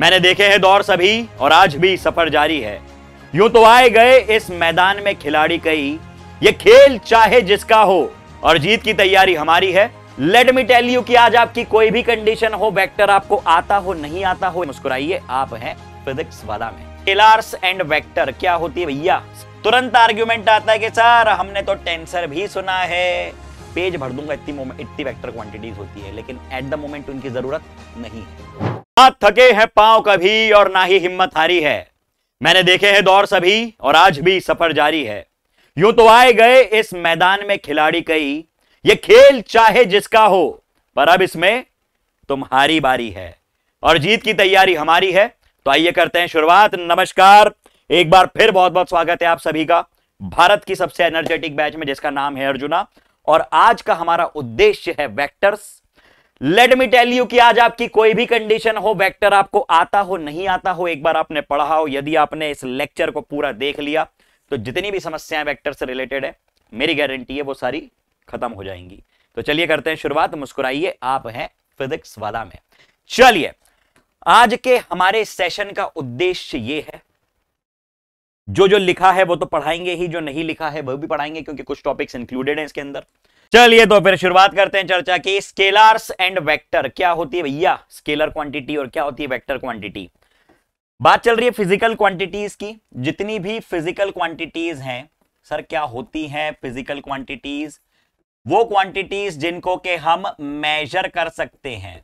मैंने देखे हैं दौर सभी और आज भी सफर जारी है यूं तो आए गए इस मैदान में खिलाड़ी कई ये खेल चाहे जिसका हो और जीत की तैयारी हमारी है लेट मी टेल यू कि आज आपकी कोई भी कंडीशन हो वेक्टर आपको आता हो नहीं आता हो मुस्कुराइए आप हैं फिजिक्स वाला में टेलार्स एंड वेक्टर क्या होती है भैया तुरंत आर्ग्यूमेंट आता है कि सर हमने तो टेंसर भी सुना है पेज भर दूंगा इतनी इतनी वेक्टर क्वांटिटीज होती है लेकिन एट द मोमेंट उनकी जरूरत नहीं है ना थके हैं पांव कभी और ना ही हिम्मत हारी है मैंने देखे हैं दौर सभी और आज भी सफर जारी है यूं तो आए गए इस मैदान में खिलाड़ी कई ये खेल चाहे जिसका हो पर अब इसमें तुम्हारी बारी है और जीत की तैयारी हमारी है तो आइए करते हैं शुरुआत नमस्कार एक बार फिर बहुत बहुत स्वागत है आप सभी का भारत की सबसे एनर्जेटिक बैच में जिसका नाम है अर्जुना और आज का हमारा उद्देश्य है vectors let me tell you कि आज आपकी कोई भी कंडीशन हो वेक्टर आपको आता हो नहीं आता हो एक बार आपने पढ़ा हो यदि आपने इस लेक्चर को पूरा देख लिया तो जितनी भी समस्याएं वेक्टर से रिलेटेड है मेरी गारंटी है वो सारी खत्म हो जाएंगी तो चलिए करते हैं शुरुआत मुस्कुराइए आप हैं फिजिक्स वाला में चलिए आज के हमारे सेशन का उद्देश्य ये है जो जो लिखा है वो तो पढ़ाएंगे ही जो नहीं लिखा है वह भी पढ़ाएंगे क्योंकि कुछ टॉपिक्स इंक्लूडेड है इसके अंदर चलिए तो फिर शुरुआत करते हैं चर्चा की स्केलर्स एंड वेक्टर क्या होती है भैया स्केलर क्वांटिटी और क्या होती है वेक्टर क्वांटिटी बात चल रही है फिजिकल क्वांटिटीज की जितनी भी फिजिकल क्वांटिटीज हैं सर क्या होती हैं फिजिकल क्वांटिटीज वो क्वांटिटीज जिनको के हम मेजर कर सकते हैं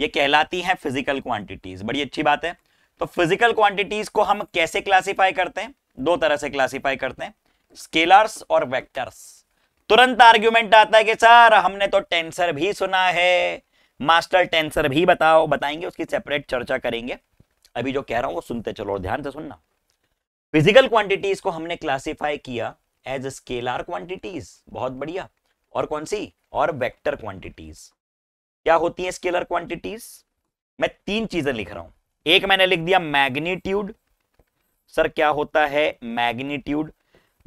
ये कहलाती हैं फिजिकल क्वांटिटीज बड़ी अच्छी बात है तो फिजिकल क्वांटिटीज को हम कैसे क्लासिफाई करते हैं दो तरह से क्लासिफाई करते हैं स्केलर्स और वैक्टर्स तुरंत आर्ग्यूमेंट आता है कि सर हमने तो टेंसर भी सुना है मास्टर टेंसर भी बताओ बताएंगे उसकी सेपरेट चर्चा करेंगे अभी जो कह रहा हूं वो सुनते चलो और ध्यान से सुनना फिजिकल क्वांटिटीज को हमने क्लासिफाई किया एज स्केलर क्वांटिटीज बहुत बढ़िया और कौन सी और वेक्टर क्वांटिटीज क्या होती है स्केलर क्वांटिटीज मैं तीन चीजें लिख रहा हूं एक मैंने लिख दिया मैग्नीट्यूड सर क्या होता है मैग्नीट्यूड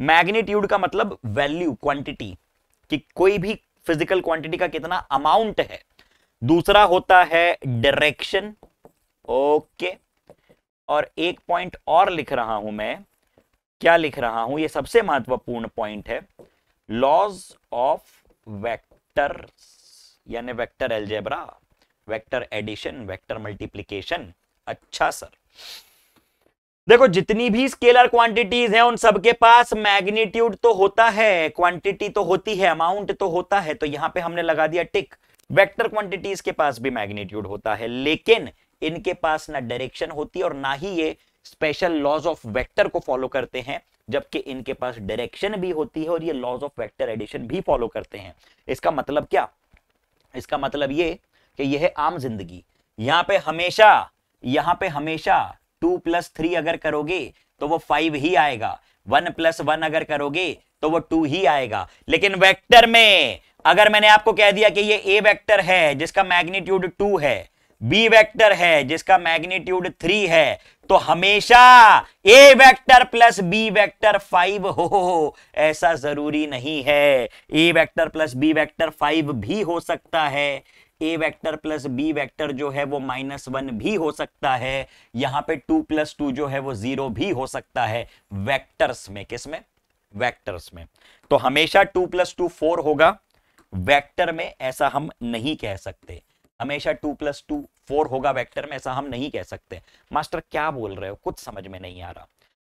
मैग्नीट्यूड का मतलब वैल्यू क्वांटिटी कि कोई भी फिजिकल क्वांटिटी का कितना अमाउंट है दूसरा होता है डायरेक्शन ओके और एक पॉइंट और लिख रहा हूं मैं क्या लिख रहा हूं ये सबसे महत्वपूर्ण पॉइंट है लॉज ऑफ वेक्टर यानी vector algebra vector addition vector multiplication अच्छा सर देखो जितनी भी स्केलर क्वांटिटीज हैं उन सबके पास मैग्नीट्यूड तो होता है क्वांटिटी तो होती है अमाउंट तो होता है तो यहां पे हमने लगा दिया टिक वेक्टर क्वांटिटीज के पास भी मैग्नीट्यूड होता है लेकिन इनके पास ना डायरेक्शन होती और ना ही ये स्पेशल लॉज ऑफ वेक्टर को फॉलो करते हैं जबकि इनके पास डायरेक्शन भी होती है और ये लॉज ऑफ वैक्टर एडिशन भी फॉलो करते हैं इसका मतलब क्या इसका मतलब ये कि यह आम जिंदगी यहां पे हमेशा यहां पे हमेशा टू प्लस थ्री अगर करोगे तो वो फाइव ही आएगा वन प्लस वन अगर करोगे तो वो टू ही आएगा लेकिन वेक्टर में अगर मैंने आपको कह दिया कि ये ए वेक्टर है जिसका मैग्नीट्यूड टू है बी वेक्टर है जिसका मैग्नीट्यूड थ्री है तो हमेशा A vector plus B vector five हो ऐसा जरूरी नहीं है ए vector plus B vector five भी हो सकता है ए वेक्टर प्लस बी वेक्टर जो है वो माइनस वन भी हो सकता है यहां पे टू प्लस टू जो है वो जीरो भी हो सकता है वेक्टर्स में किस में वेक्टर्स में तो हमेशा टू प्लस टू फोर होगा वेक्टर में ऐसा हम नहीं कह सकते हमेशा टू प्लस टू फोर होगा वेक्टर में ऐसा हम नहीं कह सकते मास्टर क्या बोल रहे हो कुछ समझ में नहीं आ रहा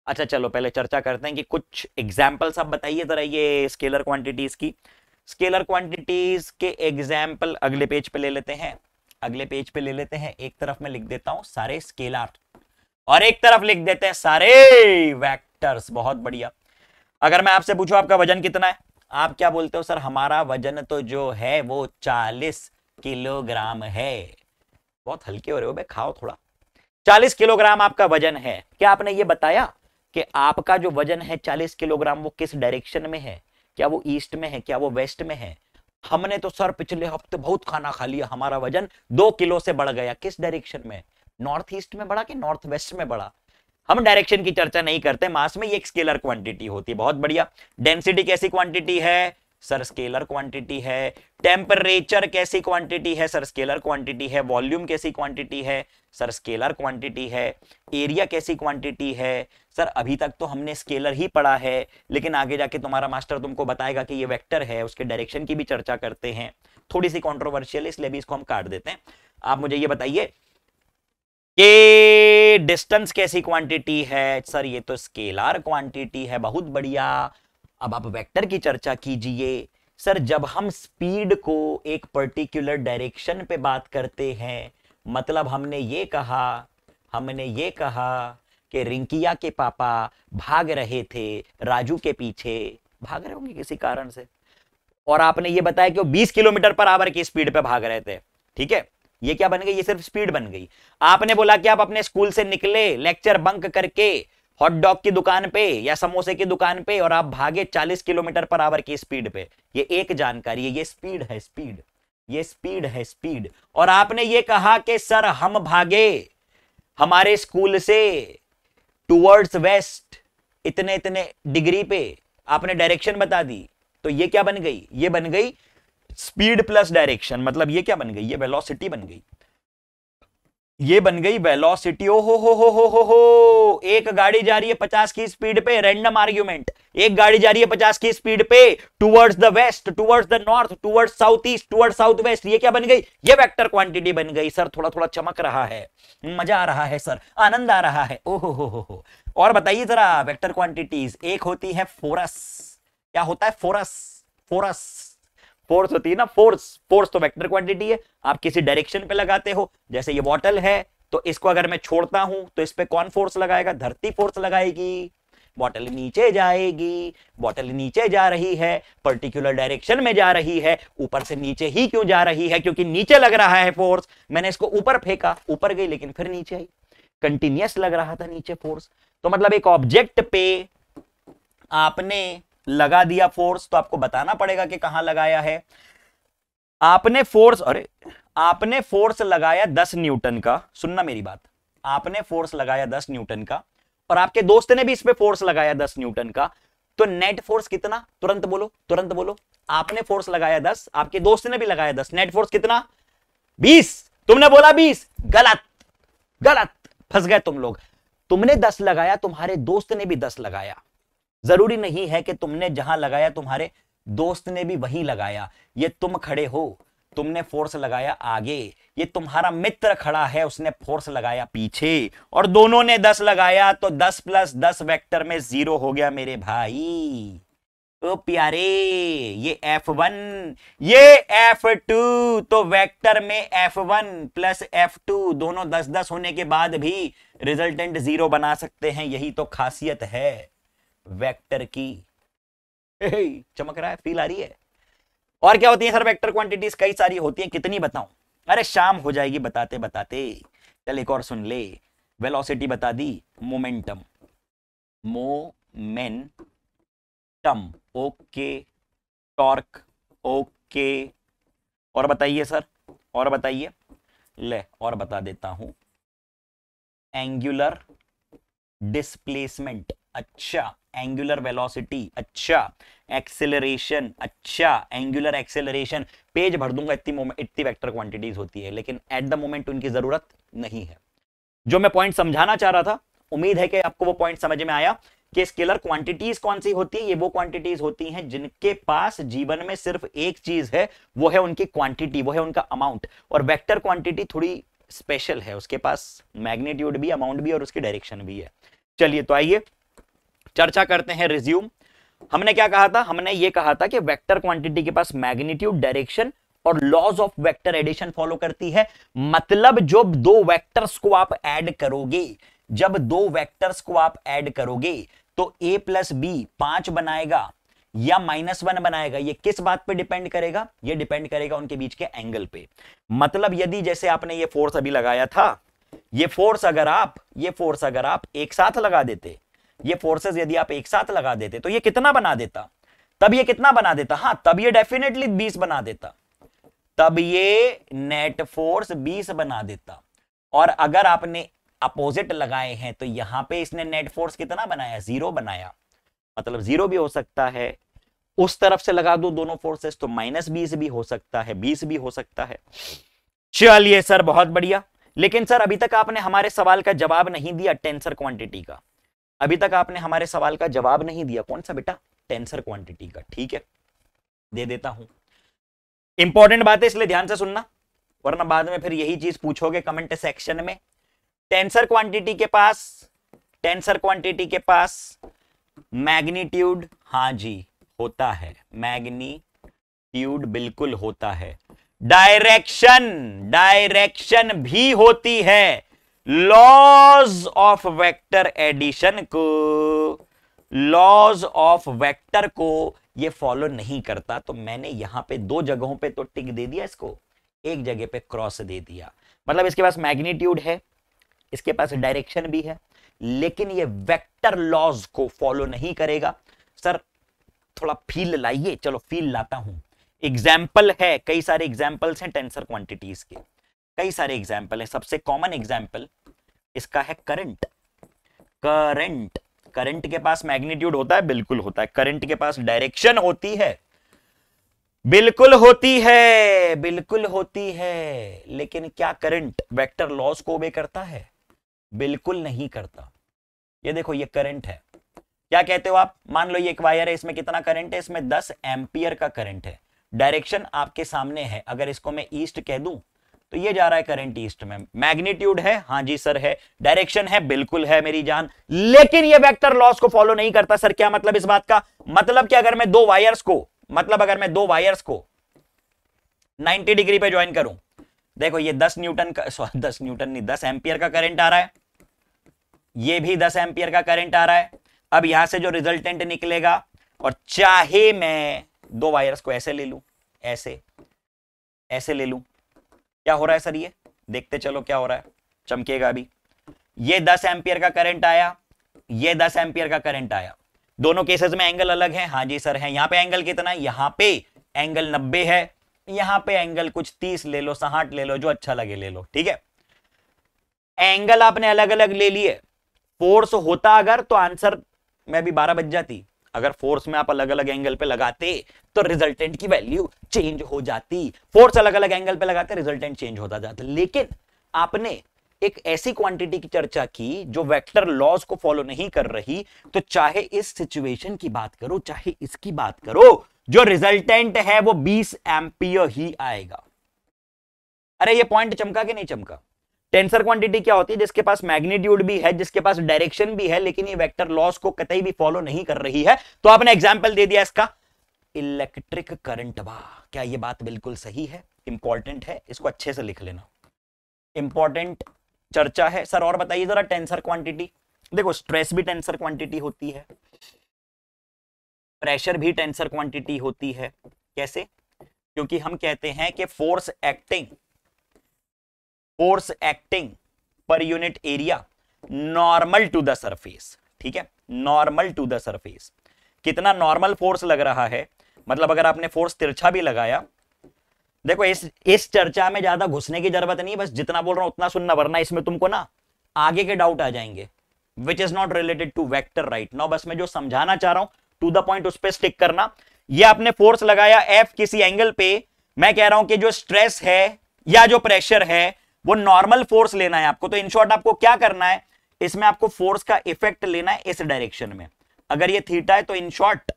अच्छा चलो पहले चर्चा करते हैं कि कुछ एग्जाम्पल्स आप बताइए जरा ये स्केलर क्वांटिटीज की स्केलर क्वांटिटीज के एग्जाम्पल अगले पेज पे ले लेते हैं अगले पेज पे ले लेते हैं एक तरफ मैं लिख देता हूं सारे स्केलर और एक तरफ लिख देते हैं सारे वेक्टर्स बहुत बढ़िया अगर मैं आपसे पूछूं आपका वजन कितना है आप क्या बोलते हो सर हमारा वजन तो जो है वो चालीस किलोग्राम है बहुत हल्के हो रहे हो भाई खाओ थोड़ा चालीस किलोग्राम आपका वजन है क्या आपने ये बताया कि आपका जो वजन है चालीस किलोग्राम वो किस डायरेक्शन में है क्या वो ईस्ट में है क्या वो वेस्ट में है हमने तो सर पिछले हफ्ते बहुत खाना खा लिया हमारा वजन दो किलो से बढ़ गया किस डायरेक्शन में नॉर्थ ईस्ट में बढ़ा कि नॉर्थ वेस्ट में बढ़ा हम डायरेक्शन की चर्चा नहीं करते मास में ये एक स्केलर क्वांटिटी होती है बहुत बढ़िया डेंसिटी कैसी क्वांटिटी है सर स्केलर क्वांटिटी है टेम्परेचर कैसी क्वांटिटी है सर स्केलर क्वांटिटी है वॉल्यूम कैसी क्वांटिटी है सर स्केलर क्वांटिटी है एरिया कैसी क्वांटिटी है सर अभी तक तो हमने स्केलर ही पढ़ा है लेकिन आगे जाके तुम्हारा मास्टर तुमको बताएगा कि ये वेक्टर है उसके डायरेक्शन की भी चर्चा करते हैं थोड़ी सी कॉन्ट्रोवर्शियल इसलिए भी इसको हम काट देते हैं आप मुझे ये बताइए ये डिस्टेंस कैसी क्वांटिटी है सर ये तो स्केलर क्वांटिटी है बहुत बढ़िया अब आप वेक्टर की चर्चा कीजिए सर जब हम स्पीड को एक पर्टिकुलर डायरेक्शन पे बात करते हैं मतलब हमने ये कहा हमने ये कहा कि रिंकिया के पापा भाग रहे थे राजू के पीछे भाग रहे होंगे किसी कारण से और आपने ये बताया कि वो 20 किलोमीटर पर आवर की स्पीड पे भाग रहे थे ठीक है ये क्या बन गई ये सिर्फ स्पीड बन गई आपने बोला कि आप अपने स्कूल से निकले लेक्चर बंक करके हॉट डॉग की दुकान पे या समोसे की दुकान पे और आप भागे 40 किलोमीटर पर आवर की स्पीड पे ये एक जानकारी है ये स्पीड है स्पीड ये स्पीड है स्पीड और आपने ये कहा कि सर हम भागे हमारे स्कूल से टूवर्ड्स वेस्ट इतने इतने डिग्री पे आपने डायरेक्शन बता दी तो ये क्या बन गई ये बन गई स्पीड प्लस डायरेक्शन मतलब ये क्या बन गई ये वेलोसिटी बन गई ये बन गई वेलोसिटी ओहो हो हो हो हो हो एक गाड़ी जा रही है पचास की स्पीड पे रैंडम आर्ग्यूमेंट एक गाड़ी जा रही है पचास की स्पीड पे towards the west towards the north towards south east towards south west ये क्या बन गई ये वेक्टर क्वांटिटी बन गई सर थोड़ा थोड़ा चमक रहा है मजा आ रहा है सर आनंद आ रहा है ओहो हो हो हो और बताइए जरा वैक्टर क्वांटिटीज एक होती है फोरस क्या होता है फोरस फोरस फोर्स होती है ना फोर्स फोर्स तो वेक्टर क्वांटिटी है आप किसी डायरेक्शन पे लगाते हो जैसे ये बॉटल है तो इसको अगर मैं छोड़ता हूं तो इस पर कौन फोर्स लगाएगा धरती फोर्स लगाएगी बॉटल नीचे जाएगी बॉटल नीचे जा रही है पर्टिकुलर डायरेक्शन में जा रही है ऊपर से नीचे ही क्यों जा रही है क्योंकि नीचे लग रहा है फोर्स मैंने इसको ऊपर फेंका ऊपर गई लेकिन फिर नीचे आई कंटिन्यूस लग रहा था नीचे फोर्स तो मतलब एक ऑब्जेक्ट पे आपने लगा दिया फोर्स तो आपको बताना पड़ेगा कि कहां लगाया है आपने फोर्स अरे आपने फोर्स लगाया दस न्यूटन का सुनना मेरी बात आपने फोर्स लगाया दस न्यूटन का और आपके दोस्त ने भी इस पर फोर्स लगाया दस न्यूटन का तो नेट फोर्स कितना तुरंत बोलो तुरंत बोलो आपने फोर्स लगाया दस आपके दोस्त ने भी लगाया दस नेट फोर्स कितना बीस तुमने बोला बीस गलत गलत फंस गए तुम लोग तुमने दस लगाया तुम्हारे दोस्त ने भी दस लगाया जरूरी नहीं है कि तुमने जहां लगाया तुम्हारे दोस्त ने भी वही लगाया ये तुम खड़े हो तुमने फोर्स लगाया आगे ये तुम्हारा मित्र खड़ा है उसने फोर्स लगाया पीछे और दोनों ने दस लगाया तो दस प्लस दस वैक्टर में जीरो हो गया मेरे भाई ओ प्यारे ये एफ वन ये एफ टू तो वेक्टर में F one plus F two दोनों दस दस होने के बाद भी रिजल्टेंट जीरो बना सकते हैं यही तो खासियत है वेक्टर की चमक रहा है फील आ रही है और क्या होती है सर वेक्टर क्वांटिटीज कई सारी होती है कितनी बताऊं अरे शाम हो जाएगी बताते बताते चल एक और सुन ले वेलोसिटी बता दी momentum momentum okay torque okay और बताइए सर और बताइए ले और बता देता हूं एंगुलर डिस्प्लेसमेंट अच्छा एंगुलर वेलोसिटी अच्छा एक्सेलरेशन अच्छा एंगुलर एक्सेलरेशन पेज भर दूंगा इतनी इतनी वेक्टर क्वांटिटीज होती है लेकिन एट द मोमेंट उनकी जरूरत नहीं है जो मैं पॉइंट समझाना चाह रहा था उम्मीद है कि आपको वो पॉइंट समझ में आया कि स्केलर क्वांटिटीज कौन सी होती है ये वो क्वांटिटीज होती हैं जिनके पास जीवन में सिर्फ एक चीज है वो है उनकी क्वांटिटी वो है उनका अमाउंट और वेक्टर क्वांटिटी थोड़ी स्पेशल है उसके पास मैग्नीट्यूड भी अमाउंट भी और उसकी डायरेक्शन भी है चलिए तो आइए चर्चा करते हैं रिज्यूम हमने क्या कहा था हमने ये कहा था कि वेक्टर क्वांटिटी के पास मैग्नीट्यूड डायरेक्शन और laws of vector addition follow करती है मतलब जो दो वेक्टर्स को आप ऐड करोगे जब दो वेक्टर्स को आप ऐड करोगे तो ए प्लस बी पांच बनाएगा या माइनस वन बनाएगा ये किस बात पे डिपेंड करेगा ये डिपेंड करेगा उनके बीच के एंगल पे मतलब यदि जैसे आपने ये फोर्स अभी लगाया था ये फोर्स अगर आप ये फोर्स अगर आप एक साथ लगा देते ये फोर्सेस यदि आप एक साथ लगा देते तो ये कितना बना देता तब ये कितना बना देता हाँ तब ये डेफिनेटली बीस बना देता तब ये नेट फोर्स बीस बना देता और अगर आपने अपोजिट लगाए हैं तो यहां पे इसने नेट फोर्स कितना बनाया जीरो बनाया मतलब जीरो भी हो सकता है उस तरफ से लगा दो दोनों फोर्सेस तो माइनस बीस भी हो सकता है बीस भी हो सकता है चलिए सर बहुत बढ़िया लेकिन सर अभी तक आपने हमारे सवाल का जवाब नहीं दिया टेंसर क्वांटिटी का अभी तक आपने हमारे सवाल का जवाब नहीं दिया कौन सा बेटा टेंसर क्वांटिटी का ठीक है दे देता हूं इंपॉर्टेंट बात है इसलिए ध्यान से सुनना वरना बाद में फिर यही चीज पूछोगे कमेंट सेक्शन में टेंसर क्वांटिटी के पास टेंसर क्वांटिटी के पास मैग्नीट्यूड हाँ जी होता है मैग्नीट्यूड बिल्कुल होता है डायरेक्शन डायरेक्शन भी होती है लॉज ऑफ वेक्टर एडिशन को लॉज ऑफ वेक्टर को ये फॉलो नहीं करता तो मैंने यहां पे दो जगहों पे तो टिक दे दिया इसको एक जगह पे क्रॉस दे दिया मतलब इसके पास मैग्नीट्यूड है इसके पास डायरेक्शन भी है लेकिन ये वेक्टर लॉज को फॉलो नहीं करेगा सर थोड़ा फील लाइए चलो फील लाता हूं एग्जाम्पल है कई सारे एग्जाम्पल्स हैं टेंसर क्वांटिटीज के कई सारे एग्जाम्पल है सबसे कॉमन एग्जाम्पल इसका है करंट करंट करंट के पास मैग्नीट्यूड होता है बिल्कुल होता है करंट के पास डायरेक्शन होती है बिल्कुल होती है बिल्कुल होती है लेकिन क्या करंट वेक्टर लॉस को ओबे करता है बिल्कुल नहीं करता ये देखो ये करंट है क्या कहते हो आप मान लो ये एक वायर है इसमें कितना करंट है इसमें 10 एम्पियर का करंट है डायरेक्शन आपके सामने है अगर इसको मैं ईस्ट कह दूं तो ये जा रहा है करंट ईस्ट में मैग्नीट्यूड है हाँ जी सर है डायरेक्शन है बिल्कुल है मेरी जान लेकिन ये वेक्टर लॉस को फॉलो नहीं करता सर क्या मतलब इस बात का मतलब कि अगर मैं दो वायर्स को मतलब अगर मैं दो वायर्स को 90 डिग्री पे ज्वाइन करूं देखो ये 10 न्यूटन का सॉरी 10 न्यूटन नहीं 10 एम्पियर का करंट आ रहा है ये भी 10 एम्पियर का करंट आ रहा है अब यहां से जो रिजल्टेंट निकलेगा और चाहे मैं दो वायर्स को ऐसे ले लू ऐसे ऐसे ले लू क्या हो रहा है सर ये देखते चलो क्या हो रहा है चमकेगा अभी ये 10 एम्पियर का करंट आया ये 10 एम्पियर का करंट आया दोनों केसेस में एंगल अलग है हाँ जी सर है यहां पे एंगल कितना यहां पे एंगल 90 है यहां पे एंगल कुछ 30 ले लो साठ ले लो जो अच्छा लगे ले लो ठीक है एंगल आपने अलग अलग ले लिए फोर्स होता अगर तो आंसर में भी बारह बज जाती अगर फोर्स में आप अलग अलग एंगल पे लगाते तो रिजल्टेंट की वैल्यू चेंज हो जाती फोर्स अलग अलग एंगल पे लगाते रिजल्टेंट चेंज होता जाता लेकिन आपने एक ऐसी क्वांटिटी की चर्चा की जो वेक्टर लॉज को फॉलो नहीं कर रही तो चाहे इस सिचुएशन की बात करो चाहे इसकी बात करो जो रिजल्टेंट है वो 20 एम्पियर ही आएगा अरे ये पॉइंट चमका कि नहीं चमका टेंसर क्वांटिटी क्या होती है जिसके पास मैग्नीट्यूड भी है जिसके पास डायरेक्शन भी है लेकिन ये वेक्टर लॉस को कतई भी फॉलो नहीं कर रही है तो आपने एग्जाम्पल दे दिया इसका इलेक्ट्रिक करंट वाह क्या ये बात बिल्कुल सही है इंपॉर्टेंट है इसको अच्छे से लिख लेना इंपॉर्टेंट चर्चा है सर और बताइए जरा टेंसर क्वांटिटी देखो स्ट्रेस भी टेंसर क्वांटिटी होती है प्रेशर भी टेंसर क्वांटिटी होती है कैसे क्योंकि हम कहते हैं कि force acting force acting per unit area normal to the surface ठीक है नॉर्मल टू द सरफेस कितना नॉर्मल फोर्स लग रहा है मतलब अगर आपने फोर्स तिरछा भी लगाया देखो इस इस चर्चा में ज्यादा घुसने की जरूरत नहीं बस जितना बोल रहा हूं उतना सुनना वरना इसमें तुमको ना आगे के डाउट आ जाएंगे which is not related to vector right no बस मैं जो समझाना चाह रहा हूं टू द पॉइंट उस पर स्टिक करना ये आपने फोर्स लगाया एफ किसी एंगल पे मैं कह रहा हूं कि जो स्ट्रेस है या जो प्रेशर है वो नॉर्मल फोर्स लेना है आपको तो इन शॉर्ट आपको क्या करना है इसमें आपको फोर्स का इफेक्ट लेना है इस डायरेक्शन में अगर ये थीटा है तो इन शॉर्ट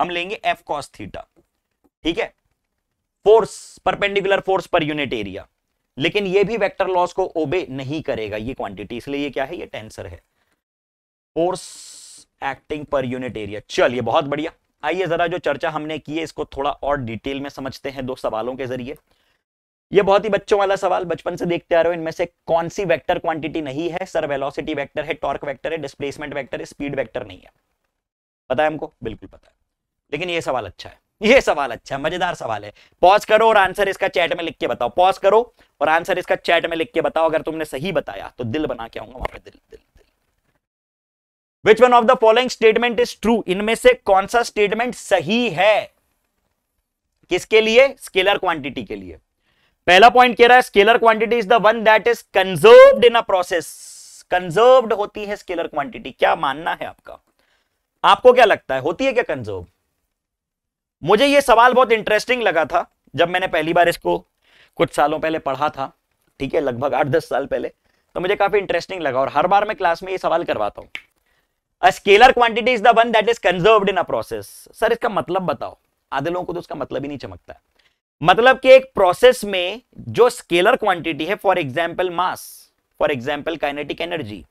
हम लेंगे एफ कॉस थीटा ठीक है force perpendicular force per unit area लेकिन ये भी वेक्टर लॉस को ओबे नहीं करेगा ये क्वांटिटी इसलिए ये क्या है ये टेंसर है force acting per unit area चलिए बहुत बढ़िया आइए जरा जो चर्चा हमने की है इसको थोड़ा और डिटेल में समझते हैं दो सवालों के जरिए ये बहुत ही बच्चों वाला सवाल बचपन से देखते आ रहे हो इनमें से कौन सी वेक्टर क्वांटिटी नहीं है सर वेलोसिटी वेक्टर है टॉर्क वेक्टर है डिस्प्लेसमेंट वेक्टर है स्पीड वेक्टर नहीं है पता है हमको बिल्कुल पता है लेकिन ये सवाल अच्छा है ये सवाल अच्छा मजेदार सवाल है पॉज करो और आंसर इसका चैट में लिख के बताओ पॉज करो और आंसर इसका चैट में लिख के बताओ अगर तुमने सही बताया तो दिल बना के आऊंगा वहां पर दिल दिल दिल which one of the following statement is true इनमें से कौन सा स्टेटमेंट सही है किसके लिए स्केलर क्वांटिटी के लिए पहला पॉइंट कह रहा है scalar quantity is the one that is conserve in a process conserve होती है स्केलर क्वांटिटी क्या मानना है आपका आपको क्या लगता है होती है क्या कंजर्व मुझे यह सवाल बहुत इंटरेस्टिंग लगा था जब मैंने पहली बार इसको कुछ सालों पहले पढ़ा था ठीक है लगभग आठ दस साल पहले तो मुझे काफी इंटरेस्टिंग लगा और हर बार मैं क्लास में ये सवाल करवाता हूं scalar quantity is the one that is conserve in a process sir इसका मतलब बताओ आधे लोगों को तो उसका मतलब ही नहीं चमकता है मतलब कि एक प्रोसेस में जो स्केलर क्वांटिटी है for example mass for example kinetic energy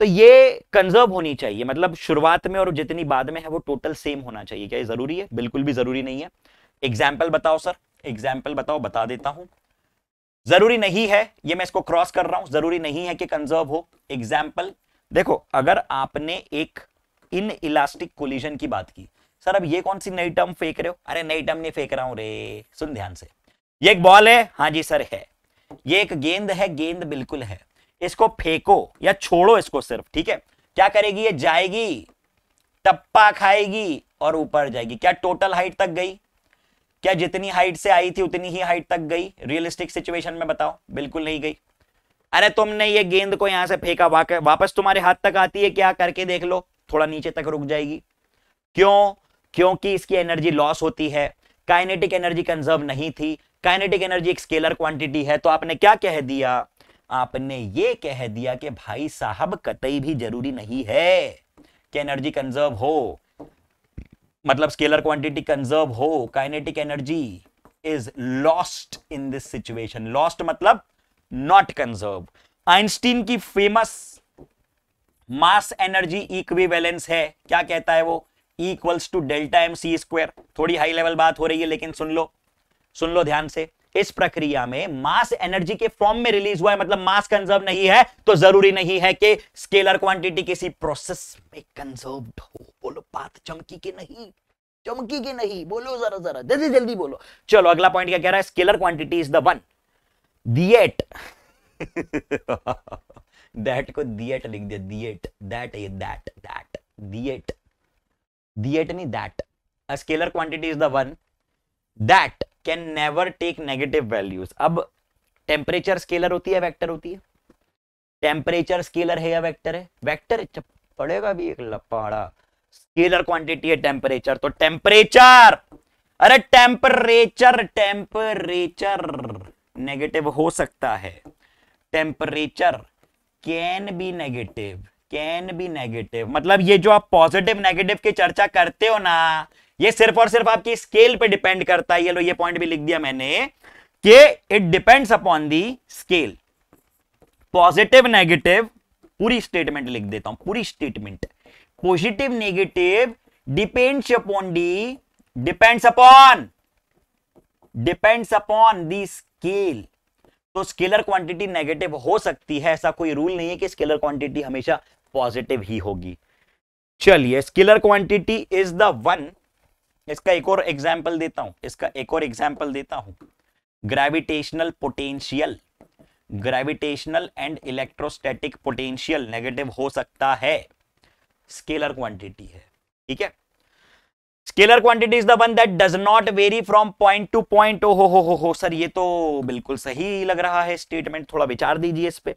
तो ये कंजर्व होनी चाहिए मतलब शुरुआत में और जितनी बाद में है वो टोटल सेम होना चाहिए क्या ये जरूरी है बिल्कुल भी जरूरी नहीं है एग्जाम्पल बताओ सर एग्जाम्पल बताओ बता देता हूं जरूरी नहीं है ये मैं इसको क्रॉस कर रहा हूं जरूरी नहीं है कि कंजर्व हो एग्जाम्पल देखो अगर आपने एक इन इलास्टिक कोलिजन की बात की सर अब ये कौन सी नई टर्म फेंक रहे हो अरे नई टर्म नहीं फेंक रहा हूं रे सुन ध्यान से ये एक बॉल है हाँ जी सर है ये एक गेंद है गेंद बिल्कुल है इसको फेंको या छोड़ो इसको सिर्फ ठीक है क्या करेगी ये जाएगी टप्पा खाएगी और ऊपर जाएगी क्या टोटल हाइट तक गई क्या जितनी हाइट से आई थी उतनी ही हाइट तक गई रियलिस्टिक सिचुएशन में बताओ बिल्कुल नहीं गई अरे तुमने ये गेंद को यहां से फेंका वापस तुम्हारे हाथ तक आती है क्या करके देख लो थोड़ा नीचे तक रुक जाएगी क्यों क्योंकि इसकी एनर्जी लॉस होती है काइनेटिक एनर्जी कंजर्व नहीं थी काइनेटिक एनर्जी एक स्केलर क्वांटिटी है तो आपने क्या कह दिया आपने ये कह दिया कि भाई साहब कतई भी जरूरी नहीं है कि एनर्जी कंजर्व हो मतलब स्केलर क्वांटिटी कंजर्व हो kinetic energy is lost in this situation lost मतलब नॉट कंजर्व आइंस्टीन की फेमस मास एनर्जी इक्विवेलेंस है क्या कहता है वो equals to delta M C square थोड़ी हाई लेवल बात हो रही है लेकिन सुन लो सुन लो ध्यान से इस प्रक्रिया में मास एनर्जी के फॉर्म में रिलीज हुआ है मतलब मास कंजर्व नहीं है तो जरूरी नहीं है कि स्केलर क्वांटिटी किसी प्रोसेस में कंजर्व हो बोलो बात चमकी की नहीं चमकी की नहीं बोलो जरा जरा जल्दी जल्दी बोलो चलो अगला पॉइंट क्या कह रहा है scalar quantity is the one that that को दिएट लिख दिया that that that that that that that a scalar quantity is the one that can never take negative values अब टेम्परेचर स्केलर होती है वेक्टर होती है टेम्परेचर स्केलर है या वेक्टर है वेक्टर पड़ेगा भी एक लपाड़ा स्केलर क्वांटिटी है टेम्परेचर तो टेम्परेचर अरे टेम्परेचर टेम्परेचर नेगेटिव हो सकता है temperature can be negative can be negative मतलब ये जो आप पॉजिटिव नेगेटिव की चर्चा करते हो ना ये सिर्फ और सिर्फ आपकी स्केल पे डिपेंड करता है ये लो ये पॉइंट भी लिख दिया मैंने कि it depends upon the scale positive negative पूरी स्टेटमेंट लिख देता हूं पूरी statement positive negative depends upon the depends upon depends upon the scale तो स्केलर क्वांटिटी नेगेटिव हो सकती है ऐसा कोई रूल नहीं है कि स्केलर क्वांटिटी हमेशा पॉजिटिव ही होगी चलिए scalar quantity is the one इसका एक और एग्जाम्पल देता हूं इसका एक और एग्जाम्पल देता हूं gravitational potential gravitational and electrostatic potential negative हो सकता है स्केलर क्वांटिटी है ठीक है scalar quantity is the one that does not vary from point to point ओ हो हो हो सर ये तो बिल्कुल सही लग रहा है स्टेटमेंट थोड़ा विचार दीजिए इस पर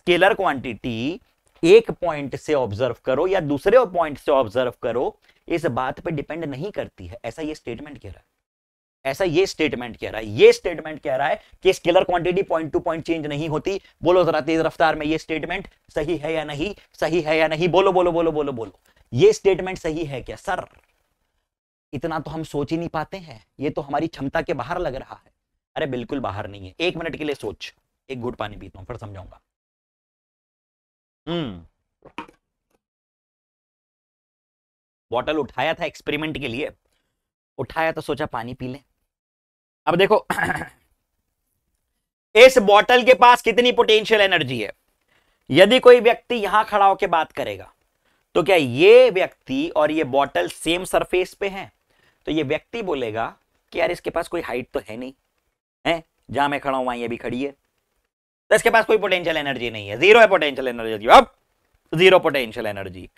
स्केलर क्वांटिटी एक पॉइंट से ऑब्जर्व करो या दूसरे पॉइंट से ऑब्जर्व करो इस बात पे डिपेंड नहीं करती है ऐसा ये स्टेटमेंट कह रहा है ऐसा ये स्टेटमेंट कह रहा है ये स्टेटमेंट कह रहा है कि scalar quantity point to point change नहीं होती बोलो जरा तेज रफ्तार में ये स्टेटमेंट सही है या नहीं सही है या नहीं बोलो बोलो बोलो बोलो बोलो ये स्टेटमेंट सही है क्या सर इतना तो हम सोच ही नहीं पाते हैं ये तो हमारी क्षमता के बाहर लग रहा है अरे बिल्कुल बाहर नहीं है एक मिनट के लिए सोच एक घुट पानी पीता हूं फिर समझाऊंगा हम्म बॉटल उठाया था एक्सपेरिमेंट के लिए उठाया तो सोचा पानी पी लें अब देखो इस बॉटल के पास कितनी पोटेंशियल एनर्जी है यदि कोई व्यक्ति यहां खड़ा होकर बात करेगा तो क्या ये व्यक्ति और ये बॉटल सेम सरफेस पे हैं तो ये व्यक्ति बोलेगा कि यार इसके पास कोई हाइट तो है नहीं है जहां मैं खड़ा हूं वहां ये भी खड़ी है तो इसके पास कोई पोटेंशियल एनर्जी नहीं है जीरो है पोटेंशियल एनर्जी अब जीरो पोटेंशियल एनर्जी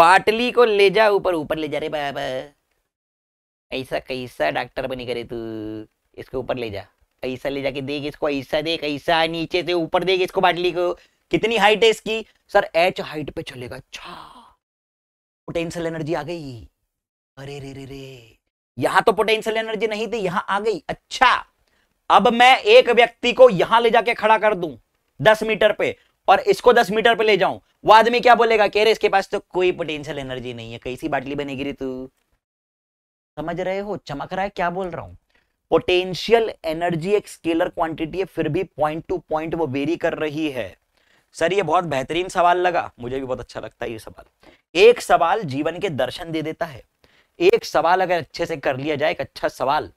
बाटली को ले जा ऊपर ऊपर ले जा रे बाबा ऐसा कैसा डॉक्टर बनी करे तू इसको ऊपर ले जा ऐसा ले जाके देख इसको ऐसा देख ऐसा नीचे से ऊपर देख इसको बाटली को कितनी हाइट है इसकी सर एच हाइट पे चलेगा अच्छा पोटेंशियल एनर्जी आ गई अरे रे रे रे यहां तो पोटेंशियल एनर्जी नहीं थी यहां आ गई अच्छा अब मैं एक व्यक्ति को यहां ले जाके खड़ा कर दूं दस मीटर पे और इसको दस मीटर पे ले जाऊं वो आदमी क्या बोलेगा कह रहे इसके पास तो कोई पोटेंशियल एनर्जी नहीं है कैसी बाटली बनेगी रे तू समझ रहे हो चमक रहा है क्या बोल रहा हूं पोटेंशियल एनर्जी एक स्केलर क्वांटिटी है फिर भी पॉइंट टू पॉइंट वो वेरी कर रही है सर ये बहुत बेहतरीन सवाल लगा मुझे भी बहुत अच्छा लगता है ये सवाल एक सवाल जीवन के दर्शन दे देता है एक सवाल अगर अच्छे से कर लिया जाए एक अच्छा सवाल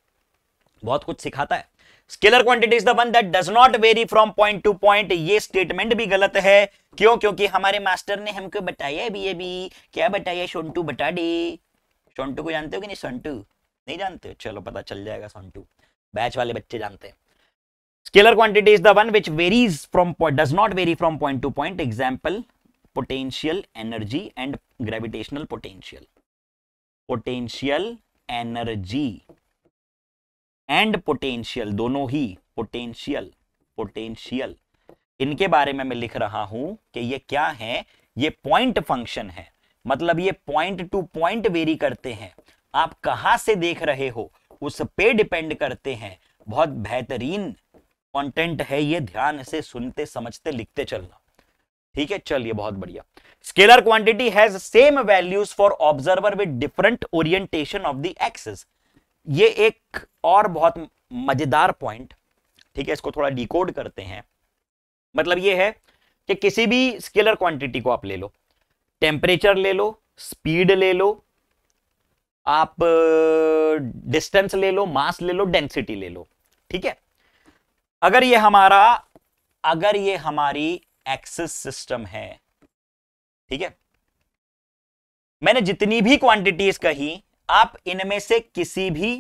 बहुत कुछ सिखाता है scalar quantity is the one that does not vary from point to point ये स्टेटमेंट भी गलत है क्यों क्योंकि हमारे मास्टर ने हमको बताया भी भी क्या बताया सोनटू बता दे सोनटू को जानते हो कि नहीं सोनटू नहीं जानते चलो पता चल जाएगा सोनटू बैच वाले बच्चे जानते हैं scalar quantity is the one which varies from does not vary from point to point example potential energy and gravitational potential potential energy and potential दोनों ही पोटेंशियल पोटेंशियल इनके बारे में मैं लिख रहा हूं कि ये क्या है ये पॉइंट फंक्शन है मतलब ये पॉइंट टू पॉइंट वेरी करते हैं आप कहा से देख रहे हो उस पे डिपेंड करते हैं बहुत बेहतरीन कंटेंट है ये ध्यान से सुनते समझते लिखते चलना ठीक है चलिए बहुत बढ़िया scalar quantity has same values for observer with different orientation of the axes ये एक और बहुत मजेदार पॉइंट ठीक है इसको थोड़ा डिकोड करते हैं मतलब ये है कि किसी भी स्केलर क्वांटिटी को आप ले लो टेम्परेचर ले लो स्पीड ले लो आप डिस्टेंस ले लो मास ले लो डेंसिटी ले लो ठीक है अगर ये हमारा अगर ये हमारी एक्सिस सिस्टम है ठीक है मैंने जितनी भी क्वांटिटीज कही आप इनमें से किसी भी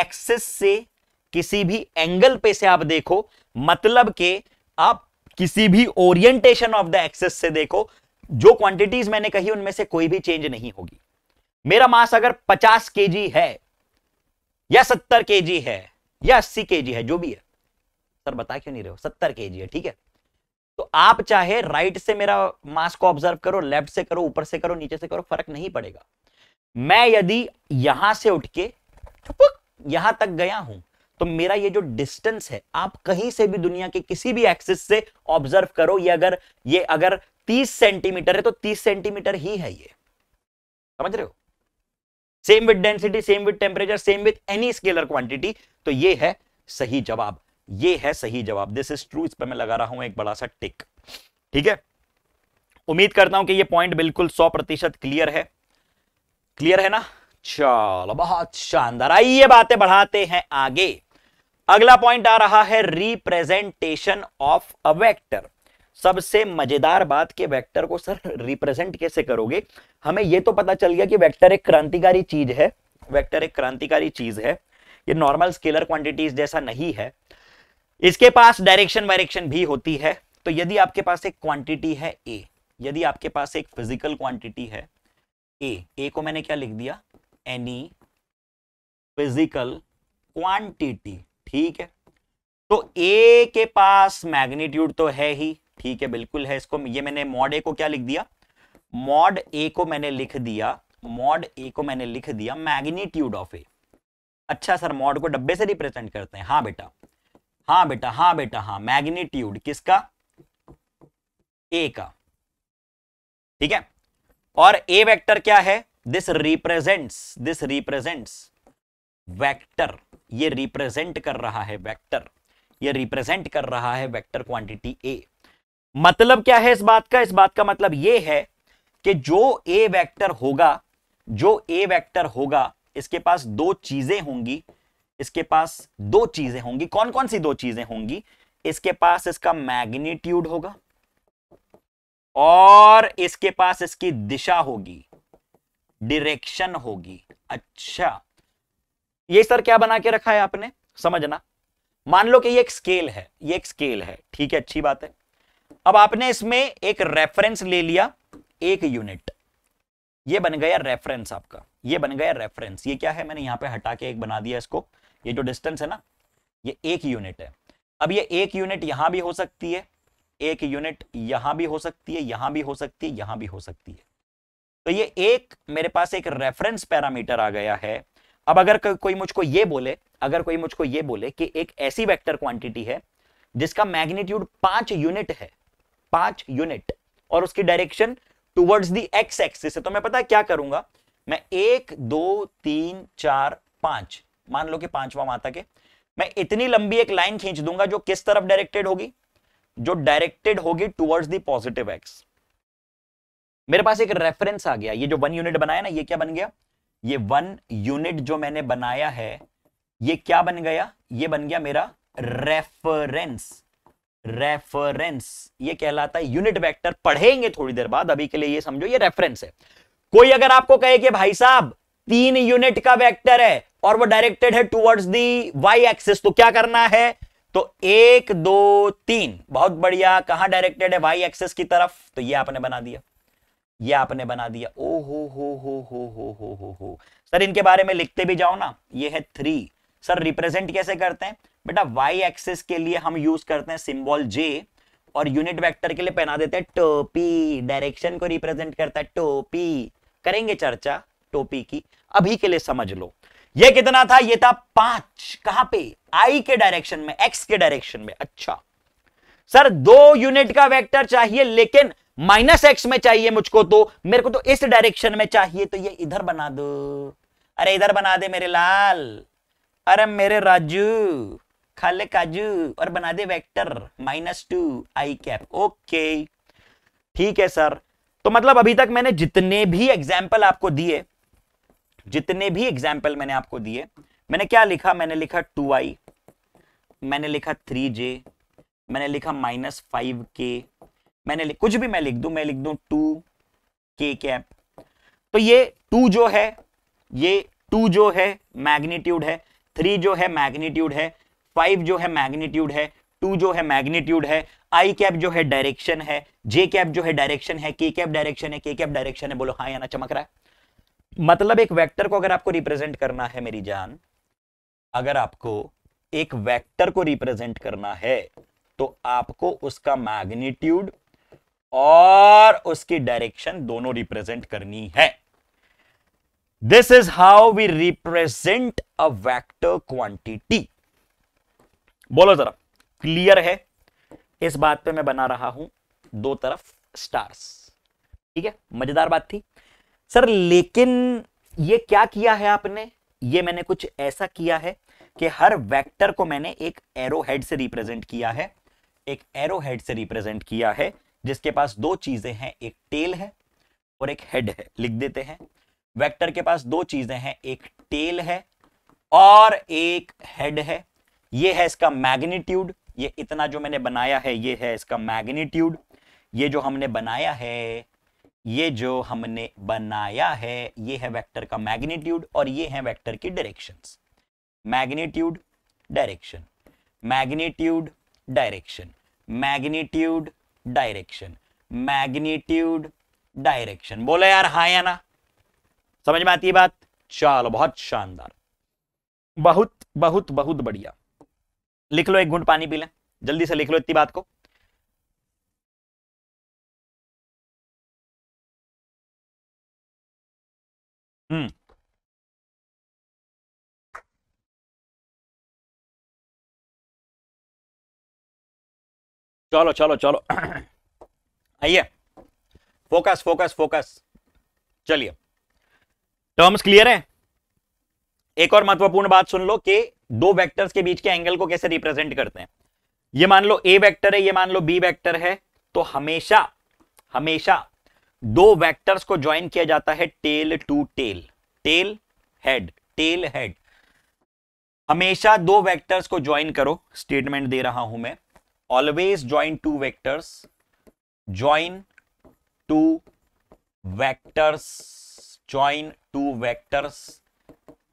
एक्सेस से किसी भी एंगल पे से आप देखो मतलब के आप किसी भी ओरिएंटेशन ऑफ द एक्सेस से देखो जो क्वांटिटीज मैंने कही उनमें से कोई भी चेंज नहीं होगी मेरा मास अगर 50 केजी है या 70 केजी है या 80 केजी है जो भी है सर बता क्यों नहीं रहे हो 70 केजी है ठीक है तो आप चाहे राइट से मेरा मास को ऑब्जर्व करो लेफ्ट से करो ऊपर से करो नीचे से करो फर्क नहीं पड़ेगा मैं यदि यहां से उठ के यहां तक गया हूं तो मेरा ये जो डिस्टेंस है आप कहीं से भी दुनिया के किसी भी एक्सिस से ऑब्जर्व करो ये अगर ये अगर 30 सेंटीमीटर है तो 30 सेंटीमीटर ही है ये समझ रहे हो same with density same with temperature same with any scalar quantity तो ये है सही जवाब ये है सही जवाब दिस इज ट्रू इस पर मैं लगा रहा हूं एक बड़ा सा टिक ठीक है उम्मीद करता हूं कि ये पॉइंट बिल्कुल सौ प्रतिशत क्लियर है क्लियर है ना चलो बहुत शानदार आइए बातें बढ़ाते हैं आगे अगला पॉइंट आ रहा है रिप्रेजेंटेशन ऑफ अ वेक्टर सबसे मजेदार बात के वेक्टर को सर रिप्रेजेंट कैसे करोगे हमें यह तो पता चल गया कि वेक्टर एक क्रांतिकारी चीज है वेक्टर एक क्रांतिकारी चीज है ये नॉर्मल स्केलर क्वांटिटीज जैसा नहीं है इसके पास डायरेक्शन वायरेक्शन भी होती है तो यदि आपके पास एक क्वांटिटी है ए यदि आपके पास एक फिजिकल क्वांटिटी है ए ए को मैंने क्या लिख दिया एनी फिजिकल क्वांटिटी ठीक है तो ए के पास मैग्नीट्यूड तो है ही ठीक है बिल्कुल है इसको ये मैंने मॉड ए को क्या लिख दिया मॉड ए को मैंने लिख दिया मॉड ए को मैंने लिख दिया मैग्नीट्यूड ऑफ ए अच्छा सर मॉड को डब्बे से रिप्रेजेंट करते हैं हाँ बेटा हाँ बेटा हाँ बेटा हाँ मैग्नीट्यूड किसका ए का ठीक है और ए वेक्टर क्या है this represents this represents vector ये रिप्रेजेंट कर रहा है वेक्टर ये रिप्रेजेंट कर रहा है वेक्टर क्वांटिटी ए मतलब क्या है इस बात का इस बात का मतलब ये है कि जो ए वेक्टर होगा जो ए वेक्टर होगा इसके पास दो चीजें होंगी इसके पास दो चीजें होंगी कौन कौन सी दो चीजें होंगी इसके पास इसका मैग्नीट्यूड होगा और इसके पास इसकी दिशा होगी डिरेक्शन होगी अच्छा ये सर क्या बना के रखा है आपने समझना मान लो कि ये एक स्केल है ये एक स्केल है ठीक है अच्छी बात है अब आपने इसमें एक रेफरेंस ले लिया एक यूनिट ये बन गया रेफरेंस आपका ये बन गया रेफरेंस ये क्या है मैंने यहां पे हटा के एक बना दिया इसको ये जो डिस्टेंस है ना ये एक यूनिट है अब ये एक यूनिट यहां भी हो सकती है एक यूनिट यहां भी हो सकती है यहां भी हो सकती है यहां भी हो सकती है तो ये एक मेरे पास एक रेफरेंस पैरामीटर आ गया है अब अगर को, कोई मुझको ये बोले अगर कोई मुझको ये बोले कि एक ऐसी वेक्टर क्वांटिटी है जिसका मैग्नीट्यूड पांच यूनिट है पांच यूनिट और उसकी direction towards the x axis है तो मैं पता क्या करूंगा मैं एक दो तीन चार पांच मान लो कि पांचवा माता के मैं इतनी लंबी एक लाइन खींच दूंगा जो किस तरफ डायरेक्टेड होगी जो डायरेक्टेड होगी टुवर्ड्स दी पॉजिटिव एक्स मेरे पास एक रेफरेंस आ गया ये जो वन यूनिट बनाया ना ये क्या बन गया ये वन यूनिट जो मैंने बनाया है ये क्या बन गया ये बन गया मेरा रेफरेंस रेफरेंस ये कहलाता है यूनिट वेक्टर पढ़ेंगे थोड़ी देर बाद अभी के लिए ये समझो ये रेफरेंस है कोई अगर आपको कहे कि भाई साहब तीन यूनिट का वेक्टर है और वो डायरेक्टेड है टुवर्ड्स दी वाई एक्सिस तो क्या करना है तो एक दो तीन बहुत बढ़िया कहां डायरेक्टेड है वाई एक्सेस की तरफ तो ये आपने बना दिया ये आपने बना दिया ओ हो हो हो हो हो हो हो हो सर इनके बारे में लिखते भी जाओ ना ये है थ्री सर रिप्रेजेंट कैसे करते हैं बेटा वाई एक्सेस के लिए हम यूज करते हैं सिंबल जे और यूनिट वेक्टर के लिए पहना देते हैं टोपी डायरेक्शन को रिप्रेजेंट करता है टोपी करेंगे चर्चा टोपी की अभी के लिए समझ लो ये कितना था ये था पांच कहां पे आई के डायरेक्शन में एक्स के डायरेक्शन में अच्छा सर दो यूनिट का वेक्टर चाहिए लेकिन माइनस एक्स में चाहिए मुझको तो मेरे को तो इस डायरेक्शन में चाहिए तो ये इधर बना दो अरे इधर बना दे मेरे लाल अरे मेरे राजू खाले काजू और बना दे vector minus two i cap okay ठीक है सर तो मतलब अभी तक मैंने जितने भी एग्जाम्पल आपको दिए जितने भी एग्जाम्पल मैंने आपको दिए मैंने क्या लिखा मैंने लिखा टू आई मैंने लिखा थ्री जे मैंने लिखा माइनस फाइव के मैंने कुछ भी मैं लिख दू मैं लिख दू टू के कैप तो ये टू जो है ये टू जो है मैग्नीट्यूड है थ्री जो है मैग्नीट्यूड है फाइव जो है मैग्नीट्यूड है टू जो है मैग्नीट्यूड है आई कैप जो है डायरेक्शन है जे कैप जो है डायरेक्शन है के कैप डायरेक्शन है के कैप डायरेक्शन है बोलो हाँ या ना चमक रहा है मतलब एक वेक्टर को अगर आपको रिप्रेजेंट करना है मेरी जान अगर आपको एक वेक्टर को रिप्रेजेंट करना है तो आपको उसका मैग्नीट्यूड और उसकी डायरेक्शन दोनों रिप्रेजेंट करनी है this is how we represent a vector quantity बोलो जरा क्लियर है इस बात पे मैं बना रहा हूं दो तरफ स्टार्स ठीक है मजेदार बात थी सर लेकिन ये क्या किया है आपने ये मैंने कुछ ऐसा किया है कि हर वेक्टर को मैंने एक एरो हेड से रिप्रेजेंट किया है एक एरो हेड से रिप्रेजेंट किया है जिसके पास दो चीजें हैं एक टेल है और एक हेड है लिख देते हैं वेक्टर के पास दो चीजें हैं एक टेल है और एक हेड है ये है इसका मैग्नीट्यूड ये इतना जो मैंने बनाया है ये है इसका मैग्नीट्यूड ये जो हमने बनाया है ये जो हमने बनाया है ये है वेक्टर का मैग्नीट्यूड और ये है वेक्टर की directions magnitude direction magnitude direction magnitude direction magnitude direction बोले यार हा या ना समझ में आती है बात चलो बहुत शानदार बहुत बहुत बहुत बढ़िया लिख लो एक घूंट पानी पी लें जल्दी से लिख लो इतनी बात को Hmm. चलो चलो चलो आइए फोकस फोकस फोकस चलिए टर्म्स क्लियर है एक और महत्वपूर्ण बात सुन लो कि दो वेक्टर्स के बीच के एंगल को कैसे रिप्रेजेंट करते हैं ये मान लो ए वेक्टर है ये मान लो बी वेक्टर है तो हमेशा हमेशा दो वेक्टर्स को ज्वाइन किया जाता है tail to tail tail head tail head हमेशा दो वेक्टर्स को ज्वाइन करो स्टेटमेंट दे रहा हूं मैं always join two vectors join two vectors join two vectors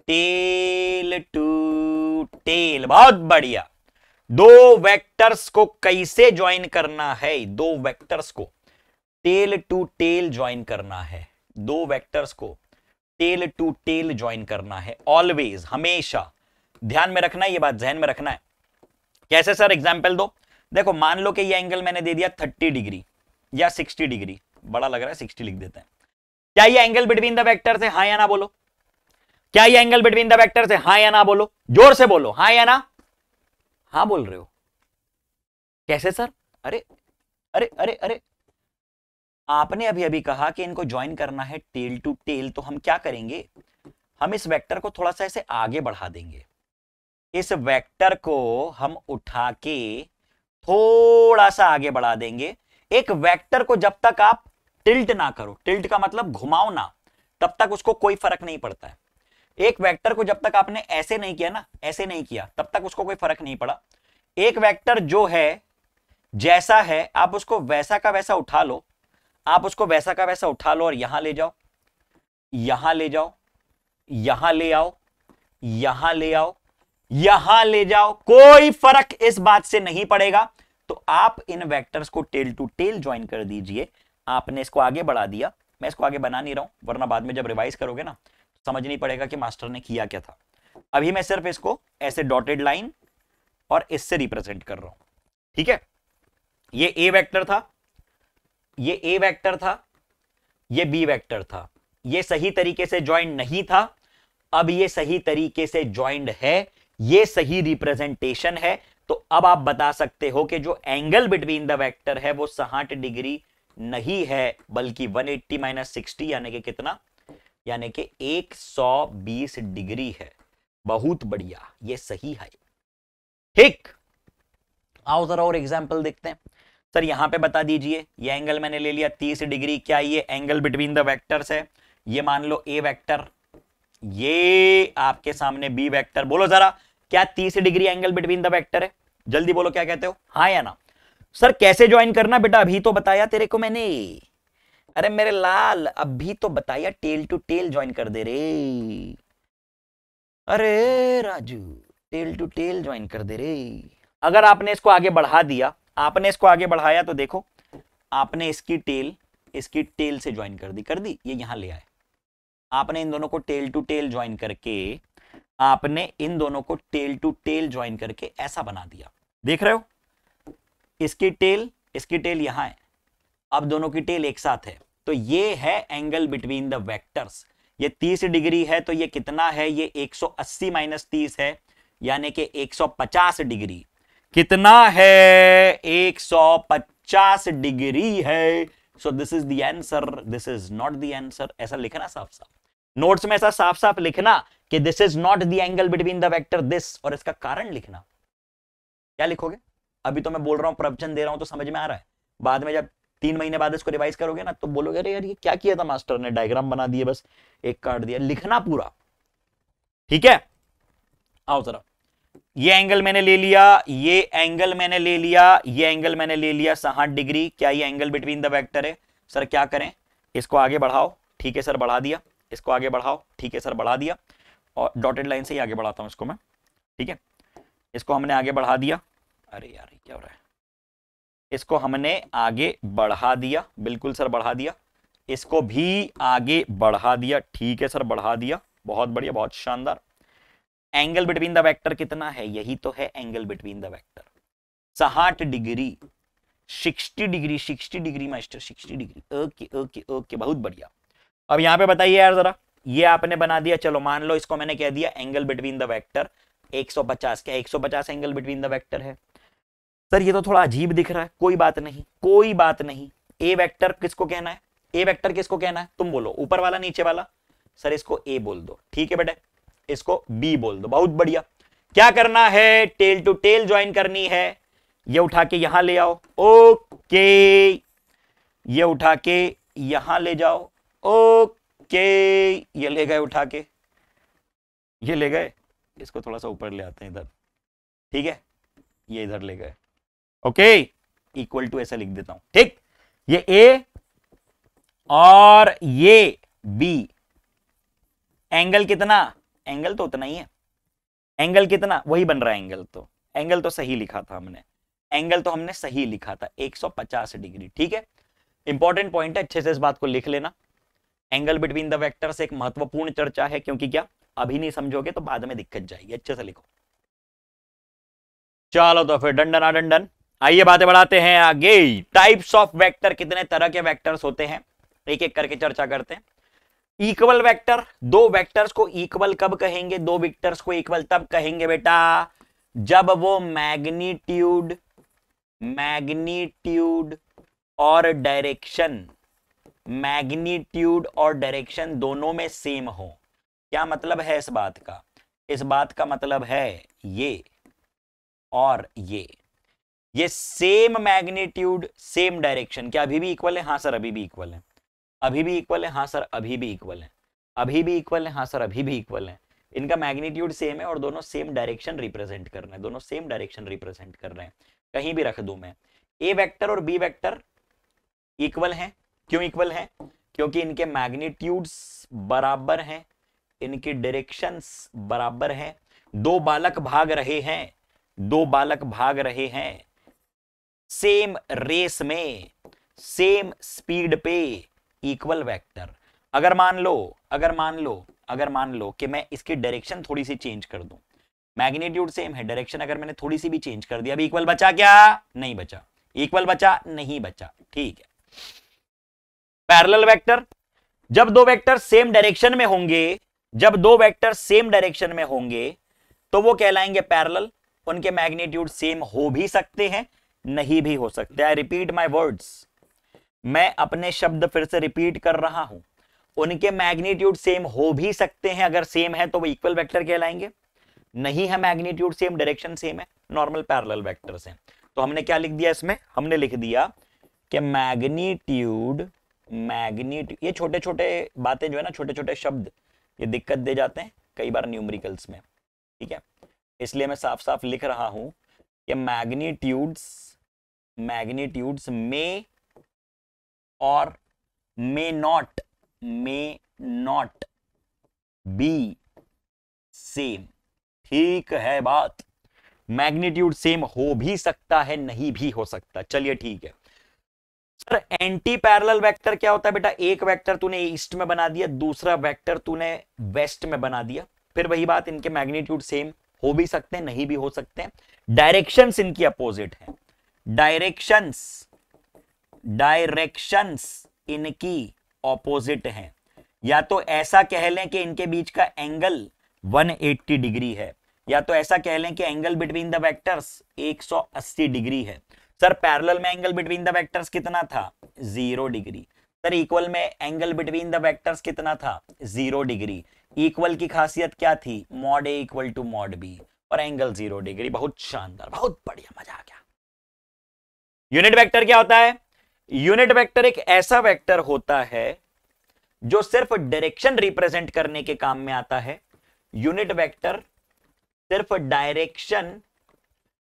tail to tail बहुत बढ़िया दो वेक्टर्स को कैसे ज्वाइन करना है दो वेक्टर्स को टेल टू टेल ज्वाइन करना है दो वेक्टर्स को टेल टू टेल ज्वाइन करना है ऑलवेज हमेशा ध्यान में रखना है ये बात जहन में रखना है कैसे सर एग्जाम्पल दो देखो मान लो कि ये एंगल मैंने दे दिया थर्टी डिग्री या सिक्सटी डिग्री बड़ा लग रहा है सिक्सटी लिख देते हैं क्या ये एंगल बिटवीन द वेक्टर से हाँ या ना बोलो क्या ये एंगल बिटवीन द वेक्टर से हाँ या ना बोलो जोर से बोलो हाँ या ना हाँ बोल रहे हो कैसे सर अरे अरे अरे अरे आपने अभी अभी कहा कि इनको ज्वाइन करना है टेल टू टेल तो हम क्या करेंगे हम इस वेक्टर को थोड़ा सा ऐसे आगे बढ़ा देंगे इस वेक्टर को हम उठा के थोड़ा सा आगे बढ़ा देंगे एक वेक्टर को जब तक आप टिल्ट ना करो टिल्ट का मतलब घुमाओ ना तब तक उसको कोई फर्क नहीं पड़ता है एक वेक्टर को जब तक आपने ऐसे नहीं किया ना ऐसे नहीं किया तब तक उसको कोई फर्क नहीं पड़ा एक वेक्टर जो है जैसा है आप उसको वैसा का वैसा उठा लो आप उसको वैसा का वैसा उठा लो और यहां ले जाओ यहां ले जाओ यहां ले आओ यहां ले आओ यहां ले जाओ कोई फर्क इस बात से नहीं पड़ेगा तो आप इन वेक्टर्स को टेल टू टेल ज्वाइन कर दीजिए आपने इसको आगे बढ़ा दिया मैं इसको आगे बना नहीं रहा हूं वरना बाद में जब रिवाइज करोगे ना तो समझ नहीं पड़ेगा कि मास्टर ने किया क्या था अभी मैं सिर्फ इसको ऐसे डॉटेड लाइन और इससे रिप्रेजेंट कर रहा हूं ठीक है ये ए वेक्टर था ये ए वेक्टर था ये बी वेक्टर था ये सही तरीके से ज्वाइंट नहीं था अब ये सही तरीके से ज्वाइंट है ये सही रिप्रेजेंटेशन है तो अब आप बता सकते हो कि जो एंगल बिटवीन द वेक्टर है वो साठ डिग्री नहीं है बल्कि 180 एट्टी माइनस सिक्सटी यानी कि कितना यानी कि 120 डिग्री है बहुत बढ़िया ये सही है ठीक आओ जरा और एग्जाम्पल देखते हैं सर यहाँ पे बता दीजिए ये एंगल मैंने ले लिया तीस डिग्री क्या ये एंगल बिटवीन द वेक्टर्स है ये मान लो ए वैक्टर ये आपके सामने बी वैक्टर बोलो जरा क्या तीस degree angle between the vector है जल्दी बोलो क्या कहते हो हाँ या ना सर कैसे ज्वाइन करना बेटा अभी तो बताया तेरे को मैंने अरे मेरे लाल अभी तो बताया टेल टू टेल ज्वाइन कर दे रे अरे Raju tail to tail join कर दे रे अगर आपने इसको आगे बढ़ा दिया आपने इसको आगे बढ़ाया तो देखो आपने इसकी टेल इसकी टेल से ज्वाइन कर दी कर दी ये यहां ले आए आपने इन दोनों को टेल टू टेल ज्वाइन करके आपने इन दोनों को टेल टू टेल ज्वाइन करके ऐसा बना दिया देख रहे हो इसकी टेल इसकी टेल यहां है अब दोनों की टेल एक साथ है तो ये है एंगल बिटवीन द वेक्टर्स ये 30 डिग्री है तो ये कितना है ये 180 सौ अस्सी माइनस तीस है यानी कि 150 डिग्री कितना है 150 डिग्री है so this is the this is not the answer ऐसा लिखना साफ साफ नोट्स में ऐसा साफ साफ लिखना कि this is not the angle between the vector this और इसका कारण लिखना क्या लिखोगे अभी तो मैं बोल रहा हूं प्रवचन दे रहा हूं तो समझ में आ रहा है बाद में जब तीन महीने बाद इसको रिवाइज करोगे ना तो बोलोगे अरे यार ये क्या किया था मास्टर ने डायग्राम बना दिए बस एक कार्ड दिया लिखना पूरा ठीक है आओ जरा ये एंगल मैंने ले लिया ये एंगल मैंने ले लिया ये एंगल मैंने ले लिया साठ डिग्री क्या ये एंगल बिटवीन द वेक्टर है सर क्या करें इसको आगे बढ़ाओ ठीक है सर बढ़ा दिया इसको आगे बढ़ाओ ठीक है सर बढ़ा दिया और डॉटेड लाइन से ही आगे बढ़ाता हूँ इसको मैं ठीक है इसको हमने आगे बढ़ा दिया अरे यार क्या हो रहा है इसको हमने आगे बढ़ा दिया बिल्कुल सर बढ़ा दिया इसको भी आगे बढ़ा दिया ठीक है सर बढ़ा दिया बहुत बढ़िया बहुत शानदार एंगल बिटवीन द वेक्टर कितना है यही तो है एंगल बिटवीन द वेक्टर साठ degree sixty degree sixty degree master sixty degree okay okay okay बहुत बढ़िया अब यहाँ पे बताइए यार जरा ये आपने बना दिया चलो मान लो इसको मैंने कह दिया एंगल बिटवीन द वेक्टर 150 क्या 150 एंगल बिटवीन द वेक्टर है सर ये तो थोड़ा अजीब दिख रहा है कोई बात नहीं कोई बात नहीं ए वेक्टर किसको कहना है ए वेक्टर किसको कहना है तुम बोलो ऊपर वाला नीचे वाला सर इसको ए बोल दो ठीक है बेटा इसको बी बोल दो बहुत बढ़िया क्या करना है टेल टू टेल ज्वाइन करनी है ये उठा के यहां ले आओ ओके ये उठा के यहां ले जाओ ओके ये ले गए उठा के ये ले गए इसको थोड़ा सा ऊपर ले आते हैं इधर ठीक है ये इधर ले गए ओके इक्वल टू ऐसा लिख देता हूं ठीक ये ए और ये बी एंगल कितना एंगल तो उतना ही है एंगल कितना वही बन रहा है एंगल तो एंगल तो सही लिखा था हमने एंगल तो हमने सही लिखा था 150 डिग्री ठीक है इंपॉर्टेंट पॉइंट है अच्छे से इस बात को लिख लेना एंगल बिटवीन द वेक्टर्स एक महत्वपूर्ण चर्चा है क्योंकि क्या अभी नहीं समझोगे तो बाद में दिक्कत जाएगी अच्छे से लिखो चलो तो फिर डंडन डंडन आइए बातें बढ़ाते हैं आगे टाइप्स ऑफ वेक्टर कितने तरह के वेक्टर्स होते हैं एक एक करके चर्चा करते हैं इक्वल वेक्टर दो वेक्टर्स को इक्वल कब कहेंगे दो वेक्टर्स को इक्वल तब कहेंगे बेटा जब वो मैग्नीट्यूड मैग्नीट्यूड और डायरेक्शन मैग्नीट्यूड और डायरेक्शन दोनों में सेम हो क्या मतलब है इस बात का इस बात का मतलब है ये और ये ये सेम मैग्नीट्यूड सेम डायरेक्शन क्या अभी भी इक्वल है हाँ सर अभी भी इक्वल है अभी भी इक्वल है हाँ सर अभी भी इक्वल है अभी भी इक्वल है हाँ सर अभी भी इक्वल है इनका मैग्नीट्यूड सेम है और दोनों सेम डायरेक्शन रिप्रेजेंट कर रहे हैं दोनों सेम डायरेक्शन रिप्रेजेंट कर रहे हैं कहीं भी रख दू मैं ए वेक्टर और बी वेक्टर इक्वल हैं क्यों इक्वल हैं क्योंकि इनके मैग्नीट्यूड्स बराबर हैं इनकी डायरेक्शंस बराबर हैं दो बालक भाग रहे हैं दो बालक भाग रहे हैं सेम रेस में सेम स्पीड पे इक्वल वेक्टर अगर मान लो अगर मान लो अगर मान लो कि मैं इसकी डायरेक्शन थोड़ी सी चेंज कर दूं मैग्नीट्यूड सेम है डायरेक्शन अगर मैंने थोड़ी सी भी चेंज कर दिया अब इक्वल बचा क्या नहीं बचा इक्वल बचा नहीं बचा ठीक है पैरेलल वेक्टर जब दो वेक्टर सेम डायरेक्शन में होंगे जब दो वेक्टर सेम डायरेक्शन में होंगे तो वो कहलाएंगे पैरेलल उनके मैग्नीट्यूड सेम हो भी सकते हैं नहीं भी हो सकते आई रिपीट माई वर्ड्स मैं अपने शब्द फिर से रिपीट कर रहा हूं उनके मैग्नीट्यूड सेम हो भी सकते हैं अगर सेम है तो वो इक्वल वेक्टर कहलाएंगे नहीं है मैग्नीट्यूड सेम डायरेक्शन सेम है नॉर्मल पैरेलल वैक्टर से तो हमने क्या लिख दिया इसमें हमने लिख दिया कि मैग्नीट्यूड मैग्नीट ये छोटे छोटे बातें जो है ना छोटे छोटे शब्द ये दिक्कत दे जाते हैं कई बार न्यूमरिकल्स में ठीक है इसलिए मैं साफ साफ लिख रहा हूं कि मैग्नीट्यूड्स मैग्नीट्यूड्स में और may not may not be same ठीक है बात मैग्नीट्यूड सेम हो भी सकता है नहीं भी हो सकता चलिए ठीक है सर एंटी पैरेलल वेक्टर क्या होता है बेटा एक वेक्टर तूने ईस्ट में बना दिया दूसरा वेक्टर तूने वेस्ट में बना दिया फिर वही बात इनके मैग्नीट्यूड सेम हो भी सकते हैं नहीं भी हो सकते हैं डायरेक्शंस इनकी अपोजिट है डायरेक्शंस डायरेक्शंस इनकी ऑपोजिट हैं या तो ऐसा कह लें कि इनके बीच का एंगल 180 डिग्री है या तो ऐसा कह लें कि angle between the vectors 180 degree है सर पैरेलल में एंगल बिटवीन द वेक्टर्स कितना था जीरो डिग्री सर इक्वल में एंगल बिटवीन द वेक्टर्स कितना था जीरो डिग्री इक्वल की खासियत क्या थी mod A equal to mod B और एंगल जीरो डिग्री बहुत शानदार बहुत बढ़िया मजा आ गया यूनिट वेक्टर क्या होता है यूनिट वेक्टर एक ऐसा वेक्टर होता है जो सिर्फ डायरेक्शन रिप्रेजेंट करने के काम में आता है यूनिट वेक्टर सिर्फ डायरेक्शन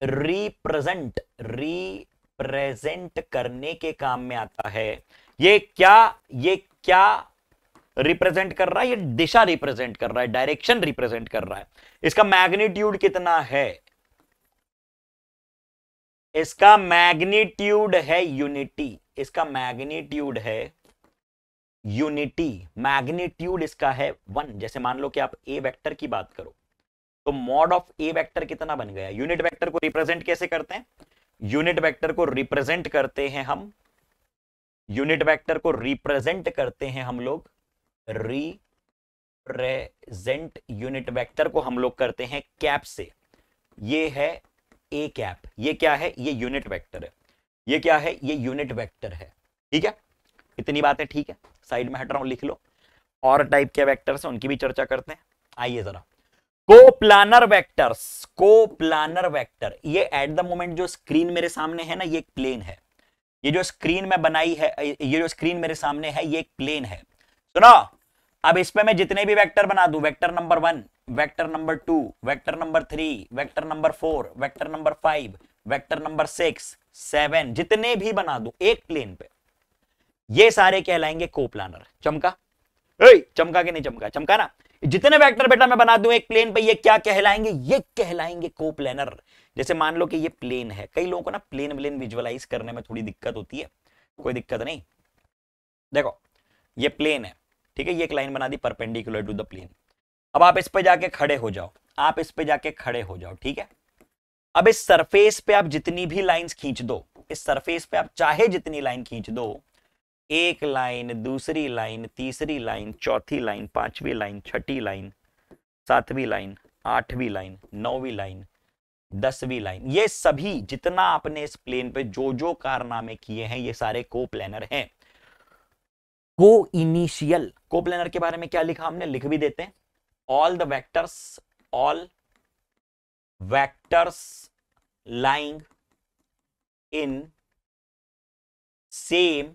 रिप्रेजेंट रिप्रेजेंट करने के काम में आता है ये क्या ये क्या रिप्रेजेंट कर रहा है ये दिशा रिप्रेजेंट कर रहा है डायरेक्शन रिप्रेजेंट कर रहा है इसका मैग्नीट्यूड कितना है इसका मैग्नीट्यूड है यूनिटी इसका मैग्नीट्यूड है यूनिटी मैग्नीट्यूड इसका है वन जैसे मान लो कि आप ए वेक्टर की बात करो तो मॉड ऑफ ए वेक्टर कितना बन गया यूनिट वेक्टर को रिप्रेजेंट कैसे करते हैं यूनिट वेक्टर को रिप्रेजेंट करते हैं हम यूनिट वेक्टर को रिप्रेजेंट करते हैं हम लोग रिप्रेजेंट यूनिट वेक्टर को हम लोग करते हैं कैप से ये है ए कैप ये क्या है ये यूनिट वेक्टर है ये क्या है ये यूनिट वेक्टर है ठीक है इतनी बात है ठीक है साइड में हट रहा हूं लिख लो और टाइप के वेक्टर्स हैं उनकी भी चर्चा करते हैं आइए जरा coplanar coplanar coplanar vector ये एट द मोमेंट जो स्क्रीन मेरे सामने है ना ये एक प्लेन है ये जो स्क्रीन में बनाई है ये जो स्क्रीन मेरे सामने है ये एक प्लेन है सुना अब इसमें मैं जितने भी वेक्टर बना दू vector number one vector number two vector number three vector number four vector number five vector number six seven जितने भी बना दू एक प्लेन पे ये सारे कहलाएंगे को प्लानर चमका चमका के नहीं चमका चमका ना जितने वेक्टर बेटा मैं बना दूं एक प्लेन पे ये क्या कहलाएंगे ये कहलाएंगे को प्लानर जैसे मान लो कि ये प्लेन है कई लोगों को ना प्लेन व्लेन विजुअलाइज करने में थोड़ी दिक्कत होती है कोई दिक्कत नहीं देखो ये प्लेन है ठीक है ये एक लाइन बना दी परपेंडिकुलर टू द प्लेन अब आप इस पे जाके खड़े हो जाओ आप इस पे जाके खड़े हो जाओ ठीक है अब इस सरफेस पे आप जितनी भी लाइंस खींच दो इस सरफेस पे आप चाहे जितनी लाइन खींच दो एक लाइन दूसरी लाइन तीसरी लाइन चौथी लाइन पांचवी लाइन छठी लाइन सातवीं लाइन आठवीं लाइन नौवीं लाइन दसवीं लाइन ये सभी जितना आपने इस प्लेन पे जो जो कारनामे किए हैं ये सारे को प्लानर हैं को इनिशियल को प्लानर के बारे में क्या लिखा हमने लिख भी देते हैं all the vectors all vectors lying in same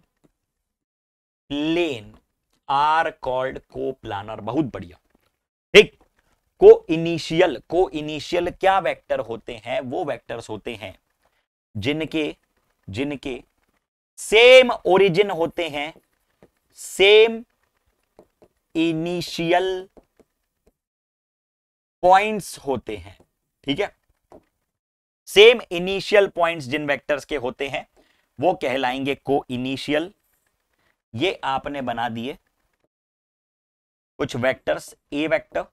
plane are called coplanar बहुत बढ़िया ठीक को इनिशियल को इनिशियल क्या वेक्टर होते हैं वो वेक्टर्स होते हैं जिनके जिनके सेम ओरिजिन होते हैं सेम इनिशियल पॉइंट्स होते हैं ठीक है सेम इनिशियल पॉइंट्स जिन वेक्टर्स के होते हैं वो कहलाएंगे को इनिशियल ये आपने बना दिए कुछ vectors A vector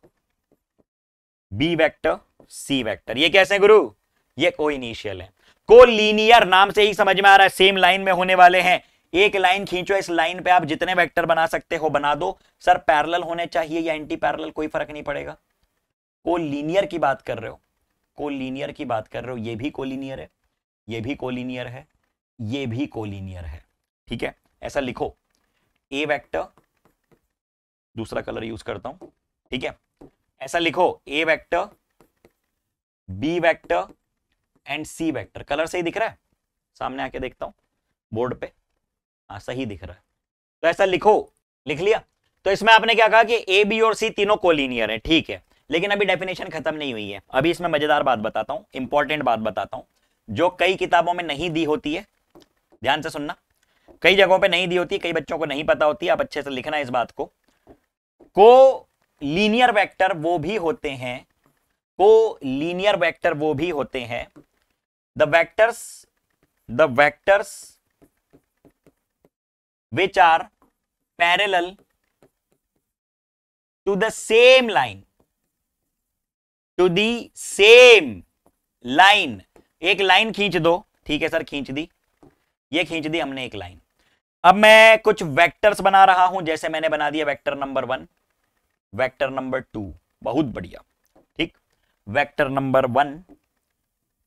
B vector C vector ये कैसे गुरु ये को इनिशियल है को लीनियर नाम से ही समझ में आ रहा है सेम लाइन में होने वाले हैं एक लाइन खींचो इस लाइन पे आप जितने वेक्टर बना सकते हो बना दो सर पैरल होने चाहिए या एंटी पैरल कोई फर्क नहीं पड़ेगा को लीनियर की बात कर रहे हो को लीनियर की बात कर रहे हो ये भी कोलिनियर है ये भी कोलिनियर है ये भी कोलिनियर है ठीक है ऐसा लिखो ए वैक्टर दूसरा कलर यूज करता हूं ठीक है ऐसा लिखो A vector B vector and C vector colour से ही दिख रहा है सामने आके देखता हूं बोर्ड पे हाँ सही दिख रहा है तो ऐसा लिखो लिख लिया तो इसमें आपने क्या कहा कि ए बी और सी तीनों कोलिनियर है ठीक है लेकिन अभी डेफिनेशन खत्म नहीं हुई है अभी इसमें मजेदार बात बताता हूँ इंपॉर्टेंट बात बताता हूँ जो कई किताबों में नहीं दी होती है ध्यान से सुनना कई जगहों पे नहीं दी होती कई बच्चों को नहीं पता होती आप अच्छे से लिखना इस बात को को लीनियर वैक्टर वो भी होते हैं को लीनियर वैक्टर वो भी होते हैं the vectors the vectors which are parallel to the same line to the same line एक लाइन खींच दो ठीक है सर खींच दी ये खींच दी हमने एक लाइन अब मैं कुछ वेक्टर्स बना रहा हूं जैसे मैंने बना दिया vector number one vector number two बहुत बढ़िया ठीक वेक्टर नंबर वन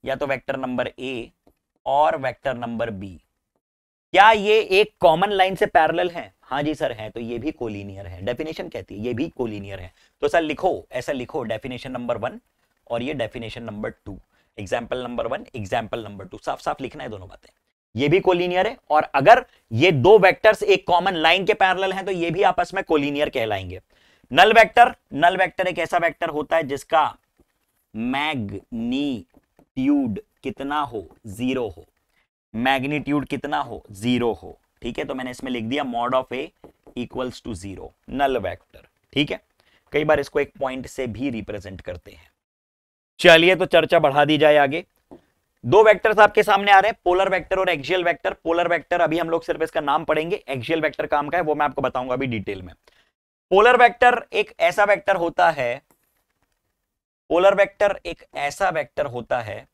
या तो वेक्टर नंबर ए और वेक्टर नंबर बी क्या ये एक कॉमन लाइन से पैरेलल है हाँ जी सर है तो ये भी कोलिनियर है डेफिनेशन कहती है ये भी कोलिनियर है तो सर लिखो ऐसा लिखो डेफिनेशन नंबर वन और ये definition number two example number one example number two साफ साफ लिखना है दोनों बातें ये भी कोलिनियर है और अगर ये दो वेक्टर्स एक कॉमन लाइन के पैरेलल हैं तो ये भी आपस में कोलिनियर कहलाएंगे नल वेक्टर नल वेक्टर एक ऐसा वेक्टर होता है जिसका मैग्नीट्यूड कितना हो जीरो हो मैग्नीट्यूड कितना हो जीरो हो ठीक है तो मैंने इसमें लिख दिया mod of A equals to zero null vector ठीक है कई बार इसको एक पॉइंट से भी रिप्रेजेंट करते हैं चलिए तो चर्चा बढ़ा दी जाए आगे दो वेक्टर्स आपके सामने आ रहे हैं पोलर वेक्टर और एक्सियल वेक्टर पोलर वेक्टर अभी हम लोग सिर्फ इसका नाम पढ़ेंगे एक्सियल वेक्टर काम का है वो मैं आपको बताऊंगा अभी डिटेल में पोलर वेक्टर एक ऐसा वेक्टर होता है पोलर वेक्टर एक ऐसा वेक्टर होता है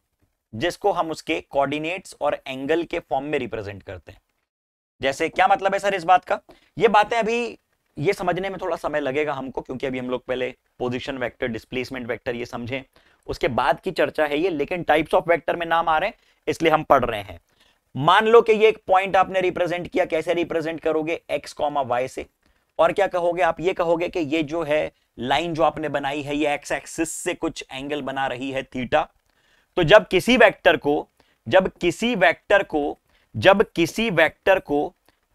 जिसको हम उसके कोऑर्डिनेट्स और एंगल के फॉर्म में रिप्रेजेंट करते हैं जैसे क्या मतलब है सर इस बात का ये बातें अभी ये समझने में थोड़ा समय लगेगा हमको क्योंकि अभी हम लोग पहले पोजिशन वैक्टर डिस्प्लेसमेंट वैक्टर ये समझें उसके बाद की चर्चा है ये लेकिन टाइप्स ऑफ वैक्टर में नाम आ रहे हैं इसलिए हम पढ़ रहे हैं मान लो कि ये एक पॉइंट आपने रिप्रेजेंट किया कैसे रिप्रेजेंट करोगे एक्स कॉमा वाई से और क्या कहोगे आप ये कहोगे कि ये जो है लाइन जो आपने बनाई है ये एक्स एक्सिस से कुछ एंगल बना रही है थीटा तो जब किसी वेक्टर को जब किसी वेक्टर को जब किसी वेक्टर को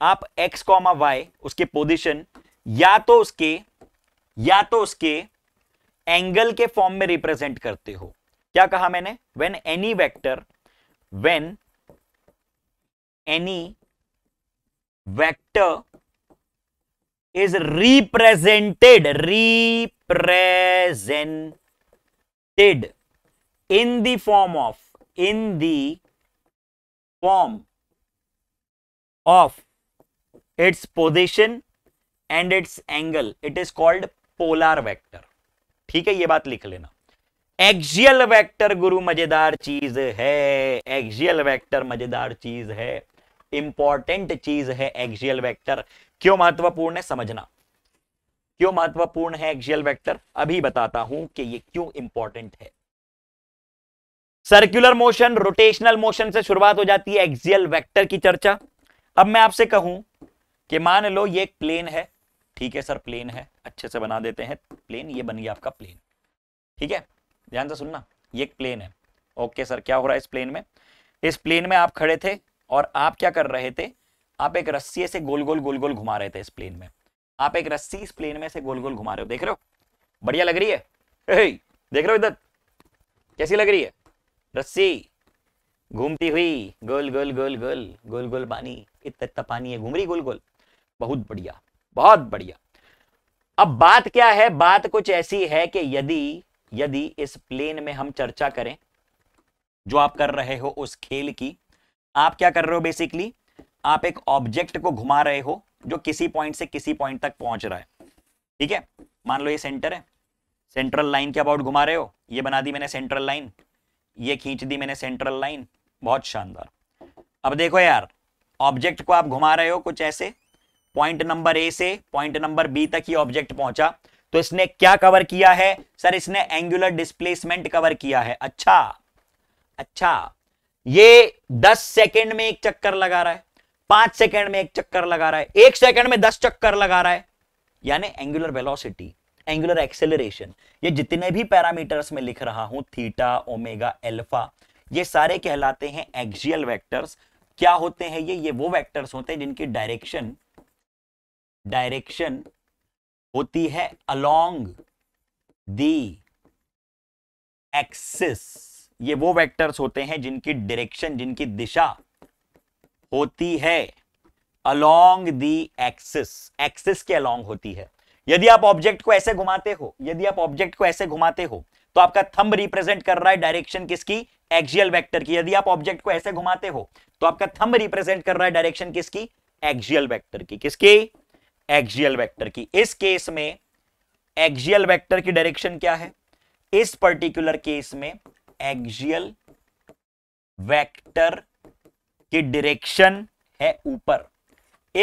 आप x, y उसके पोजीशन या तो उसके या तो उसके एंगल के फॉर्म में रिप्रेजेंट करते हो क्या कहा मैंने when any vector when any vector is represented represented in the form of in the form of its position and its angle it is called polar vector ठीक है ये बात लिख लेना एक्सियल वेक्टर गुरु मजेदार चीज है एक्सियल वेक्टर मजेदार चीज है इंपॉर्टेंट चीज है एक्सियल वेक्टर क्यों महत्वपूर्ण है समझना क्यों महत्वपूर्ण है एक्सियल वेक्टर अभी बताता हूं कि ये क्यों इंपॉर्टेंट है सर्क्युलर मोशन रोटेशनल मोशन से शुरुआत हो जाती है एक्सियल वेक्टर की चर्चा अब मैं आपसे कहूं कि मान लो ये एक प्लेन है ठीक है सर प्लेन है अच्छे से बना देते हैं प्लेन ये बन गया आपका प्लेन ठीक है ध्यान से सुनना ये एक प्लेन है ओके सर क्या हो रहा है इस प्लेन में इस प्लेन में आप खड़े थे और आप क्या कर रहे थे आप एक रस्सी से गोल गोल गोल गोल घुमा रहे थे इस प्लेन में आप एक रस्सी इस प्लेन में से गोल गोल घुमा रहे हो देख रहे हो बढ़िया लग रही है देख रहे हो इधर कैसी लग रही है रस्सी घूमती हुई गोल गोल गोल गोल गोल गोल पानी इतना इतना पानी है घूम रही गोल गोल बहुत बढ़िया बहुत बढ़िया अब बात क्या है बात कुछ ऐसी है कि यदि यदि इस प्लेन में हम चर्चा करें जो आप कर रहे हो उस खेल की आप क्या कर रहे हो बेसिकली आप एक ऑब्जेक्ट को घुमा रहे हो जो किसी पॉइंट से किसी पॉइंट तक पहुंच रहा है ठीक है मान लो ये सेंटर है सेंट्रल लाइन के अबाउट घुमा रहे हो ये बना दी मैंने सेंट्रल लाइन ये खींच दी मैंने सेंट्रल लाइन बहुत शानदार अब देखो यार ऑब्जेक्ट को आप घुमा रहे हो कुछ ऐसे पॉइंट नंबर ए से पॉइंट नंबर बी तक ही ऑब्जेक्ट पहुंचा तो इसने क्या कवर किया है सर इसने एंगुलर डिस्प्लेसमेंट कवर किया है अच्छा अच्छा ये दस सेकेंड में एक चक्कर लगा रहा है पांच सेकेंड में एक चक्कर लगा रहा है एक सेकेंड में दस चक्कर लगा रहा है यानी एंगुलर वेलोसिटी एंगुलर एक्सेलरेशन ये जितने भी पैरामीटर्स में लिख रहा हूं थीटा ओमेगा एल्फा ये सारे कहलाते हैं एक्जियल वेक्टर्स क्या होते हैं ये ये वो वेक्टर्स होते हैं जिनकी डायरेक्शन डायरेक्शन होती है अलोंग दी एक्सिस ये वो वेक्टर्स होते हैं जिनकी डायरेक्शन जिनकी दिशा होती है अलोंग दी एक्सिस एक्सिस के अलोंग होती है यदि आप ऑब्जेक्ट को ऐसे घुमाते हो यदि आप ऑब्जेक्ट को ऐसे घुमाते हो तो आपका थंब रिप्रेजेंट कर रहा है डायरेक्शन किसकी एक्जियल वेक्टर की यदि आप ऑब्जेक्ट को ऐसे घुमाते हो तो आपका थंब रिप्रेजेंट कर रहा है डायरेक्शन किसकी एक्जियल वेक्टर की किसकी एक्जियल वेक्टर की इस केस में एक्जियल वेक्टर की डायरेक्शन क्या है इस पर्टिकुलर केस में एक्जियल वेक्टर की डायरेक्शन है ऊपर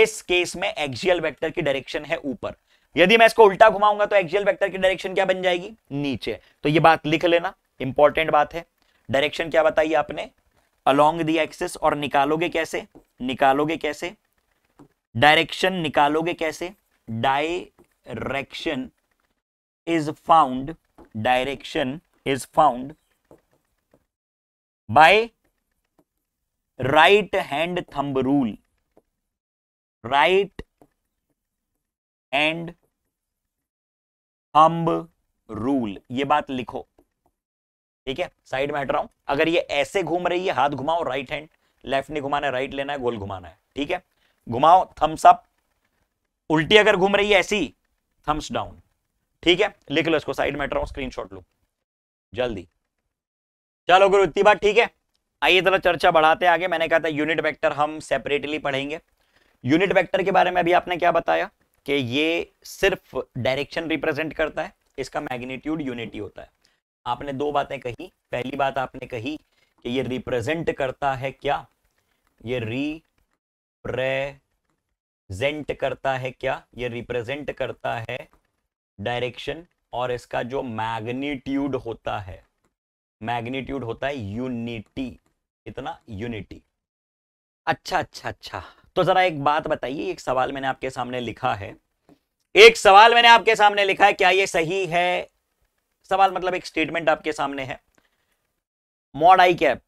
इस केस में एक्जियल वेक्टर की डायरेक्शन है ऊपर यदि मैं इसको उल्टा घुमाऊंगा तो एक्सियल वेक्टर की डायरेक्शन क्या बन जाएगी नीचे तो ये बात लिख लेना इंपॉर्टेंट बात है डायरेक्शन क्या बताइए आपने अलोंग दी एक्सिस और निकालोगे कैसे निकालोगे कैसे डायरेक्शन निकालोगे कैसे direction is found direction is found by right hand thumb rule right hand thumb rule ये बात लिखो ठीक है साइड में हट रहा हूं अगर ये ऐसे घूम रही है हाथ घुमाओ राइट हैंड लेफ्ट नहीं घुमाना राइट लेना है गोल घुमाना है ठीक है घुमाओ थम्स अप उल्टी अगर घूम रही है ऐसी थम्स डाउन ठीक है लिख लो इसको साइड में हट रहा हूं स्क्रीनशॉट लो जल्दी चलो गुरु इतनी बात ठीक है आइए जरा चर्चा बढ़ाते आगे मैंने कहा था यूनिट वेक्टर हम सेपरेटली पढ़ेंगे यूनिट वेक्टर के बारे में अभी आपने क्या बताया कि ये सिर्फ डायरेक्शन रिप्रेजेंट करता है इसका मैग्नीट्यूड यूनिटी होता है आपने दो बातें कही पहली बात आपने कही कि ये रिप्रेजेंट करता है क्या ये रिप्रेजेंट करता है क्या ये रिप्रेजेंट करता है डायरेक्शन और इसका जो मैग्नीट्यूड होता है मैग्नीट्यूड होता है यूनिटी इतना यूनिटी अच्छा अच्छा अच्छा तो जरा एक बात बताइए एक सवाल मैंने आपके सामने लिखा है एक सवाल मैंने आपके सामने लिखा है क्या ये सही है सवाल मतलब एक स्टेटमेंट आपके सामने है mod i cap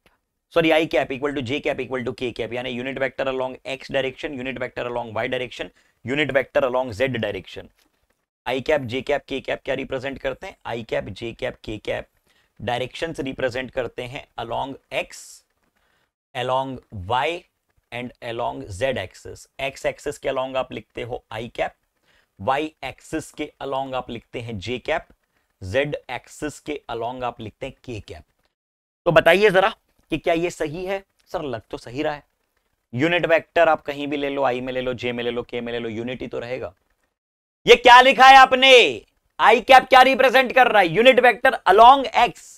sorry i cap equal to j cap equal to k cap यानी unit vector along x direction unit vector along y direction unit vector along z direction i cap j cap k cap क्या represent करते हैं i cap j cap k cap direction represent करते हैं along x along y and along z axis x axis के along आप लिखते हो आई cap y axis के अलोंग आप लिखते हैं जे कैप जेड एक्सिस के अलोंग आप लिखते हैं के कैप तो बताइए जरा कि क्या ये सही है सर लग तो सही रहा है यूनिट वेक्टर आप कहीं भी ले लो आई में ले लो जे में ले लो के में ले लो यूनिट ही तो रहेगा ये क्या लिखा है आपने आई कैप क्या रिप्रेजेंट कर रहा है unit vector along x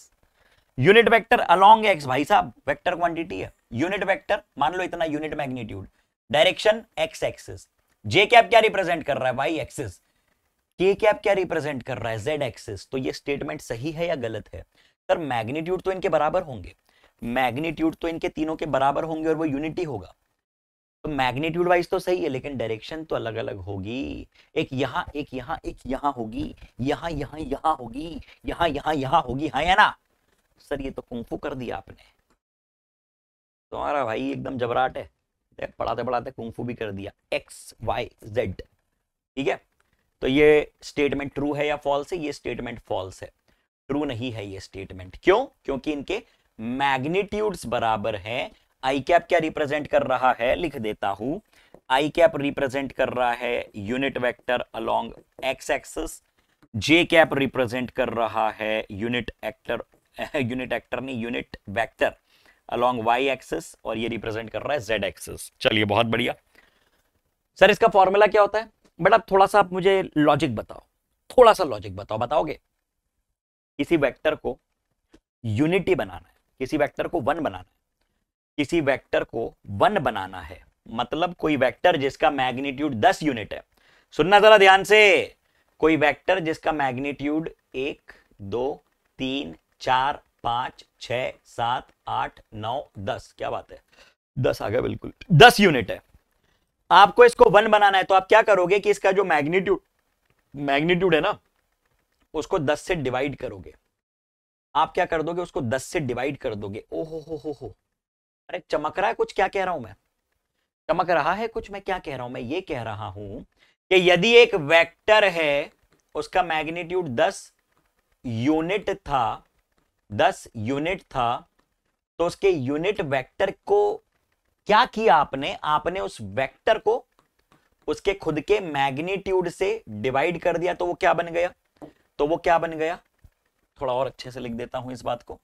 unit vector along x भाई साहब वेक्टर क्वांटिटी है यूनिट वेक्टर मान लो इतना unit magnitude direction x axis j cap क्या रिप्रेजेंट कर रहा है वाई एक्सिस के कैप क्या रिप्रेजेंट कर रहा है जेड एक्सिस तो ये स्टेटमेंट सही है या गलत है सर मैग्नीट्यूड तो इनके बराबर होंगे मैग्नीट्यूड तो इनके तीनों के बराबर होंगे और वो यूनिटी होगा तो मैग्नीट्यूड वाइज तो सही है लेकिन डायरेक्शन तो अलग अलग होगी एक यहाँ एक यहाँ एक यहाँ होगी यहाँ यहाँ यहाँ होगी यहाँ यहाँ यहाँ होगी हाँ या ना सर ये तो कुंफू कर दिया आपने तुम्हारा भाई एकदम जबराट है देख पढ़ाते पढ़ाते कुंफू भी कर दिया एक्स वाई जेड ठीक है तो ये स्टेटमेंट ट्रू है या फॉल्स है ये स्टेटमेंट फॉल्स है ट्रू नहीं है ये स्टेटमेंट क्यों क्योंकि इनके मैग्नीट्यूड्स बराबर हैं आई कैप क्या रिप्रेजेंट कर रहा है लिख देता हूं आई कैप रिप्रेजेंट कर रहा है unit vector along x axis j cap represent कर रहा है यूनिट एक्टर यूनिट एक्टर नहीं unit vector along y axis और ये रिप्रेजेंट कर रहा है जेड एक्सिस चलिए बहुत बढ़िया सर इसका फॉर्मूला क्या होता है बट अब थोड़ा सा आप मुझे लॉजिक बताओ थोड़ा सा लॉजिक बताओ बताओगे किसी वेक्टर को यूनिटी बनाना है किसी वेक्टर को वन बनाना है किसी वेक्टर को वन बनाना है मतलब कोई वेक्टर जिसका मैग्नीट्यूड दस यूनिट है सुनना जरा ध्यान से कोई वेक्टर जिसका मैग्नीट्यूड एक दो तीन चार पांच छ सात आठ नौ दस क्या बात है दस आ गया बिल्कुल दस यूनिट है आपको इसको वन बनाना है तो आप क्या करोगे कि इसका जो मैग्नीट्यूड मैग्नीट्यूड है ना उसको दस से डिवाइड करोगे आप क्या कर दोगे उसको दस से डिवाइड कर दोगे ओहो हो हो हो हो अरे चमक रहा है कुछ क्या कह रहा हूं मैं चमक रहा है कुछ मैं क्या कह रहा हूं मैं ये कह रहा हूं कि यदि एक वेक्टर है उसका मैग्नीट्यूड 10 यूनिट था दस यूनिट था तो उसके यूनिट वेक्टर को क्या किया आपने आपने उस वेक्टर को उसके खुद के मैग्नीट्यूड से डिवाइड कर दिया तो वो क्या बन गया तो वो क्या बन गया थोड़ा और अच्छे से लिख देता हूं इस बात को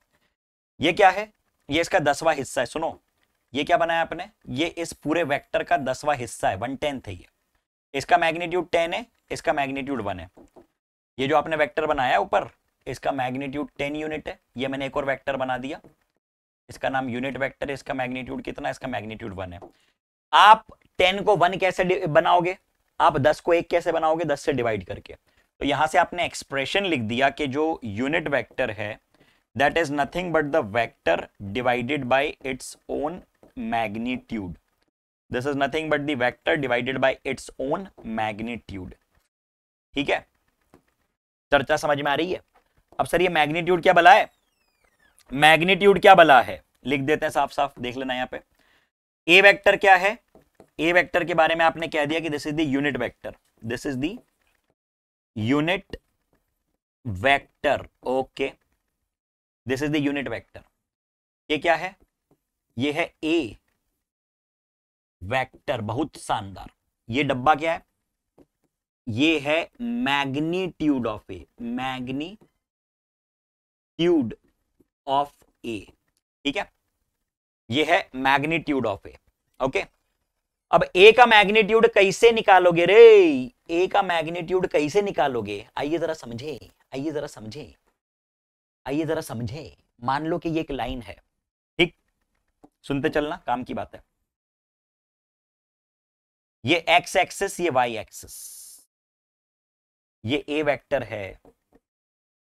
ये क्या है ये इसका दसवा हिस्सा है सुनो ये क्या बनाया आपने ये इस पूरे वेक्टर का दसवा हिस्सा है वन टेंथ है ये इसका मैग्नीट्यूड टेन है इसका मैग्नीट्यूड वन है ये जो आपने वेक्टर बनाया ऊपर इसका मैग्नीट्यूड टेन यूनिट है ये मैंने एक और वैक्टर बना दिया इसका नाम यूनिट वैक्टर है इसका मैग्नीट्यूड कितना इसका मैग्नीट्यूड वन है आप टेन को वन कैसे बनाओगे आप दस को एक कैसे बनाओगे दस से डिवाइड करके तो यहां से आपने एक्सप्रेशन लिख दिया कि जो यूनिट वेक्टर है that is nothing but the vector divided by its own magnitude this is nothing but the vector divided by its own magnitude ठीक है चर्चा समझ में आ रही है अब सर ये मैग्नीट्यूड क्या बला है मैग्नीट्यूड क्या बला है लिख देते हैं साफ साफ देख लेना यहाँ पे ए वेक्टर क्या है ए वेक्टर के बारे में आपने कह दिया कि this is the unit this is the unit vector okay this is the unit vector ये क्या है ये है ए वेक्टर बहुत शानदार ये डब्बा क्या है ये है magnitude of A magni magnitude of A ठीक है ये है मैग्नीट्यूड ऑफ ए ओके अब ए का मैग्नीट्यूड कैसे निकालोगे रे ए का मैग्नीट्यूड कैसे निकालोगे आइए जरा समझे आइए जरा समझे आइए जरा समझे मान लो कि ये एक लाइन है ठीक सुनते चलना काम की बात है ये एक्स एक्सेस ये वाई एक्सेस ये ए वेक्टर है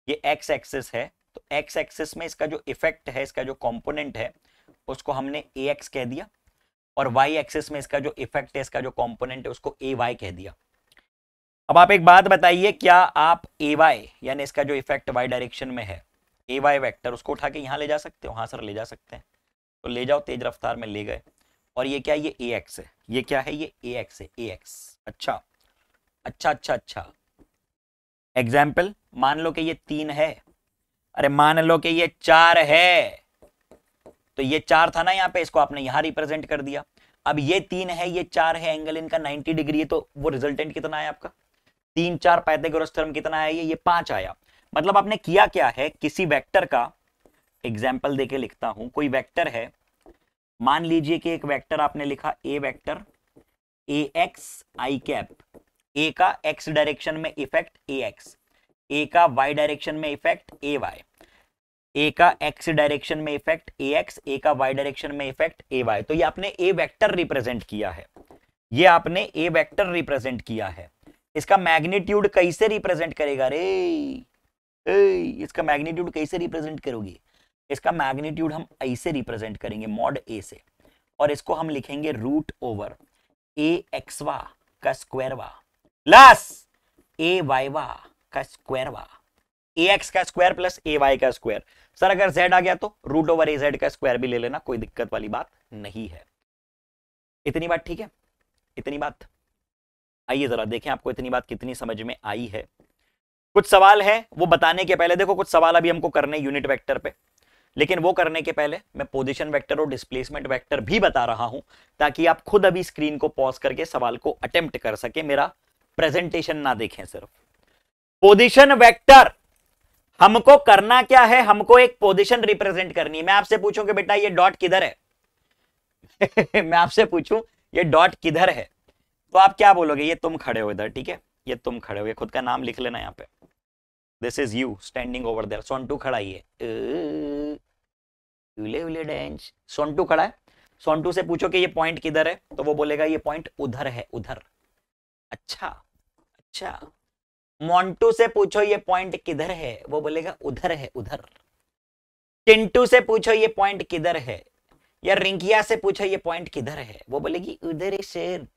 ये एक्स एक्सेस है तो एक्स एक्सिस में इसका जो इफेक्ट है इसका जो कॉम्पोनेंट है उसको हमने ए एक्स कह दिया और वाई एक्सिस में इसका जो इफेक्ट है इसका जो कॉम्पोनेंट है उसको ए वाई कह दिया अब आप एक बात बताइए क्या आप ए वाई यानी इसका जो इफेक्ट वाई डायरेक्शन में है ए वाई वैक्टर उसको उठा के यहाँ ले जा सकते हो हाँ सर ले जा सकते हैं तो ले जाओ तेज रफ्तार में ले गए और ये क्या ये ए एक्स है ये क्या है ये ए एक्स है ए एक्स अच्छा अच्छा अच्छा अच्छा एग्जाम्पल मान लो कि ये तीन है अरे मान लो कि ये चार है तो ये चार था ना यहाँ पे इसको आपने यहां रिप्रेजेंट कर दिया अब ये तीन है ये चार है एंगल इनका 90 डिग्री है तो वो रिजल्टेंट कितना आया आपका तीन चार पैथागोरस थ्योरम कितना आया ये ये पांच आया मतलब आपने किया क्या है किसी वेक्टर का एग्जाम्पल देके लिखता हूं कोई वेक्टर है मान लीजिए कि एक वेक्टर आपने लिखा A vector A x i cap A का एक्स डायरेक्शन में इफेक्ट ए एक्स ए का वाई डायरेक्शन में इफेक्ट ए वाई ए का एक्स डायरेक्शन में इफेक्ट ए एक्स ए का वाई डायरेक्शन में इफेक्ट ए वाई तो ये आपने ए वेक्टर रिप्रेजेंट किया है ये आपने ए वेक्टर रिप्रेजेंट किया है इसका मैग्नीट्यूड कैसे रिप्रेजेंट करेगा रे ए, इसका मैग्नीट्यूड कैसे रिप्रेजेंट करोगे इसका मैग्नीट्यूड हम ऐसे रिप्रेजेंट करेंगे मॉड ए से और इसको हम लिखेंगे रूट ओवर ए एक्सवा का स्क्वायर वा प्लस ए वाई वा का स्क्वायर हुआ ए एक्स का स्क्वायर प्लस ए वाई का स्क्वायर सर अगर जेड आ गया तो रूट ओवर ए जेड का स्क्वायर भी ले लेना कोई दिक्कत वाली बात नहीं है इतनी बात ठीक है इतनी बात आइए जरा देखें आपको इतनी बात कितनी समझ में आई है कुछ सवाल है वो बताने के पहले देखो कुछ सवाल अभी हमको करने यूनिट वेक्टर पे लेकिन वो करने के पहले मैं पोजीशन वेक्टर और डिस्प्लेसमेंट वेक्टर भी बता रहा हूं ताकि आप खुद अभी स्क्रीन को पॉज करके सवाल को अटेम्प्ट कर सके मेरा प्रेजेंटेशन ना देखें सिर्फ पोजिशन वैक्टर हमको करना क्या है हमको एक पोजिशन रिप्रेजेंट करनी है मैं आपसे पूछूं कि बेटा ये डॉट किधर है मैं आपसे पूछूं ये डॉट किधर है तो आप क्या बोलोगे ये तुम खड़े हो इधर ठीक है ये तुम खड़े हो ये खुद का नाम लिख लेना यहाँ पे this is you standing over सोन सोनटू खड़ा ही सोनटू खड़ा है सोनटू से पूछो कि ये पॉइंट किधर है तो वो बोलेगा ये पॉइंट उधर है उधर अच्छा अच्छा मोन्टू से पूछो ये पॉइंट किधर है वो बोलेगा उधर है उधर टिंटू से पूछो ये पॉइंट किधर है या रिंकिया से पूछो ये पॉइंट किधर है वो बोलेगी उधर है शेर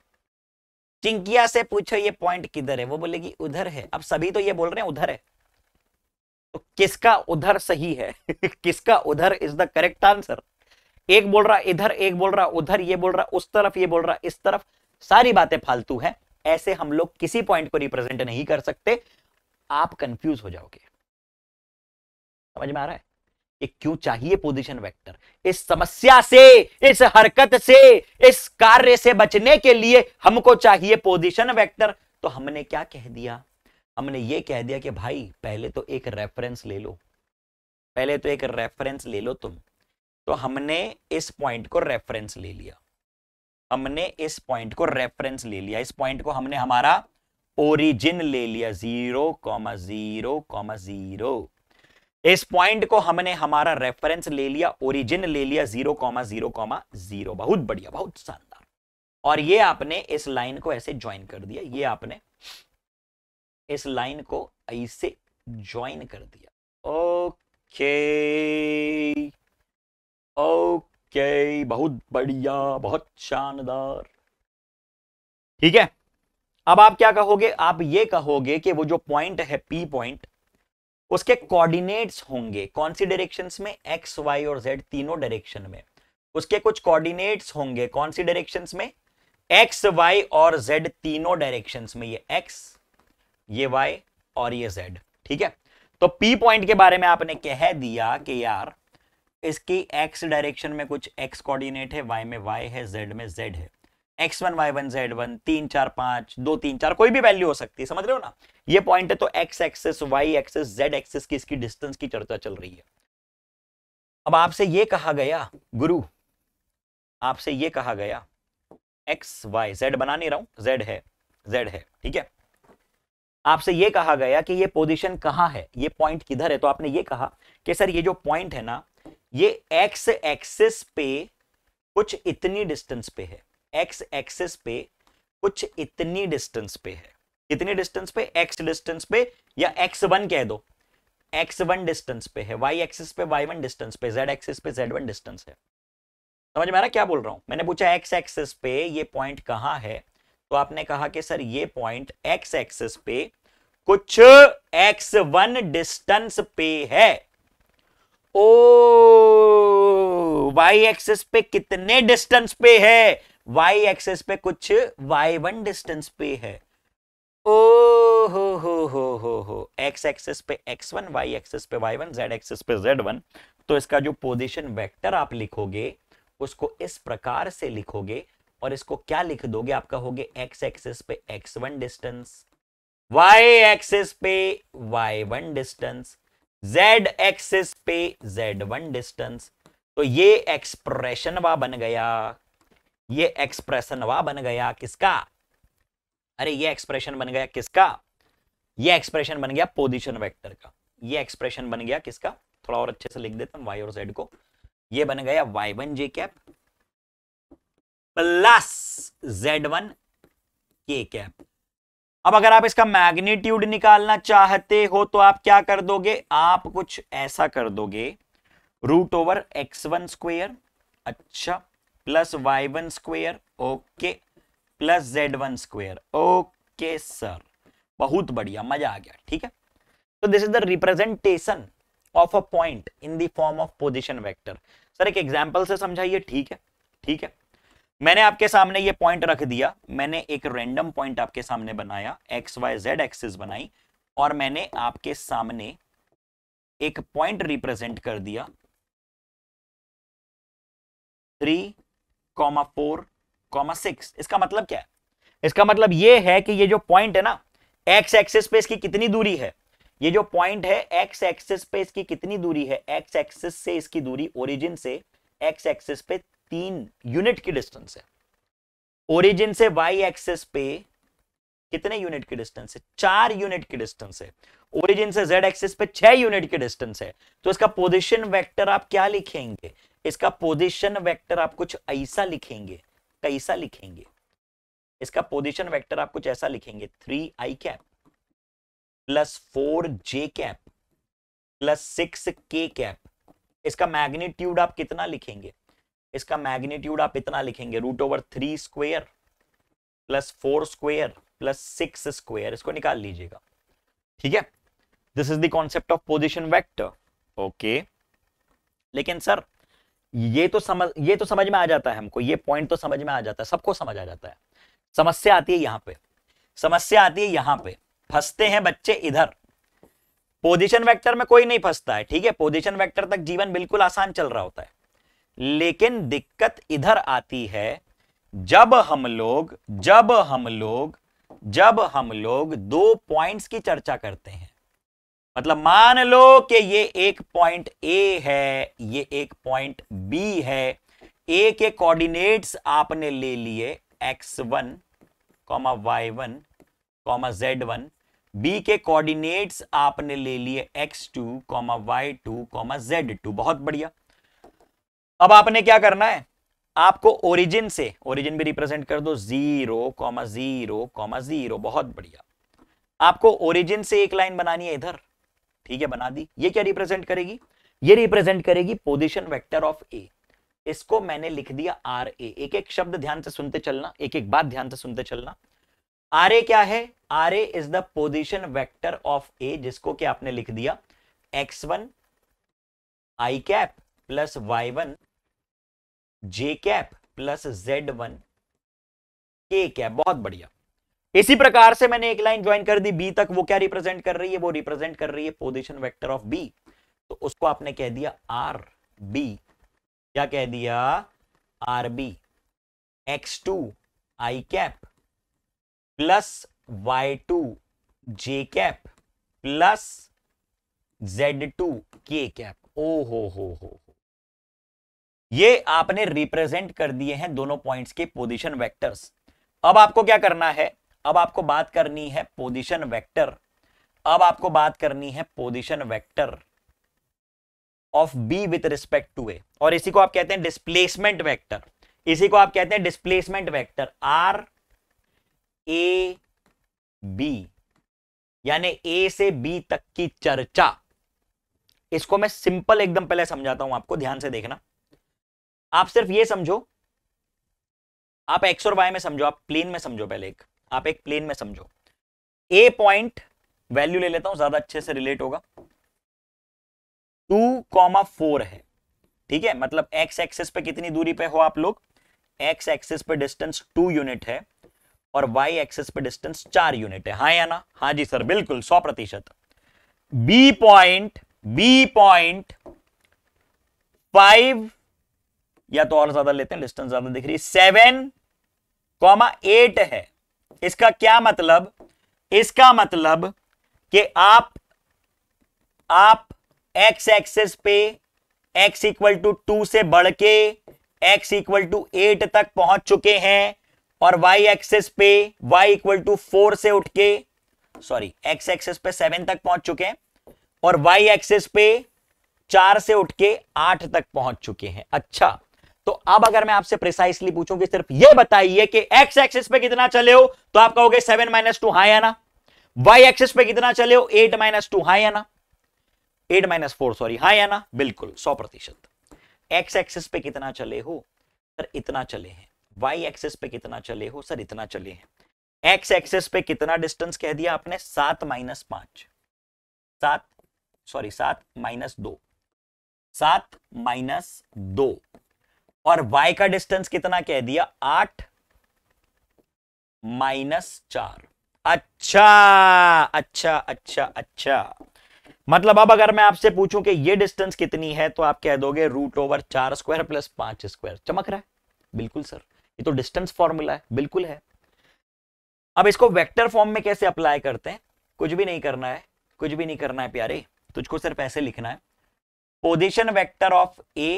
चिंकिया से पूछो ये पॉइंट किधर है वो बोलेगी उधर है अब सभी तो ये बोल रहे हैं उधर है तो किसका उधर सही है किसका उधर इज द करेक्ट आंसर एक बोल रहा इधर एक बोल रहा उधर ये बोल रहा उस तरफ ये बोल रहा इस तरफ सारी बातें फालतू है ऐसे हम लोग किसी पॉइंट को रिप्रेजेंट नहीं कर सकते आप कंफ्यूज हो जाओगे समझ में आ रहा है ये क्यों चाहिए पोजीशन वेक्टर इस समस्या से इस हरकत से इस कार्य से बचने के लिए हमको चाहिए पोजीशन वेक्टर तो हमने क्या कह दिया हमने ये कह दिया कि भाई पहले तो एक रेफरेंस ले लो पहले तो एक रेफरेंस ले लो तुम तो हमने इस पॉइंट को रेफरेंस ले लिया हमने इस पॉइंट को रेफरेंस ले लिया इस पॉइंट को हमने हमारा ओरिजिन ले लिया zero comma zero comma zero इस पॉइंट को हमने हमारा रेफरेंस ले लिया ओरिजिन ले लिया zero comma zero comma zero बहुत बढ़िया बहुत शानदार और ये आपने इस लाइन को ऐसे ज्वाइन कर दिया ये आपने इस लाइन को ऐसे ज्वाइन कर दिया ओके ओके ओके बहुत बढ़िया बहुत शानदार ठीक है अब आप क्या कहोगे आप ये कहोगे कि वो जो पॉइंट है पी पॉइंट उसके कोऑर्डिनेट्स होंगे कौन सी डायरेक्शन में एक्स वाई और जेड तीनों डायरेक्शन में उसके कुछ कोऑर्डिनेट्स होंगे कौन सी डायरेक्शन में एक्स वाई और जेड तीनों डायरेक्शन में ये एक्स ये वाई और ये जेड ठीक है तो पी पॉइंट के बारे में आपने कह दिया कि यार इसकी एक्स डायरेक्शन में कुछ एक्स कोऑर्डिनेट है वाई में वाई है जेड में जेड है x one y one z one तीन चार पांच दो तीन चार कोई भी वैल्यू हो सकती है समझ रहे हो ना ये पॉइंट है तो x axis y axis z axis की इसकी डिस्टेंस की चर्चा चल रही है अब आपसे ये कहा गया गुरु आपसे ये कहा गया एक्स वाई जेड बना नहीं रहा हूं जेड है जेड है ठीक है आपसे ये कहा गया कि ये पोजीशन कहाँ है ये पॉइंट किधर है तो आपने ये कहा कि सर ये जो पॉइंट है ना ये एक्स एक्सिस पे कुछ इतनी डिस्टेंस पे है एक्स एक्सिस पे कुछ इतनी डिस्टेंस पे है कितनी डिस्टेंस पे एक्स डिस्टेंस पे या एक्स वन कह दो एक्स वन डिस्टेंस पे है वाई एक्सिस पे वाई वन डिस्टेंस पे जेड एक्सिस पे जेड वन डिस्टेंस है समझ में आ रहा क्या बोल रहा हूं मैंने पूछा एक्स एक्सिस पे ये पॉइंट कहाँ है तो आपने कहा कि सर ये पॉइंट एक्स एक्सिस पे कुछ एक्स वन डिस्टेंस पे है ओ वाई एक्सेस पे कितने डिस्टेंस पे है वाई एक्सेस पे कुछ वाई वन डिस्टेंस पे है ओ हो हो हो हो हो एक्स एक्सेस पे एक्स वन वाई एक्सेस पे वाई वन जेड एक्सेस पे जेड वन तो इसका जो पोजीशन वेक्टर आप लिखोगे उसको इस प्रकार से लिखोगे और इसको क्या लिख दोगे आपका हो गया एक्स एक्सेस पे x one distance y axis पे y one distance z axis पे जेड वन डिस्टेंस तो ये एक्सप्रेशन वा बन गया ये एक्सप्रेशन वा बन गया किसका अरे ये एक्सप्रेशन बन गया किसका ये एक्सप्रेशन बन गया पोजिशन वेक्टर का ये एक्सप्रेशन बन गया किसका थोड़ा और अच्छे से लिख देता हूं वाई और जेड को ये बन गया y one j cap plus z one k cap अब अगर आप इसका मैग्नीट्यूड निकालना चाहते हो तो आप क्या कर दोगे आप कुछ ऐसा कर दोगे root over x one square अच्छा plus y one square okay plus z one square okay sir बहुत बढ़िया मजा आ गया ठीक है तो this is the representation of a point in the form of position vector sir एक एग्जाम्पल से समझाइए ठीक है ठीक है मैंने आपके सामने ये पॉइंट रख दिया मैंने एक रेंडम पॉइंट आपके सामने बनाया एक्स वाई जेड एक्सिस बनाई और मैंने आपके सामने एक पॉइंट रिप्रेजेंट कर दिया three comma four comma six इसका मतलब क्या है इसका मतलब ये है कि ये जो पॉइंट है ना एक्स एक्सिस पे इसकी कितनी दूरी है ये जो पॉइंट है एक्स एक्सिस पे इसकी कितनी दूरी है एक्स एक्सिस से इसकी दूरी ओरिजिन से एक्स एक्सिस पे तीन यूनिट की डिस्टेंस है ओरिजिन से वाई एक्सेस पे कितने यूनिट की डिस्टेंस है चार यूनिट की डिस्टेंस है ओरिजिन से जेड एक्सेस पे छह यूनिट की डिस्टेंस है तो इसका पोजिशन वैक्टर आप क्या लिखेंगे इसका पोजिशन वैक्टर आप कुछ ऐसा लिखेंगे कैसा लिखेंगे इसका पोजिशन वेक्टर आप कुछ ऐसा लिखेंगे three i cap plus four j cap plus six k cap इसका मैग्नीट्यूड आप कितना लिखेंगे इसका मैग्नीट्यूड आप इतना लिखेंगे root over three square plus four square plus six square इसको निकाल लीजिएगा ठीक है this is concept of position vector okay लेकिन सर ये तो समझ ये तो समझ में आ जाता है हमको ये पॉइंट तो समझ में आ जाता है सबको समझ आ जाता है समस्या आती है यहाँ पे समस्या आती है यहाँ पे फंसते हैं बच्चे इधर पोजीशन वेक्टर में कोई नहीं फंसता है ठीक है पोजीशन वेक्टर तक जीवन बिल्कुल आसान चल रहा होता है लेकिन दिक्कत इधर आती है जब हम लोग जब हम लोग जब हम लोग दो पॉइंट्स की चर्चा करते हैं मतलब मान लो कि ये एक पॉइंट ए है ये एक पॉइंट बी है ए के कोऑर्डिनेट्स आपने ले लिए x one comma y one comma z one B के कोऑर्डिनेट्स आपने ले लिए x two comma y two comma z two बहुत बढ़िया अब आपने क्या करना है आपको ओरिजिन से ओरिजिन भी रिप्रेजेंट कर दो zero comma zero comma zero बहुत बढ़िया आपको ओरिजिन से एक लाइन बनानी है इधर ठीक है बना दी ये क्या रिप्रेजेंट करेगी ये रिप्रेजेंट करेगी पोजिशन वेक्टर ऑफ ए इसको मैंने लिख दिया आर ए एक एक शब्द ध्यान से सुनते चलना एक एक बात ध्यान से सुनते चलना आर ए क्या है r A is the position vector of A जिसको क्या आपने लिख दिया x one i cap plus y one j cap plus z one k cap बहुत बढ़िया इसी प्रकार से मैंने एक लाइन ज्वाइन कर दी बी तक वो क्या रिप्रेजेंट कर रही है वो रिप्रेजेंट कर रही है पोजिशन वेक्टर ऑफ बी तो उसको आपने कह दिया आर बी क्या कह दिया r B x two i cap plus y two j cap plus z two k cap ओ हो हो हो ये आपने रिप्रेजेंट कर दिए हैं दोनों पॉइंट्स के पोजीशन वेक्टर्स अब आपको क्या करना है अब आपको बात करनी है पोजीशन वेक्टर अब आपको बात करनी है position vector of B with respect to A और इसी को आप कहते हैं डिस्प्लेसमेंट वेक्टर इसी को आप कहते हैं displacement vector r A B यानी ए से बी तक की चर्चा इसको मैं सिंपल एकदम पहले समझाता हूं आपको ध्यान से देखना आप सिर्फ ये समझो आप एक्स और वाई में समझो आप प्लेन में समझो पहले एक आप एक प्लेन में समझो ए पॉइंट वैल्यू ले लेता हूं ज्यादा अच्छे से रिलेट होगा टू कॉमा फोर है ठीक है मतलब एक्स एक्सिस पे कितनी दूरी पे हो आप लोग एक्स एक्सिस पे डिस्टेंस टू यूनिट है और वाई एक्सिस पे डिस्टेंस चार यूनिट है हा या ना हाँ जी सर बिल्कुल सौ प्रतिशत B point B point five या तो और ज्यादा लेते हैं डिस्टेंस ज्यादा दिख रही है सेवन कॉमा एट है इसका क्या मतलब इसका मतलब कि आप आप एक्स एक्सेस पे एक्स इक्वल टू टू से बढ़ के एक्स इक्वल टू एट तक पहुंच चुके हैं और वाई एक्सेस पे वाई इक्वल टू फोर से उठ के सॉरी एक्स एक्सेस पे सेवन तक पहुंच चुके हैं और वाई एक्सेस पे चार से उठ के आठ तक पहुंच चुके हैं अच्छा तो अब अगर मैं आपसे प्रिसाइसली पूछूं कि सिर्फ ये बताइए कि एक्स एक्सिस पे कितना चले हो तो आप कहोगे सेवन माइनस टू हाई आना वाई एक्सिस पे कितना चले हो एट माइनस टू हाई आना एट माइनस फोर सॉरी हाई आना बिल्कुल सौ प्रतिशत एक्स एक्सिस पे कितना चले हो सर इतना चले हैं वाई एक्सिस पे कितना चले हो सर इतना चले हैं एक्स एक्सिस पे कितना डिस्टेंस कह दिया आपने सात माइनस पांच सात सॉरी सात माइनस दो सात माइनस दो और y का डिस्टेंस कितना कह दिया आठ माइनस चार अच्छा अच्छा अच्छा अच्छा मतलब अब अगर मैं आपसे पूछूं कि ये डिस्टेंस कितनी है तो आप कह दोगे रूट ओवर चार स्क्वायर प्लस पांच स्क्वायर चमक रहा है बिल्कुल सर ये तो डिस्टेंस फॉर्मूला है बिल्कुल है अब इसको वेक्टर फॉर्म में कैसे अप्लाई करते हैं कुछ भी नहीं करना है कुछ भी नहीं करना है प्यारे तुझको सिर्फ ऐसे लिखना है position vector of A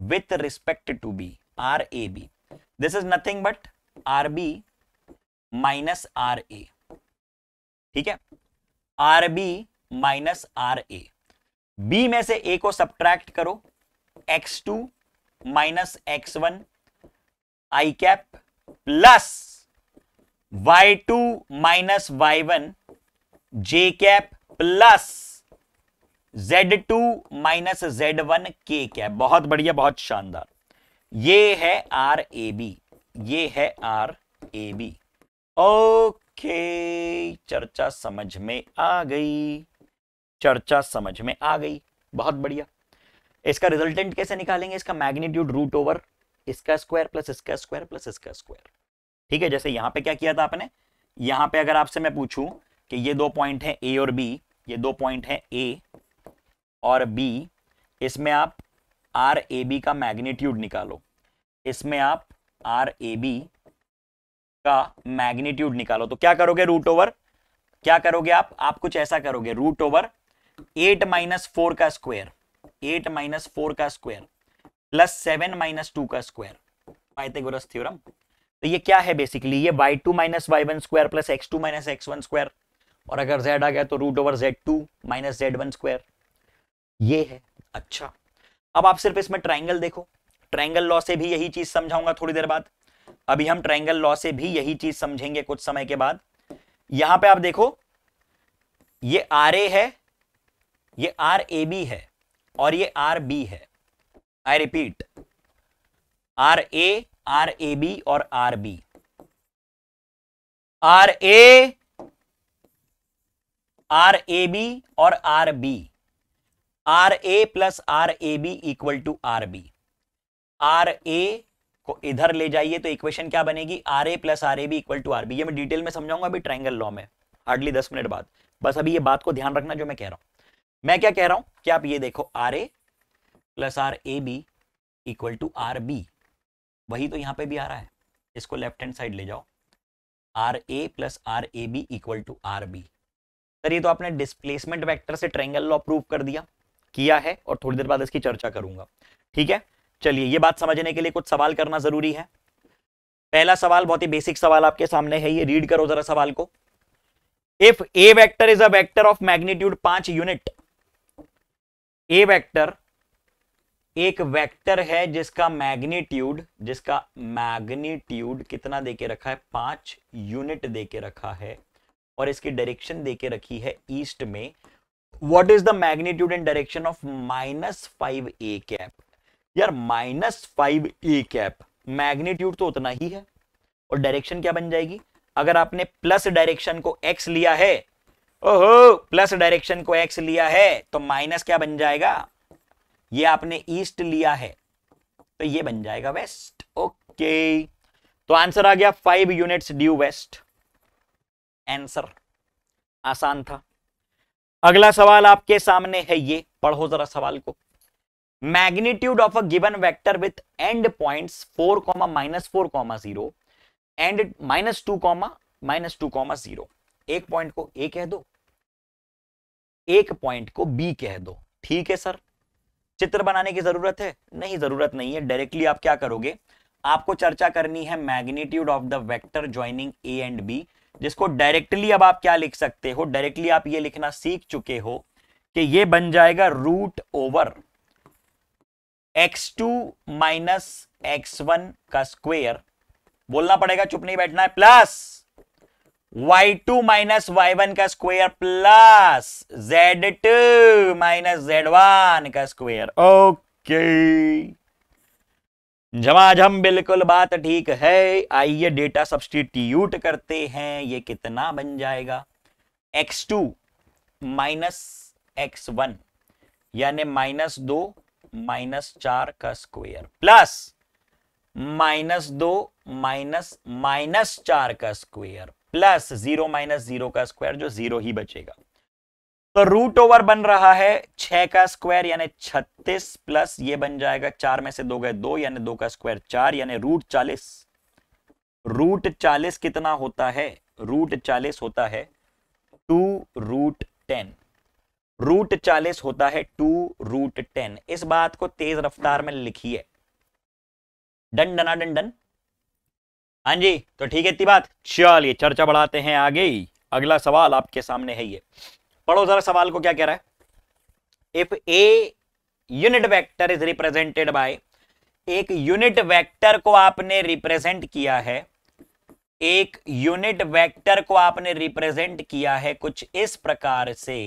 with respect to b rab this is nothing but rb minus ra ठीक है rb minus ra b में से a को सब्ट्रैक्ट करो x2 two minus x one i cap plus y two minus y one j cap plus z two minus z one k cap है बहुत बढ़िया बहुत शानदार ये है आर ए बी ये है आर ए बी ओके चर्चा समझ में आ गई चर्चा समझ में आ गई बहुत बढ़िया इसका रिजल्टेंट कैसे निकालेंगे इसका मैग्नीट्यूड रूट ओवर इसका स्क्वायर प्लस इसका स्क्वायर प्लस इसका स्क्वायर ठीक है जैसे यहां पे क्या किया था आपने यहां पे अगर आपसे मैं पूछूं कि ये दो पॉइंट हैं ए और बी ये दो पॉइंट हैं ए और बी इसमें आप आर ए बी का मैग्नीट्यूड निकालो इसमें आप आर ए बी का मैग्नीट्यूड निकालो तो क्या करोगे रूट ओवर क्या करोगे आप आप कुछ ऐसा करोगे root over eight minus four का स्क्वायर एट माइनस फोर का square plus seven minus two का स्क्वायर पाइथागोरस थ्योरम तो ये क्या है बेसिकली ये y two minus y one square plus x two minus x one square और अगर जेड आ गया तो root over z two minus z one square ये है अच्छा अब आप सिर्फ इसमें ट्राइंगल देखो ट्राइंगल लॉ से भी यही चीज समझाऊंगा थोड़ी देर बाद अभी हम ट्राइंगल लॉ से भी यही चीज समझेंगे कुछ समय के बाद यहां पे आप देखो ये आर ए है ये आर ए बी है और ये आर बी है I repeat r A r A B और r B are A r A B और r B are A plus are A B equal to are B are A को इधर ले जाइए तो इक्वेशन क्या बनेगी r A plus are A B equal to are B ये मैं डिटेल में समझाऊंगा अभी ट्राइंगल लॉ में हार्डली दस मिनट बाद बस अभी ये बात को ध्यान रखना जो मैं कह रहा हूं मैं क्या कह रहा हूं कि आप ये देखो r A plus are A B equal to are B वही तो यहां पे भी आ रहा है इसको लेफ्ट हैंड साइड ले जाओ r A plus are A B equal to are B sir ये तो आपने डिस्प्लेसमेंट वेक्टर से ट्रायंगल लॉ प्रूव कर दिया किया है और थोड़ी देर बाद इसकी चर्चा करूंगा ठीक है चलिए ये बात समझने के लिए कुछ सवाल करना जरूरी है पहला सवाल बहुत ही बेसिक सवाल आपके सामने है ये रीड करो जरा सवाल को if a vector is a vector of magnitude पांच यूनिट ए वेक्टर एक वेक्टर है जिसका मैग्नीट्यूड जिसका मैग्नीट्यूड कितना देके रखा है पांच यूनिट देके रखा है और इसकी डायरेक्शन देके रखी है ईस्ट में what is the magnitude and direction of minus five A cap यार minus five A cap magnitude तो उतना ही है और डायरेक्शन क्या बन जाएगी अगर आपने प्लस डायरेक्शन को एक्स लिया है ओहो प्लस डायरेक्शन को एक्स लिया है तो माइनस क्या बन जाएगा ये आपने ईस्ट लिया है तो ये बन जाएगा वेस्ट ओके तो आंसर आ गया five units due west answer आसान था अगला सवाल आपके सामने है ये पढ़ो जरा सवाल को magnitude of a given vector with end points four comma minus four comma zero and minus two comma minus two comma zero एक पॉइंट को ए कह दो एक पॉइंट को बी कह दो ठीक है सर चित्र बनाने की जरूरत है नहीं जरूरत नहीं है डायरेक्टली आप क्या करोगे आपको चर्चा करनी है magnitude of the vector joining A and B जिसको डायरेक्टली अब आप क्या लिख सकते हो डायरेक्टली आप ये लिखना सीख चुके हो कि ये बन जाएगा root over x two minus x one का स्क्वेयर बोलना पड़ेगा चुप नहीं बैठना है plus y two minus y one का square plus z two minus z one का स्क्वेयर ओके okay. झमाझम बिल्कुल बात ठीक है आइए डेटा सब्सटीट्यूट करते हैं ये कितना बन जाएगा x two minus x one यानी माइनस दो माइनस चार का स्क्वायर प्लस माइनस दो माइनस माइनस चार का square plus zero minus zero का स्क्वायर जो जीरो ही बचेगा तो रूट ओवर बन रहा है छ का स्क्वायर यानी छत्तीस प्लस ये बन जाएगा चार में से दो गए दो यानी दो का स्क्वायर चार यानी रूट चालीस रूट चालीस कितना होता है रूट चालीस होता है टू रूट टेन रूट चालीस होता है टू रूट टेन इस बात को तेज रफ्तार में लिखिए डन डना डन डन हाँ जी तो ठीक है इतनी बात चलिए चर्चा बढ़ाते हैं आगे अगला सवाल आपके सामने है ये पढ़ो जरा सवाल को क्या कह रहा है if a unit vector is represented by एक यूनिट वेक्टर को आपने रिप्रेजेंट किया है एक यूनिट वेक्टर को आपने रिप्रेजेंट किया है कुछ इस प्रकार से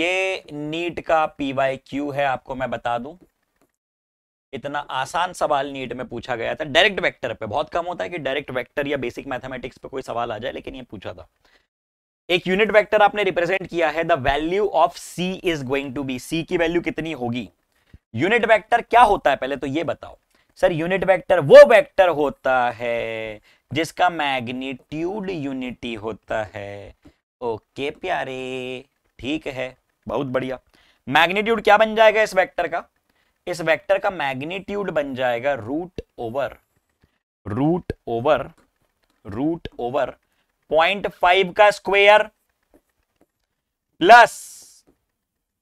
ये नीट का पी वाई क्यू है आपको मैं बता दूं इतना आसान सवाल नीट में पूछा गया था डायरेक्ट वेक्टर पे बहुत कम होता है कि डायरेक्ट वेक्टर या बेसिक मैथमेटिक्स पे कोई सवाल आ जाए लेकिन ये पूछा था एक यूनिट वेक्टर आपने रिप्रेजेंट किया है the value of c is going to be c की वैल्यू कितनी होगी यूनिट वेक्टर क्या होता है पहले तो ये बताओ सर यूनिट वेक्टर वो वेक्टर होता है जिसका मैग्नीट्यूड यूनिटी होता है ओके प्यारे ठीक है बहुत बढ़िया मैग्नीट्यूड क्या बन जाएगा इस वेक्टर का इस वेक्टर का मैग्नीट्यूड बन जाएगा root over root over root over point five का स्क्वेयर प्लस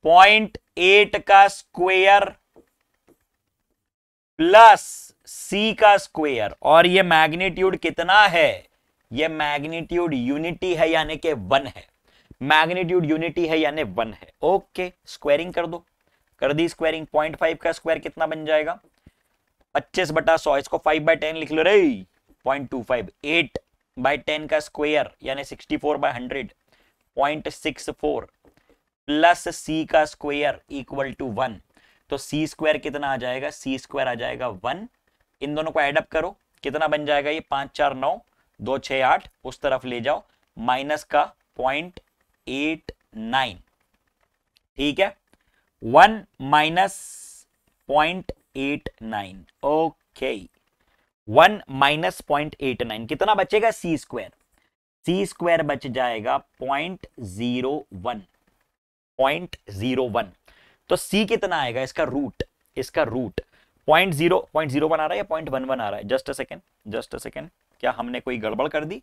पॉइंट एट का स्क्वेयर प्लस सी का स्क्वेयर और ये मैग्नीट्यूड कितना है ये मैग्नीट्यूड यूनिटी है यानी कि वन है मैग्नीट्यूड यूनिटी है यानी वन है ओके स्क्वायरिंग कर दो कर दी स्क्वायरिंग पॉइंट फाइव का स्क्वायर कितना बन जाएगा पच्चीस बटा सौ इसको फाइव बाई टेन लिख लो रही point two five eight by ten का स्क्वेयर यानी sixty four by hundred point six four plus c का स्क्वेयर इक्वल टू वन तो सी स्क्वायर कितना आ जाएगा सी स्क्वायर आ जाएगा वन इन दोनों को एडअप करो कितना बन जाएगा ये पांच चार नौ दो छ आठ उस तरफ ले जाओ माइनस का पॉइंट एट नाइन ठीक है one minus point eight nine okay one minus point eight nine कितना बचेगा सी स्क्वायर सी स्क्वायर बच जाएगा point zero one point zero one तो सी कितना आएगा इसका रूट इसका root point zero point zero one आ रहा है या पॉइंट वन वन आ रहा है just a second just a second क्या हमने कोई गड़बड़ कर दी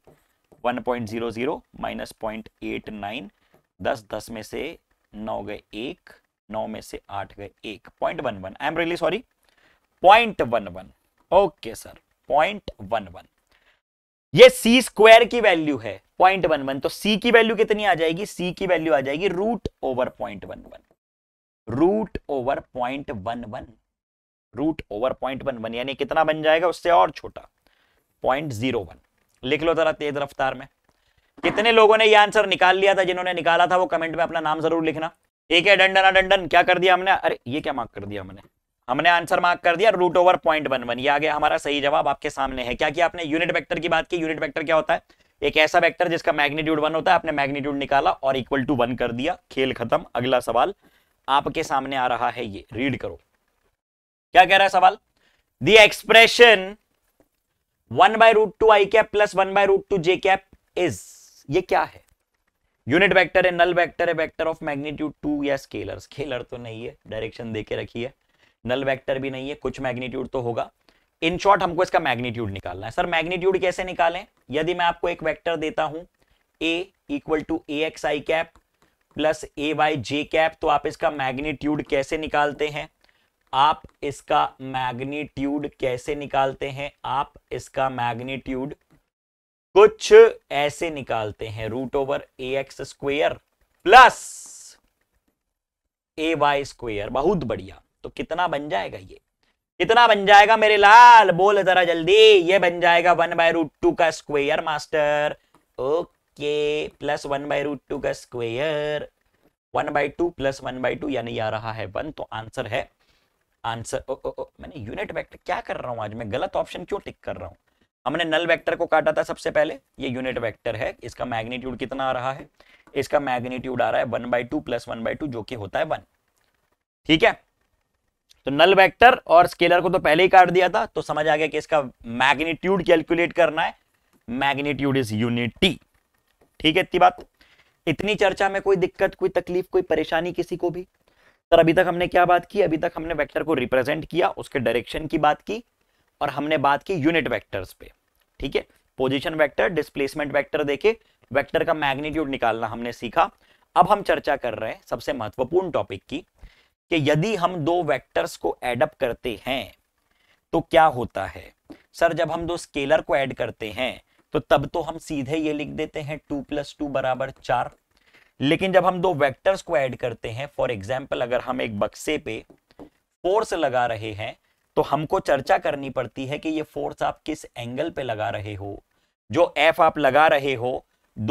one point zero zero minus point eight nine दस दस में से नौ गए एक नौ में से आठ गए एक point one one I am really sorry point one one okay sir point one one ये सी स्क्वायर की वैल्यू है पॉइंट वन वन तो सी की वैल्यू कितनी आ जाएगी सी की वैल्यू आ जाएगी root over point one one root over point one one root over point one one यानी कितना बन जाएगा उससे और छोटा पॉइंट जीरो वन लिख लो जरा तेज रफ्तार में कितने लोगों ने ये आंसर निकाल लिया था जिन्होंने निकाला था वो कमेंट में अपना नाम जरूर लिखना एक है डंडन डंडन क्या कर दिया हमने अरे ये क्या मार्क कर दिया हमने हमने आंसर मार्क कर दिया root over point one one ये आ गया हमारा सही जवाब आपके सामने है क्या कि आपने यूनिट वेक्टर की बात की यूनिट वेक्टर क्या होता है एक ऐसा वेक्टर जिसका मैग्नीट्यूड वन होता है आपने मैग्नीट्यूड निकाला और इक्वल टू वन कर दिया खेल खत्म अगला सवाल आपके सामने आ रहा है ये रीड करो क्या कह रहा है सवाल the expression one by root two i cap plus one by root two j cap is ये क्या है यूनिट वेक्टर है नल वेक्टर है वेक्टर ऑफ मैग्नीट्यूड टू या स्केलर स्केलर तो नहीं है डायरेक्शन देके रखी है नल वेक्टर भी नहीं है कुछ मैग्नीट्यूड तो होगा इन शॉर्ट हमको इसका मैग्नीट्यूड निकालना है सर मैग्नीट्यूड कैसे निकालें यदि मैं आपको एक वेक्टर देता हूं a equal to a x i cap plus A y j cap तो आप इसका मैग्नीट्यूड कैसे निकालते हैं आप इसका मैग्नीट्यूड कैसे निकालते हैं आप इसका मैग्नीट्यूड कुछ ऐसे निकालते हैं root over a x square plus A y square बहुत बढ़िया तो कितना बन जाएगा ये कितना बन जाएगा मेरे लाल बोल जरा जल्दी ये बन जाएगा वन बाय रूट टू का square master okay plus one by root two का square one by two plus one by two यानी आ रहा है वन तो आंसर है आंसर ओ, ओ, ओ, मैंने यूनिट वेक्टर क्या कर रहा हूँ आज मैं गलत ऑप्शन क्यों टिक कर रहा हूँ हमने नल वेक्टर को काटा था सबसे पहले ये यूनिट वेक्टर है इसका मैग्नीट्यूड कितना आ रहा है इसका मैग्नीट्यूड आ रहा है one by two plus one by two जो कि होता है वन ठीक है तो नल वेक्टर और स्केलर को तो पहले ही काट दिया था तो समझ आ गया कि इसका मैग्नीट्यूड कैलकुलेट करना है मैग्नीट्यूड इज यूनिटी ठीक है इतनी बात इतनी चर्चा में कोई दिक्कत कोई तकलीफ कोई परेशानी किसी को भी सर अभी तक हमने क्या बात की अभी तक हमने वेक्टर को रिप्रेजेंट किया उसके डायरेक्शन की बात की और हमने बात की यूनिट वेक्टर्स पे ठीक है पोजिशन वैक्टर डिस्प्लेसमेंट वैक्टर देखे वैक्टर का मैग्नीट्यूड निकालना हमने सीखा अब हम चर्चा कर रहे हैं सबसे महत्वपूर्ण टॉपिक की कि यदि हम दो वेक्टर्स को एडअप करते हैं तो क्या होता है सर जब हम दो स्केलर को ऐड करते हैं तो तब तो हम सीधे ये लिख देते हैं टू प्लस टू बराबर चार लेकिन जब हम दो वेक्टर्स को ऐड करते हैं फॉर एग्जाम्पल अगर हम एक बक्से पे फोर्स लगा रहे हैं तो हमको चर्चा करनी पड़ती है कि ये फोर्स आप किस एंगल पे लगा रहे हो जो एफ आप लगा रहे हो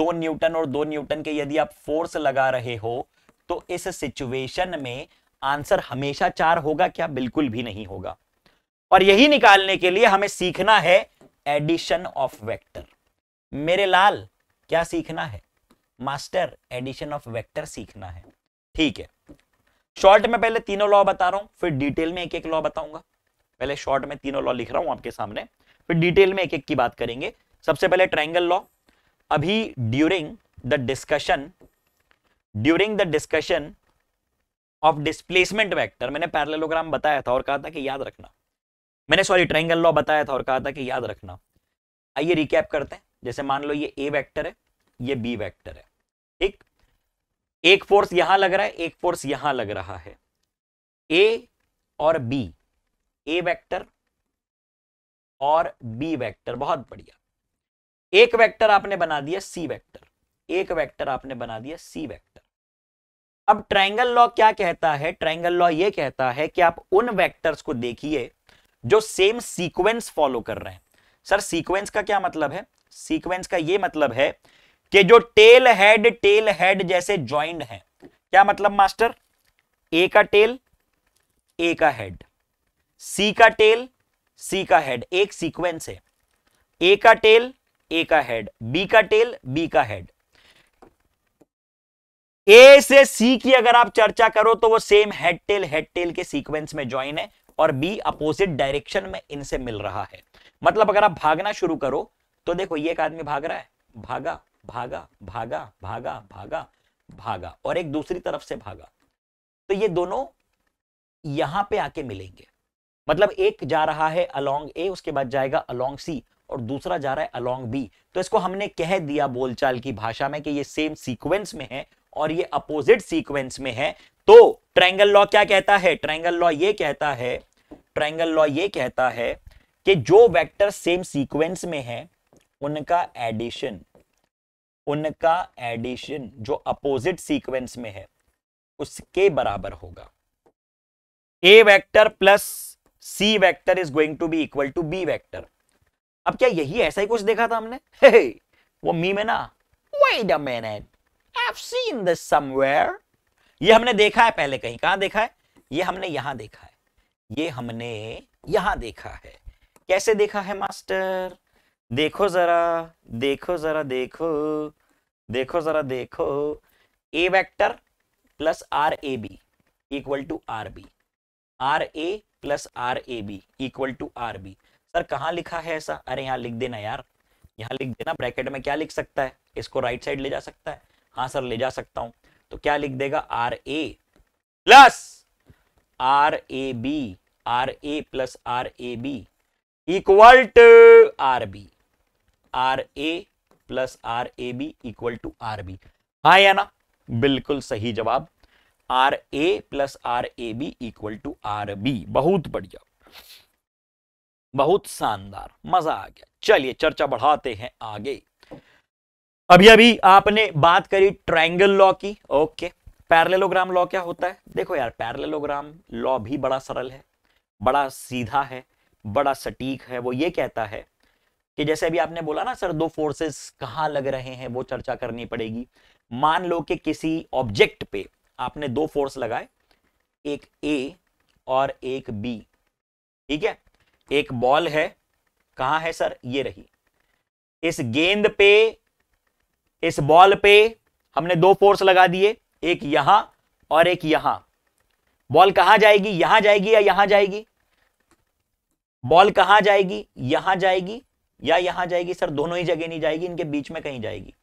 दो न्यूटन और दो न्यूटन के यदि आप फोर्स लगा रहे हो तो इस सिचुएशन में आंसर हमेशा चार होगा क्या बिल्कुल भी नहीं होगा और यही निकालने के लिए हमें सीखना है एडिशन ऑफ वेक्टर मेरे लाल क्या सीखना है मास्टर एडिशन ऑफ वेक्टर सीखना है ठीक है शॉर्ट में पहले तीनों लॉ बता रहा हूं फिर डिटेल में एक एक लॉ बताऊंगा पहले शॉर्ट में तीनों लॉ लिख रहा हूं आपके सामने फिर डिटेल में एक एक की बात करेंगे सबसे पहले ट्राइंगल लॉ अभी during the discussion during the discussion of displacement vector मैंने पैरेललोग्राम बताया था और कहा था कि याद रखना मैंने सॉरी ट्रायंगल लॉ बताया था और कहा था कि याद रखना आइए रिकैप करते हैं जैसे मान लो ये ए वेक्टर है ये बी वेक्टर है ठीक एक फोर्स यहां लग रहा है एक फोर्स यहां लग रहा है ए और बी ए वेक्टर और बी वेक्टर बहुत बढ़िया एक वेक्टर आपने बना दिया सी वेक्टर एक वेक्टर आपने बना दिया सी वेक्टर अब ट्राइंगल लॉ क्या कहता है ट्राइंगल लॉ ये कहता है कि आप उन वेक्टर्स को देखिए जो सेम सीक्वेंस फॉलो कर रहे हैं सर सीक्वेंस का क्या मतलब है सीक्वेंस का ये मतलब है कि जो टेल हेड टेल हेड जैसे ज्वाइंट है क्या मतलब मास्टर ए का टेल ए का हेड सी का टेल सी का हेड एक सीक्वेंस है ए का टेल ए का हेड बी का टेल बी का हेड ए से सी की अगर आप चर्चा करो तो वो same head tail head tail के सीक्वेंस में ज्वाइन है और बी अपोजिट डायरेक्शन में इनसे मिल रहा है मतलब अगर आप भागना शुरू करो तो देखो ये एक आदमी भाग रहा है भागा भागा भागा भागा भागा भागा और एक दूसरी तरफ से भागा तो ये दोनों यहां पे आके मिलेंगे मतलब एक जा रहा है अलोंग ए उसके बाद जाएगा अलोंग सी और दूसरा जा रहा है अलोंग बी तो इसको हमने कह दिया बोलचाल की भाषा में कि ये सेम सीक्वेंस में है और ये अपोजिट सीक्वेंस में है तो ट्रायंगल लॉ क्या कहता है ट्रायंगल लॉ ये कहता है ट्रायंगल लॉ ये कहता है कि जो वेक्टर सेम सीक्वेंस में है उनका एडिशन उनका एडिशन जो अपोजिट सीक्वेंस में है उसके बराबर होगा A vector plus C vector is going to be equal to B vector अब क्या यही ऐसा ही कुछ देखा था हमने वो मी में ना wait a minute I've seen this somewhere. ये हमने देखा है पहले कहीं कहा देखा है ये हमने यहां देखा है ये हमने यहां देखा है कैसे देखा है मास्टर देखो जरा देखो जरा देखो देखो जरा देखो A vector plus are A B equal to are B are A plus are A B equal to are B sir कहा लिखा है ऐसा अरे यहां लिख देना यार यहाँ लिख देना ब्रैकेट में क्या लिख सकता है इसको राइट साइड ले जा सकता है आंसर ले जा सकता हूं तो क्या लिख देगा R A plus are A B are A plus are A B equal to are B are A plus are A B equal to are B हा या ना बिल्कुल सही जवाब R A plus are A B equal to are B बहुत बढ़िया बहुत शानदार मजा आ गया चलिए चर्चा बढ़ाते हैं आगे अभी अभी आपने बात करी ट्राइंगल लॉ की ओके पैरलेलोग्राम लॉ क्या होता है देखो यार पैरलेलोग्राम लॉ भी बड़ा सरल है बड़ा सीधा है बड़ा सटीक है वो ये कहता है कि जैसे अभी आपने बोला ना सर दो फोर्सेस कहाँ लग रहे हैं वो चर्चा करनी पड़ेगी मान लो कि किसी ऑब्जेक्ट पे आपने दो फोर्स लगाए एक ए और एक बी ठीक है एक बॉल है कहाँ है सर ये रही इस गेंद पे इस बॉल पे हमने दो फोर्स लगा दिए एक यहां और एक यहां बॉल कहां जाएगी यहां जाएगी या यहां जाएगी बॉल कहां जाएगी यहां जाएगी या यहां जाएगी सर दोनों ही जगह नहीं जाएगी इनके बीच में कहीं जाएगी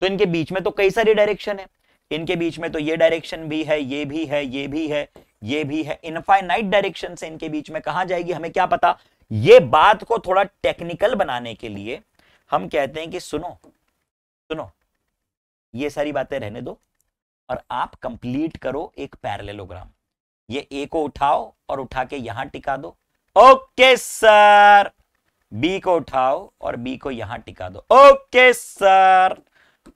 तो इनके बीच में तो कई सारी डायरेक्शन है इनके बीच में तो ये डायरेक्शन भी है ये भी है ये भी है ये भी है इनफाइनाइट डायरेक्शन से इनके बीच में कहा जाएगी हमें क्या पता ये बात को थोड़ा टेक्निकल बनाने के लिए हम कहते हैं कि सुनो सुनो ये सारी बातें रहने दो और आप कंप्लीट करो एक पैरलेलोग्राम ये ए को उठाओ और उठा के यहां टिका दो ओके सर बी को उठाओ और बी को यहां टिका दो ओके सर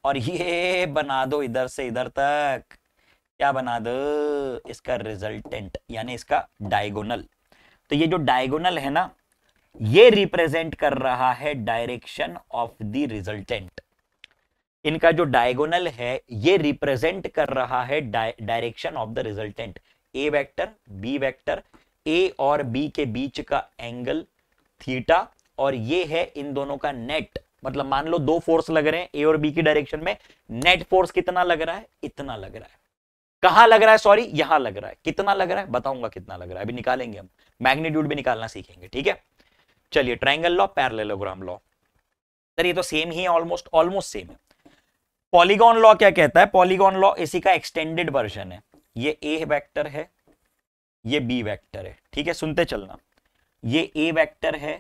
और ये बना दो इधर से इधर तक क्या बना दो इसका रिजल्टेंट यानी इसका डायगोनल तो ये जो डायगोनल है ना ये रिप्रेजेंट कर रहा है डायरेक्शन ऑफ द रिजल्टेंट इनका जो डायगोनल है ये रिप्रेजेंट कर रहा है direction of the resultant A vector B vector A और बी के बीच का एंगल थीटा और ये है इन दोनों का नेट मतलब मान लो दो फोर्स लग रहे हैं ए और बी की डायरेक्शन में नेट फोर्स कितना लग रहा है इतना लग रहा है कहां लग रहा है सॉरी यहां लग रहा है कितना लग रहा है बताऊंगा कितना लग रहा है अभी निकालेंगे हम मैग्नीट्यूड भी निकालना सीखेंगे ठीक है चलिए triangle law parallelogram law sir ये तो सेम ही है ऑलमोस्ट ऑलमोस्ट सेम है पॉलीगॉन लॉ क्या कहता है पॉलीगॉन लॉ इसी का एक्सटेंडेड वर्जन है ये ए वेक्टर है ये बी वेक्टर है ठीक है सुनते चलना ये ए वेक्टर है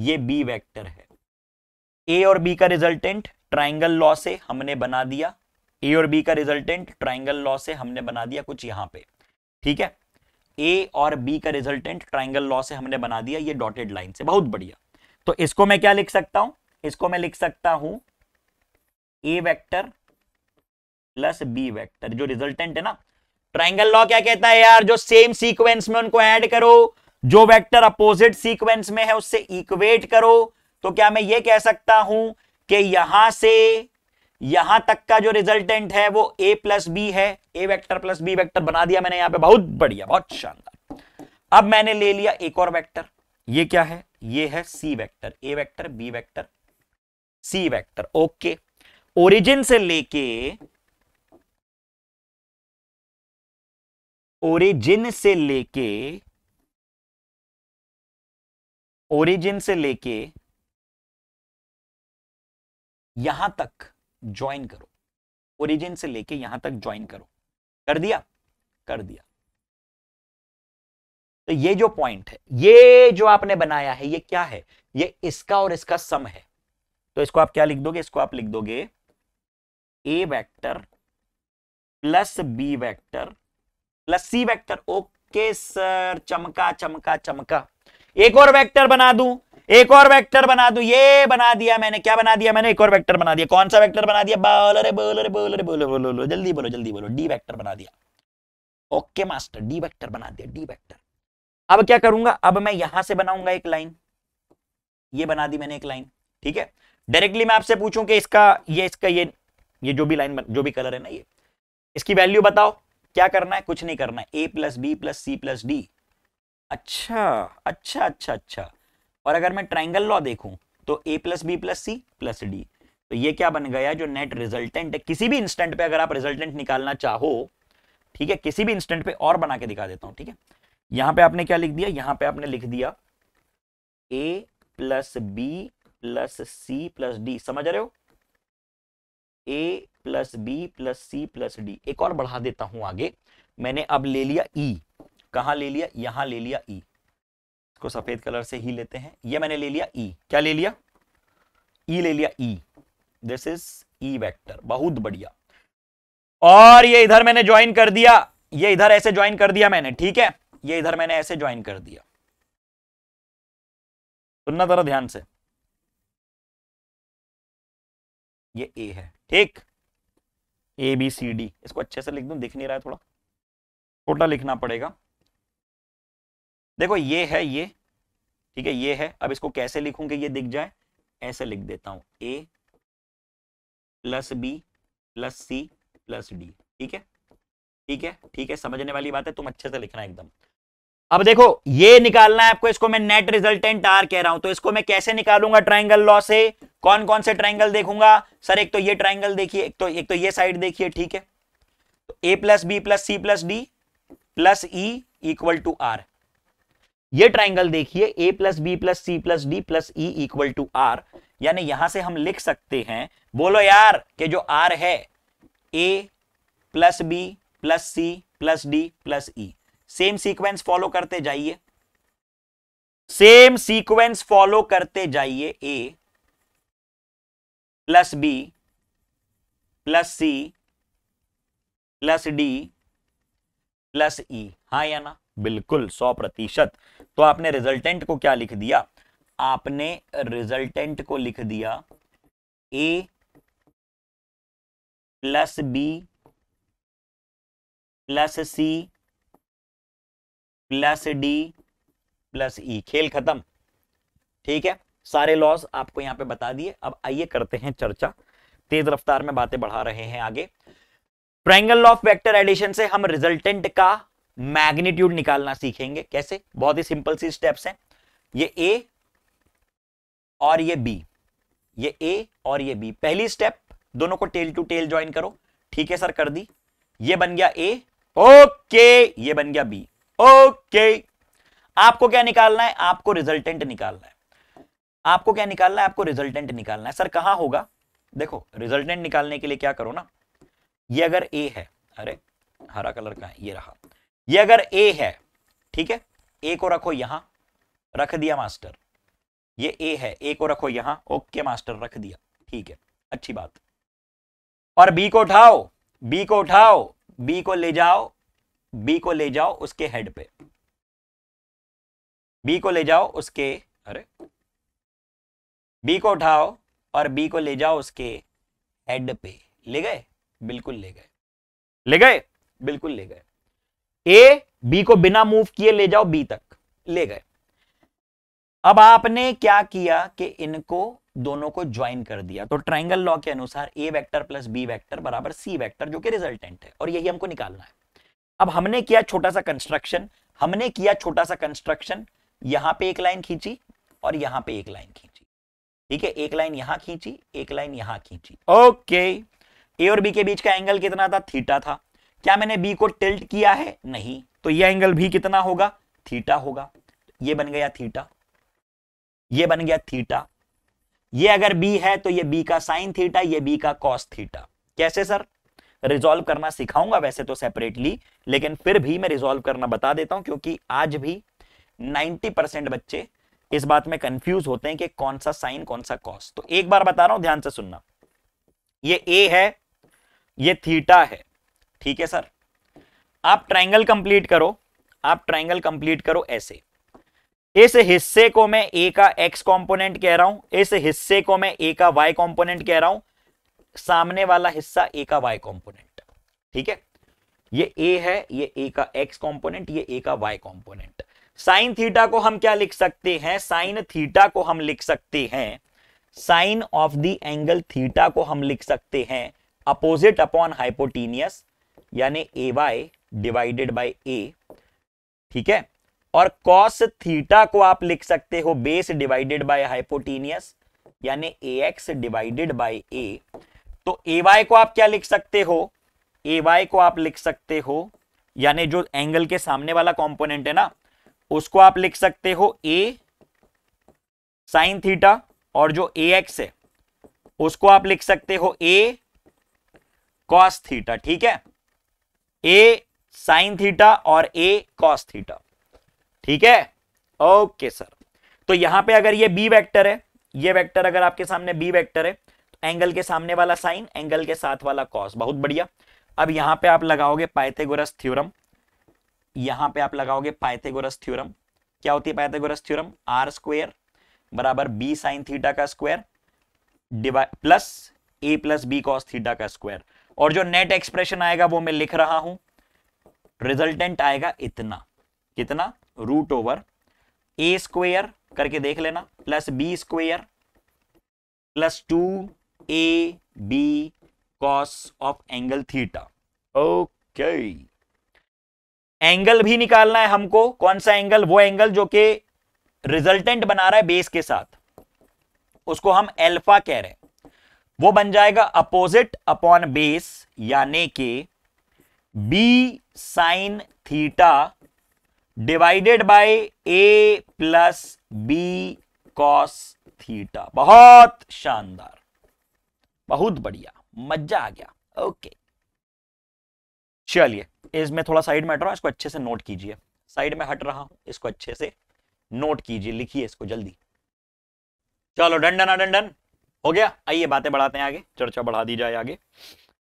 ये बी वेक्टर है ए और बी का रिजल्टेंट ट्राइंगल लॉ से हमने बना दिया ए और बी का रिजल्टेंट ट्राइंगल लॉ से हमने बना दिया कुछ यहां पे ठीक है ए और बी का रिजल्टेंट ट्राइंगल लॉ से हमने बना दिया ये डॉटेड लाइन से बहुत बढ़िया तो इसको मैं क्या लिख सकता हूं इसको मैं लिख सकता हूं A vector plus B vector जो रिजल्टेंट है ना ट्राइंगल लॉ क्या कहता है यार जो सेम सीक्वेंस में उनको ऐड करो जो वेक्टर अपोजिट सीक्वेंस में है उससे इक्वेट करो तो क्या मैं ये कह सकता हूं कि यहां से यहां तक का जो रिजल्टेंट है वो ए प्लस बी है ए वेक्टर प्लस बी वेक्टर बना दिया मैंने यहां पे बहुत बढ़िया बहुत शानदार अब मैंने ले लिया एक और वेक्टर ये क्या है ये है C vector A vector B vector C vector okay origin से लेके ओरिजिन से लेके ओरिजिन से लेके यहां तक ज्वाइन करो ओरिजिन से लेके यहां तक ज्वाइन करो कर दिया कर दिया तो ये जो पॉइंट है ये जो आपने बनाया है ये क्या है ये इसका और इसका सम है तो इसको आप क्या लिख दोगे इसको आप लिख दोगे A vector plus B vector plus C vector okay sir चमका चमका चमका एक और वेक्टर बना दूं एक और वेक्टर बना दूं ये बना दिया मैंने क्या बना दिया मैंने एक और वेक्टर बना दिया कौन सा वेक्टर बना दिया बोलो रे बोलो रे बोलो रे बोलो बोलो बोलो जल्दी बोलो जल्दी बोलो डी वेक्टर बना दिया ओके मास्टर डी वेक्टर बना दिया डी वेक्टर अब क्या करूंगा अब मैं यहां से बनाऊंगा एक लाइन ये बना दी मैंने एक लाइन ठीक है डायरेक्टली मैं आपसे पूछूं कि इसका ये इसका ये ये जो भी लाइन जो भी कलर है ना ये इसकी वैल्यू बताओ क्या करना है कुछ नहीं करना है A plus B plus C plus D अच्छा अच्छा अच्छा अच्छा और अगर मैं ट्राइंगल लॉ देखूं तो A plus B plus C plus D तो ये क्या बन गया जो नेट रिजल्टेंट है किसी भी इंस्टेंट पे अगर आप रिजल्टेंट निकालना चाहो ठीक है किसी भी इंस्टेंट पे और बना के दिखा देता हूं ठीक है यहां पे आपने क्या लिख दिया यहां पे आपने लिख दिया A plus B plus C plus D समझ रहे हो A plus B plus C plus D एक और बढ़ा देता हूं आगे मैंने अब ले लिया ई e. कहा ले लिया यहां ले लिया ई e. इसको सफेद कलर से ही लेते हैं ये मैंने ले लिया ई e. क्या ले लिया ई e ले लिया E this is E vector बहुत बढ़िया और ये इधर मैंने ज्वाइन कर दिया ये इधर ऐसे ज्वाइन कर दिया मैंने ठीक है ये इधर मैंने ऐसे ज्वाइन कर दिया सुनना जरा ध्यान से ये ए है ठीक ए बी सी डी इसको अच्छे से लिख दू दिख नहीं रहा है थोड़ा छोटा लिखना पड़ेगा देखो ये है ये ठीक है ये है अब इसको कैसे लिखूंगे ये दिख जाए ऐसे लिख देता हूं A plus B plus C plus D ठीक है ठीक है ठीक है समझने वाली बात है तुम अच्छे से लिखना एकदम अब देखो ये निकालना है आपको इसको मैं नेट रिजल्टेंट आर कह रहा हूं तो इसको मैं कैसे निकालूंगा ट्राइंगल लॉ से कौन कौन से ट्राइंगल देखूंगा सर एक तो ये ट्राइंगल देखिए एक तो एक तो ये साइड देखिए ठीक है तो A plus B plus C plus D plus E equal to R ये ट्राइंगल देखिए A plus B plus C plus D plus E equal to R यानी यहां से हम लिख सकते हैं बोलो यार के जो आर है A plus B plus C plus D plus E same sequence follow करते जाइए सेम सीक्वेंस फॉलो करते जाइए A plus B plus C plus D plus E हा या ना बिल्कुल सौ प्रतिशत तो आपने रिजल्टेंट को क्या लिख दिया आपने रिजल्टेंट को लिख दिया A plus B plus C plus D plus E खेल खत्म ठीक है सारे लॉस आपको यहां पे बता दिए अब आइए करते हैं चर्चा तेज रफ्तार में बातें बढ़ा रहे हैं आगे ट्रायंगल ऑफ वेक्टर एडिशन से हम रिजल्टेंट का मैग्नीट्यूड निकालना सीखेंगे कैसे बहुत ही सिंपल सी स्टेप्स हैं ये ए और ये बी ये ए और ये बी पहली स्टेप दोनों को टेल टू टेल ज्वाइन करो ठीक है सर कर दी ये बन गया ए ओके ये बन गया बी ओके आपको क्या निकालना है आपको रिजल्टेंट निकालना है आपको क्या निकालना है आपको रिजल्टेंट निकालना है सर कहां होगा देखो रिजल्टेंट निकालने के लिए क्या करो ना ये अगर ए है अरे हरा कलर का है ये रहा ये अगर ए है ठीक है ए को रखो यहां रख दिया मास्टर ये ए है ए को रखो यहां ओके मास्टर रख दिया ठीक है अच्छी बात और बी को उठाओ बी को उठाओ बी को ले जाओ बी को ले जाओ उसके हेड पे बी को ले जाओ उसके अरे बी को उठाओ और बी को ले जाओ उसके हेड पे ले गए बिल्कुल ले गए ले गए बिल्कुल ले गए ए बी को बिना मूव किए ले जाओ बी तक ले गए अब आपने क्या किया कि इनको दोनों को ज्वाइन कर दिया तो ट्राइंगल लॉ के अनुसार A vector plus B vector बराबर सी वेक्टर जो कि रिजल्टेंट है और यही हमको निकालना है अब हमने किया छोटा सा कंस्ट्रक्शन हमने किया छोटा सा कंस्ट्रक्शन यहां पे एक लाइन खींची और यहां पे एक लाइन खींची ठीक है एक लाइन यहां खींची एक लाइन यहां खींची ओके ए और बी के बीच का एंगल कितना था थीटा था क्या मैंने बी को टिल्ट किया है नहीं तो ये एंगल भी कितना होगा थीटा होगा ये बन गया थीटा ये बन गया थीटा ये अगर बी है तो ये बी का साइन थीटा ये बी का कॉस थीटा कैसे सर रिजोल्व करना सिखाऊंगा वैसे तो सेपरेटली लेकिन फिर भी मैं रिजोल्व करना बता देता हूं क्योंकि आज भी 90 परसेंट बच्चे इस बात में कंफ्यूज होते हैं कि कौन सा साइन कौन सा कॉस तो एक बार बता रहा हूं ध्यान से सुनना ये ए है ये थीटा है ठीक है सर आप ट्राइंगल कंप्लीट करो आप ट्राइंगल कंप्लीट करो ऐसे इस हिस्से को मैं ए का एक्स कॉम्पोनेंट कह रहा हूं इस हिस्से को मैं ए का वाई कॉम्पोनेंट कह रहा हूं सामने वाला हिस्सा ए का वाई कॉम्पोनेंट ठीक है ये ए है ये ए का एक्स कॉम्पोनेंट ये ए का वाई कॉम्पोनेंट साइन थीटा को हम क्या लिख सकते हैं साइन थीटा को हम लिख सकते हैं sine of the angle theta को हम लिख सकते हैं अपोजिट अपॉन हाइपोटीनियस यानी A Y divided by A ठीक है और कॉस थीटा को आप लिख सकते हो बेस डिवाइडेड बाय हाइपोटीनियस यानी A X divided by A तो ए वाई को आप क्या लिख सकते हो ए वाई को आप लिख सकते हो यानी जो एंगल के सामने वाला कॉम्पोनेंट है ना उसको आप लिख सकते हो ए साइन थीटा और जो ए एक्स है उसको आप लिख सकते हो ए कॉस थीटा ठीक है ए साइन थीटा और ए कॉस थीटा ठीक है ओके सर तो यहां पे अगर ये बी वेक्टर है ये वेक्टर अगर आपके सामने बी वेक्टर है एंगल के सामने वाला साइन एंगल के साथ वाला कॉस बहुत बढ़िया अब यहाँ पे आप लगाओगे पाइथागोरस थ्योरम यहां पे आप लगाओगे पाइथागोरस थ्योरम क्या होती है पाइथागोरस थ्योरम आर स्क्वेयर बराबर बी साइन थीटा का square divide plus A plus B cos theta का स्क्वायर और जो नेट एक्सप्रेशन आएगा वो मैं लिख रहा हूं रिजल्टेंट आएगा इतना कितना रूट ओवर ए स्क्वेयर करके देख लेना plus B square plus two A B cos of angle theta okay angle भी निकालना है हमको कौन सा एंगल वो एंगल जो कि रिजल्टेंट बना रहा है बेस के साथ उसको हम एल्फा कह रहे हैं वो बन जाएगा अपोजिट अपॉन बेस यानी के B sine theta divided by A plus B cos theta बहुत शानदार बहुत बढ़िया मजा आ गया ओके चलिए इसमें थोड़ा साइड में हट रहा हूँ इसको अच्छे से नोट कीजिए साइड में हट रहा हूं इसको अच्छे से नोट कीजिए लिखिए इसको जल्दी चलो डंडन डंडन हो गया आइए बातें बढ़ाते हैं आगे चर्चा बढ़ा दी जाए आगे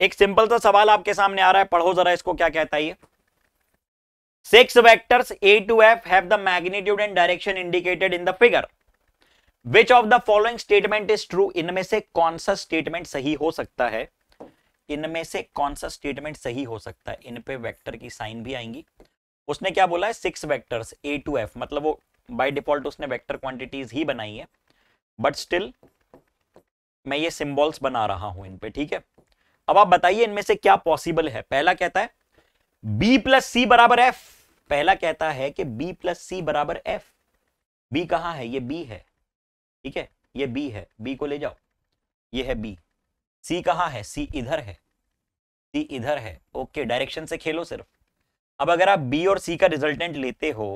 एक सिंपल सा सवाल आपके सामने आ रहा है पढ़ो जरा इसको क्या कहता है ये six vectors a to f have the magnitude and direction indicated in the figure which of the following statement is true इनमें से कौन सा स्टेटमेंट सही हो सकता है इनमें से कौन सा स्टेटमेंट सही हो सकता है इन पे वेक्टर की साइन भी आएंगी उसने क्या बोला है six vectors A to F मतलब वो बाई डिफॉल्ट उसने वेक्टर क्वांटिटीज ही बनाई है बट स्टिल मैं ये सिंबल्स बना रहा हूं इनपे ठीक है अब आप बताइए इनमें से क्या पॉसिबल है पहला कहता है b प्लस सी बराबर एफ पहला कहता है कि b प्लस सी बराबर एफ बी कहा है ये b है ठीक है ये बी है बी को ले जाओ ये है बी सी कहाँ है सी इधर है सी इधर है ओके डायरेक्शन से खेलो सिर्फ अब अगर आप बी और सी का रिजल्टेंट लेते हो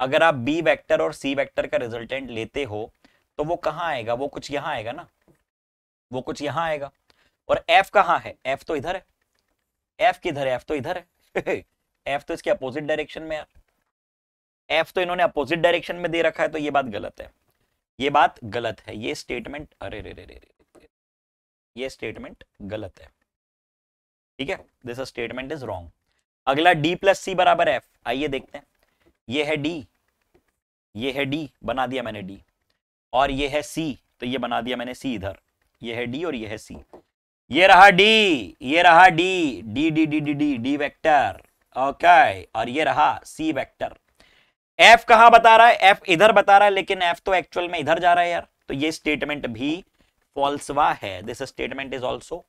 अगर आप बी वेक्टर और सी वेक्टर का रिजल्टेंट लेते हो तो वो कहाँ आएगा वो कुछ यहाँ आएगा ना वो कुछ यहाँ आएगा और एफ कहाँ है एफ तो इधर है एफ किधर है एफ तो इधर है एफ तो इसके अपोजिट डायरेक्शन में यार एफ तो इन्होंने अपोजिट डायरेक्शन में दे रखा है तो ये बात गलत है ये बात गलत है ये स्टेटमेंट अरे रे रे रे रे ये स्टेटमेंट गलत है ठीक है दिस स्टेटमेंट इज रॉन्ग अगला डी प्लस सी बराबर एफ आइए देखते हैं ये है डी ये है डी बना दिया मैंने डी और ये है सी तो ये बना दिया मैंने सी इधर ये है डी और ये है सी ये रहा डी ये रहा D D D D D D D vector okay और ये रहा सी वेक्टर एफ कहां बता रहा है एफ इधर बता रहा है लेकिन एफ तो एक्चुअल में इधर जा रहा है यार तो ये स्टेटमेंट भी फॉल्सवा है दिस स्टेटमेंट इज ऑल्सो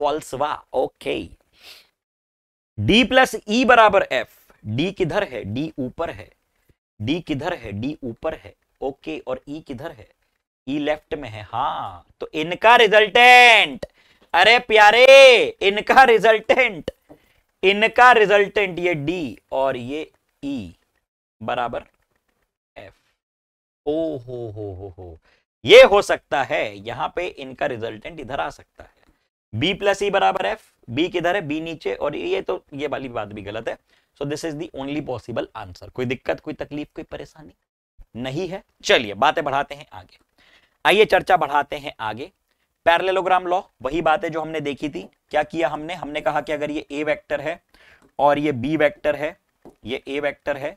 फॉल्सवा ओके डी प्लस ई बराबर एफ डी किधर है डी ऊपर है डी किधर है डी ऊपर है ओके okay, और ई e किधर है ई e लेफ्ट में है हा तो इनका रिजल्टेंट अरे प्यारे इनका रिजल्टेंट इनका रिजल्टेंट ये डी और ये ई e. बराबर एफ ओ हो हो हो हो ये हो सकता है यहां पे इनका रिजल्टेंट इधर आ सकता है बी प्लस ई बराबर एफ बी किधर है बी नीचे और ये तो ये वाली बात भी गलत है so this is the only possible answer कोई दिक्कत कोई तकलीफ कोई परेशानी नहीं है चलिए बातें बढ़ाते हैं आगे आइए चर्चा बढ़ाते हैं आगे पैरलेलोग्राम लॉ वही बात है जो हमने देखी थी क्या किया हमने हमने कहा कि अगर ये ए वेक्टर है और ये बी वेक्टर है ये ए वेक्टर है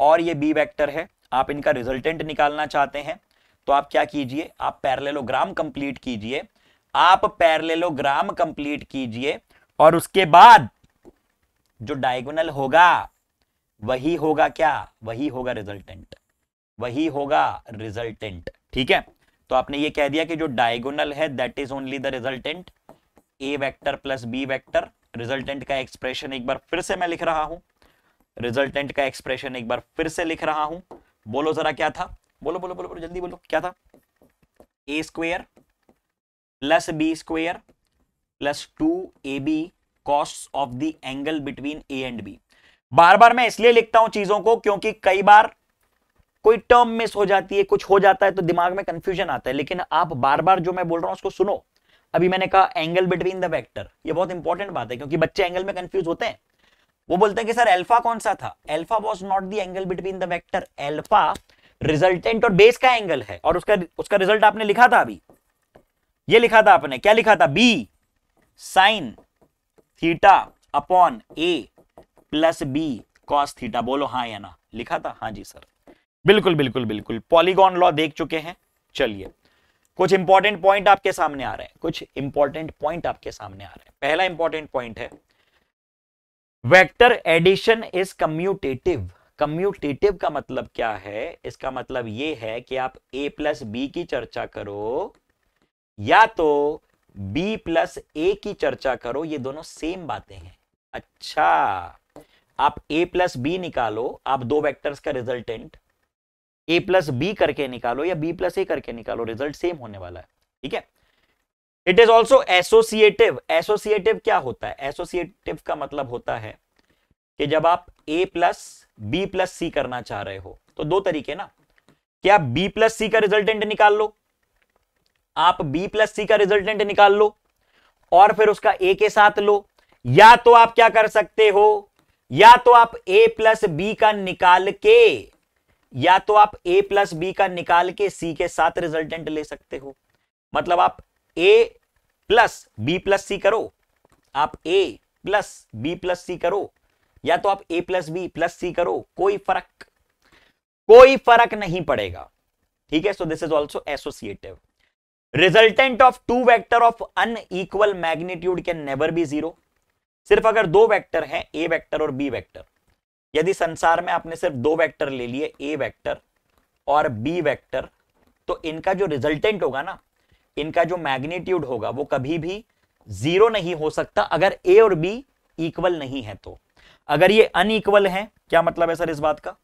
और ये बी वेक्टर है आप इनका रिजल्टेंट निकालना चाहते हैं तो आप क्या कीजिए आप पैरलेलोग्राम कंप्लीट कीजिए आप पैरलेलोग्राम कंप्लीट कीजिए और उसके बाद जो डायगोनल होगा वही होगा क्या वही होगा रिजल्टेंट वही होगा रिजल्टेंट ठीक है तो आपने ये कह दिया कि जो डायगोनल है that is only the resultant A vector plus B vector resultant का एक्सप्रेशन एक बार फिर से मैं लिख रहा हूं रिजल्टेंट का एक्सप्रेशन एक बार फिर से लिख रहा हूं बोलो जरा क्या था बोलो बोलो बोलो बोलो जल्दी बोलो क्या था A square plus B square plus two A B cos of the angle between A and B बार बार मैं इसलिए लिखता हूं चीजों को क्योंकि कई बार कोई टर्म मिस हो जाती है कुछ हो जाता है तो दिमाग में कंफ्यूजन आता है लेकिन आप बार बार जो मैं बोल रहा हूं उसको सुनो अभी मैंने कहा एंगल बिटवीन द वेक्टर ये बहुत इंपॉर्टेंट बात है क्योंकि बच्चे एंगल में कंफ्यूज होते हैं वो बोलते हैं कि सर एल्फा कौन सा था alpha was not the angle between the vector alpha resultant और बेस का एंगल है और उसका उसका रिजल्ट आपने लिखा था अभी ये लिखा था आपने क्या लिखा था B sine theta upon A plus B cos theta बोलो हाँ या ना लिखा था हाँ जी सर बिल्कुल बिल्कुल बिल्कुल पॉलीगॉन लॉ देख चुके हैं चलिए कुछ इंपॉर्टेंट पॉइंट आपके सामने आ रहे हैं कुछ इंपॉर्टेंट पॉइंट आपके सामने आ रहे हैं पहला इंपॉर्टेंट पॉइंट है vector addition is commutative commutative का मतलब क्या है इसका मतलब ये है कि आप a प्लस बी की चर्चा करो या तो b प्लस ए की चर्चा करो ये दोनों सेम बातें हैं अच्छा आप a प्लस बी निकालो आप दो वेक्टर्स का रिजल्टेंट a प्लस बी करके निकालो या b प्लस ए करके निकालो रिजल्ट सेम होने वाला है ठीक है it is also associative associative क्या होता है एसोसिएटिव का मतलब होता है कि जब आप A plus B plus C करना चाह रहे हो तो दो तरीके ना कि आप बी प्लस सी का रिजल्टेंट निकाल लो आप बी प्लस सी का रिजल्टेंट निकाल लो और फिर उसका ए के साथ लो या तो आप क्या कर सकते हो या तो आप ए प्लस बी का निकाल के या तो आप ए प्लस बी का निकाल के सी के साथ रिजल्टेंट ले सकते हो मतलब आप A plus B plus C करो आप A plus B plus C करो या तो आप A plus B plus C करो कोई फर्क कोई फर्क नहीं पड़ेगा ठीक है so this is also associative resultant of two vector of unequal magnitude can never be zero सिर्फ अगर दो वेक्टर हैं ए वेक्टर और बी वेक्टर यदि संसार में आपने सिर्फ दो वैक्टर ले लिए ए वैक्टर और बी वैक्टर तो इनका जो रिजल्टेंट होगा ना इनका जो मैग्नीट्यूड होगा वो कभी भी जीरो नहीं हो सकता अगर ए और बी इक्वल नहीं है तो अगर ये अनइक्वल है क्या मतलब है सर इस बात का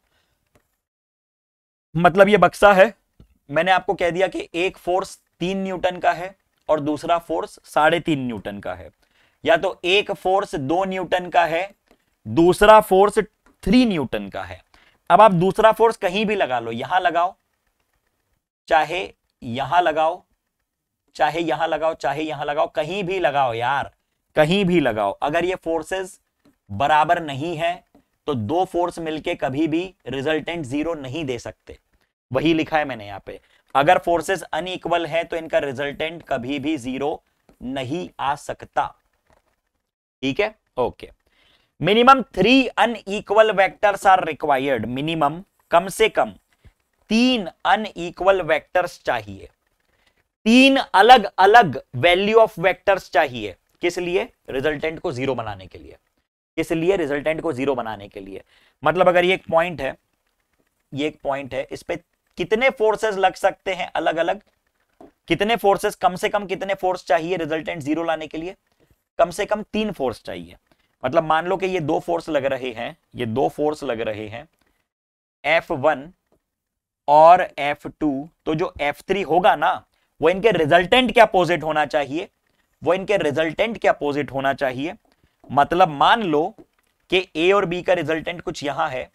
मतलब ये बक्सा है मैंने आपको कह दिया कि एक फोर्स तीन न्यूटन का है और दूसरा फोर्स साढ़े तीन न्यूटन का है या तो एक फोर्स दो न्यूटन का है दूसरा फोर्स थ्री न्यूटन का है अब आप दूसरा फोर्स कहीं भी लगा लो यहां लगाओ चाहे यहां लगाओ चाहे यहां लगाओ चाहे यहां लगाओ कहीं भी लगाओ यार कहीं भी लगाओ अगर ये फोर्सेस बराबर नहीं है तो दो फोर्स मिलके कभी भी रिजल्टेंट जीरो नहीं दे सकते वही लिखा है मैंने यहां पे अगर फोर्सेस अनइक्वल है तो इनका रिजल्टेंट कभी भी जीरो नहीं आ सकता ठीक है okay minimum three unequal vectors are required minimum कम से कम तीन अनइक्वल वेक्टर्स चाहिए तीन अलग अलग वैल्यू ऑफ वेक्टर्स चाहिए किस लिए रिजल्टेंट को जीरो बनाने के लिए किस लिए रिजल्टेंट को जीरो बनाने के लिए मतलब अगर ये एक पॉइंट है ये एक पॉइंट है इस पर कितने फोर्सेस लग सकते हैं अलग अलग कितने फोर्सेस कम से कम कितने फोर्स चाहिए रिजल्टेंट जीरो लाने के लिए कम से कम तीन फोर्स चाहिए मतलब मान लो कि ये दो फोर्स लग रहे हैं ये दो फोर्स लग रहे हैं एफ वन और एफ टू तो जो एफ थ्री होगा ना वो इनके रिजल्टेंट के अपोजिट होना चाहिए वो इनके रिजल्टेंट के अपोजिट होना चाहिए मतलब मान लो कि ए और बी का रिजल्टेंट कुछ यहां है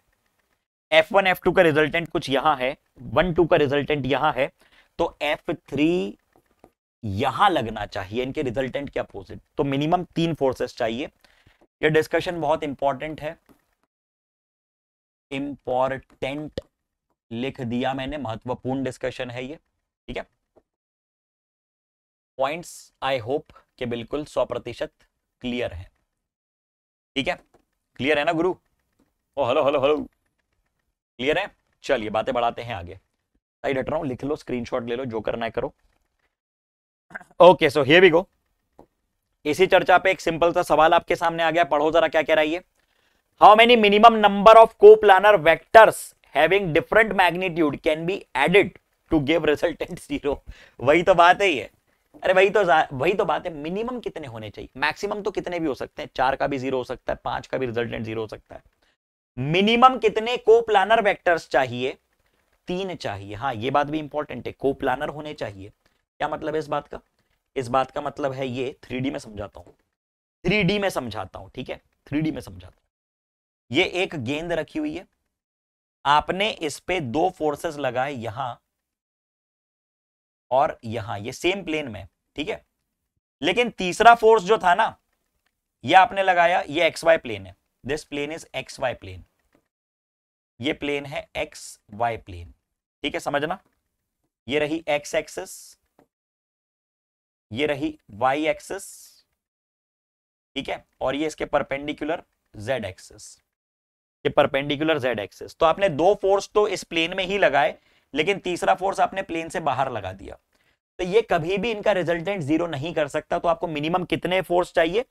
एफ वन एफ टू का रिजल्टेंट कुछ यहां है वन टू का रिजल्टेंट यहां है तो एफ थ्री यहां लगना चाहिए इनके रिजल्टेंट के अपोजिट तो मिनिमम तीन फोर्सेस चाहिए ये डिस्कशन बहुत इंपॉर्टेंट है इंपॉर्टेंट लिख दिया मैंने महत्वपूर्ण डिस्कशन है ये ठीक है पॉइंट्स आई होप के बिल्कुल सौ प्रतिशत क्लियर है ठीक है क्लियर है ना गुरु ओ हेलो हेलो हेलो क्लियर है चलिए बातें बढ़ाते हैं आगे साइड हट रहा हूं लिख लो स्क्रीनशॉट ले लो जो करना है करो okay so here we go इसी चर्चा पे एक सिंपल सा सवाल आपके सामने आ गया पढ़ो जरा क्या कह रहा है ये how many minimum number of coplanar vectors having different magnitude can be added to give resultant zero वही तो बात है ये अरे वही तो वही तो बात है मिनिमम कितने होने चाहिए मैक्सिमम तो कितने भी हो सकते हैं चार का भी जीरो हो सकता है पांच का भी रिजल्टेंट जीरो हो सकता है मिनिमम कितने को प्लानर वैक्टर्स चाहिए तीन चाहिए हाँ ये बात भी इंपॉर्टेंट है को प्लानर होने चाहिए क्या मतलब है इस बात का इस बात का मतलब है ये थ्री में समझाता हूँ थ्री में समझाता हूँ ठीक है थ्री में समझाता हूँ ये एक गेंद रखी हुई है आपने इस पे दो फोर्सेस लगाए यहां और यहां ये सेम प्लेन में ठीक है लेकिन तीसरा फोर्स जो था ना ये आपने लगाया ये एक्स वाई प्लेन है this plane is X Y plane ये प्लेन है एक्स वाई प्लेन ठीक है समझना ये रही एक्स एक्सिस ये रही वाई एक्सिस ठीक है और ये इसके परपेंडिकुलर जेड एक्सिस ये परपेंडिकुलर जेड एक्सिस तो आपने दो फोर्स तो इस प्लेन में ही लगाए लेकिन तीसरा फोर्स आपने प्लेन से बाहर लगा दिया तो ये कभी भी इनका रिजल्टेंट जीरो नहीं कर सकता तो आपको मिनिमम कितने फोर्स चाहिए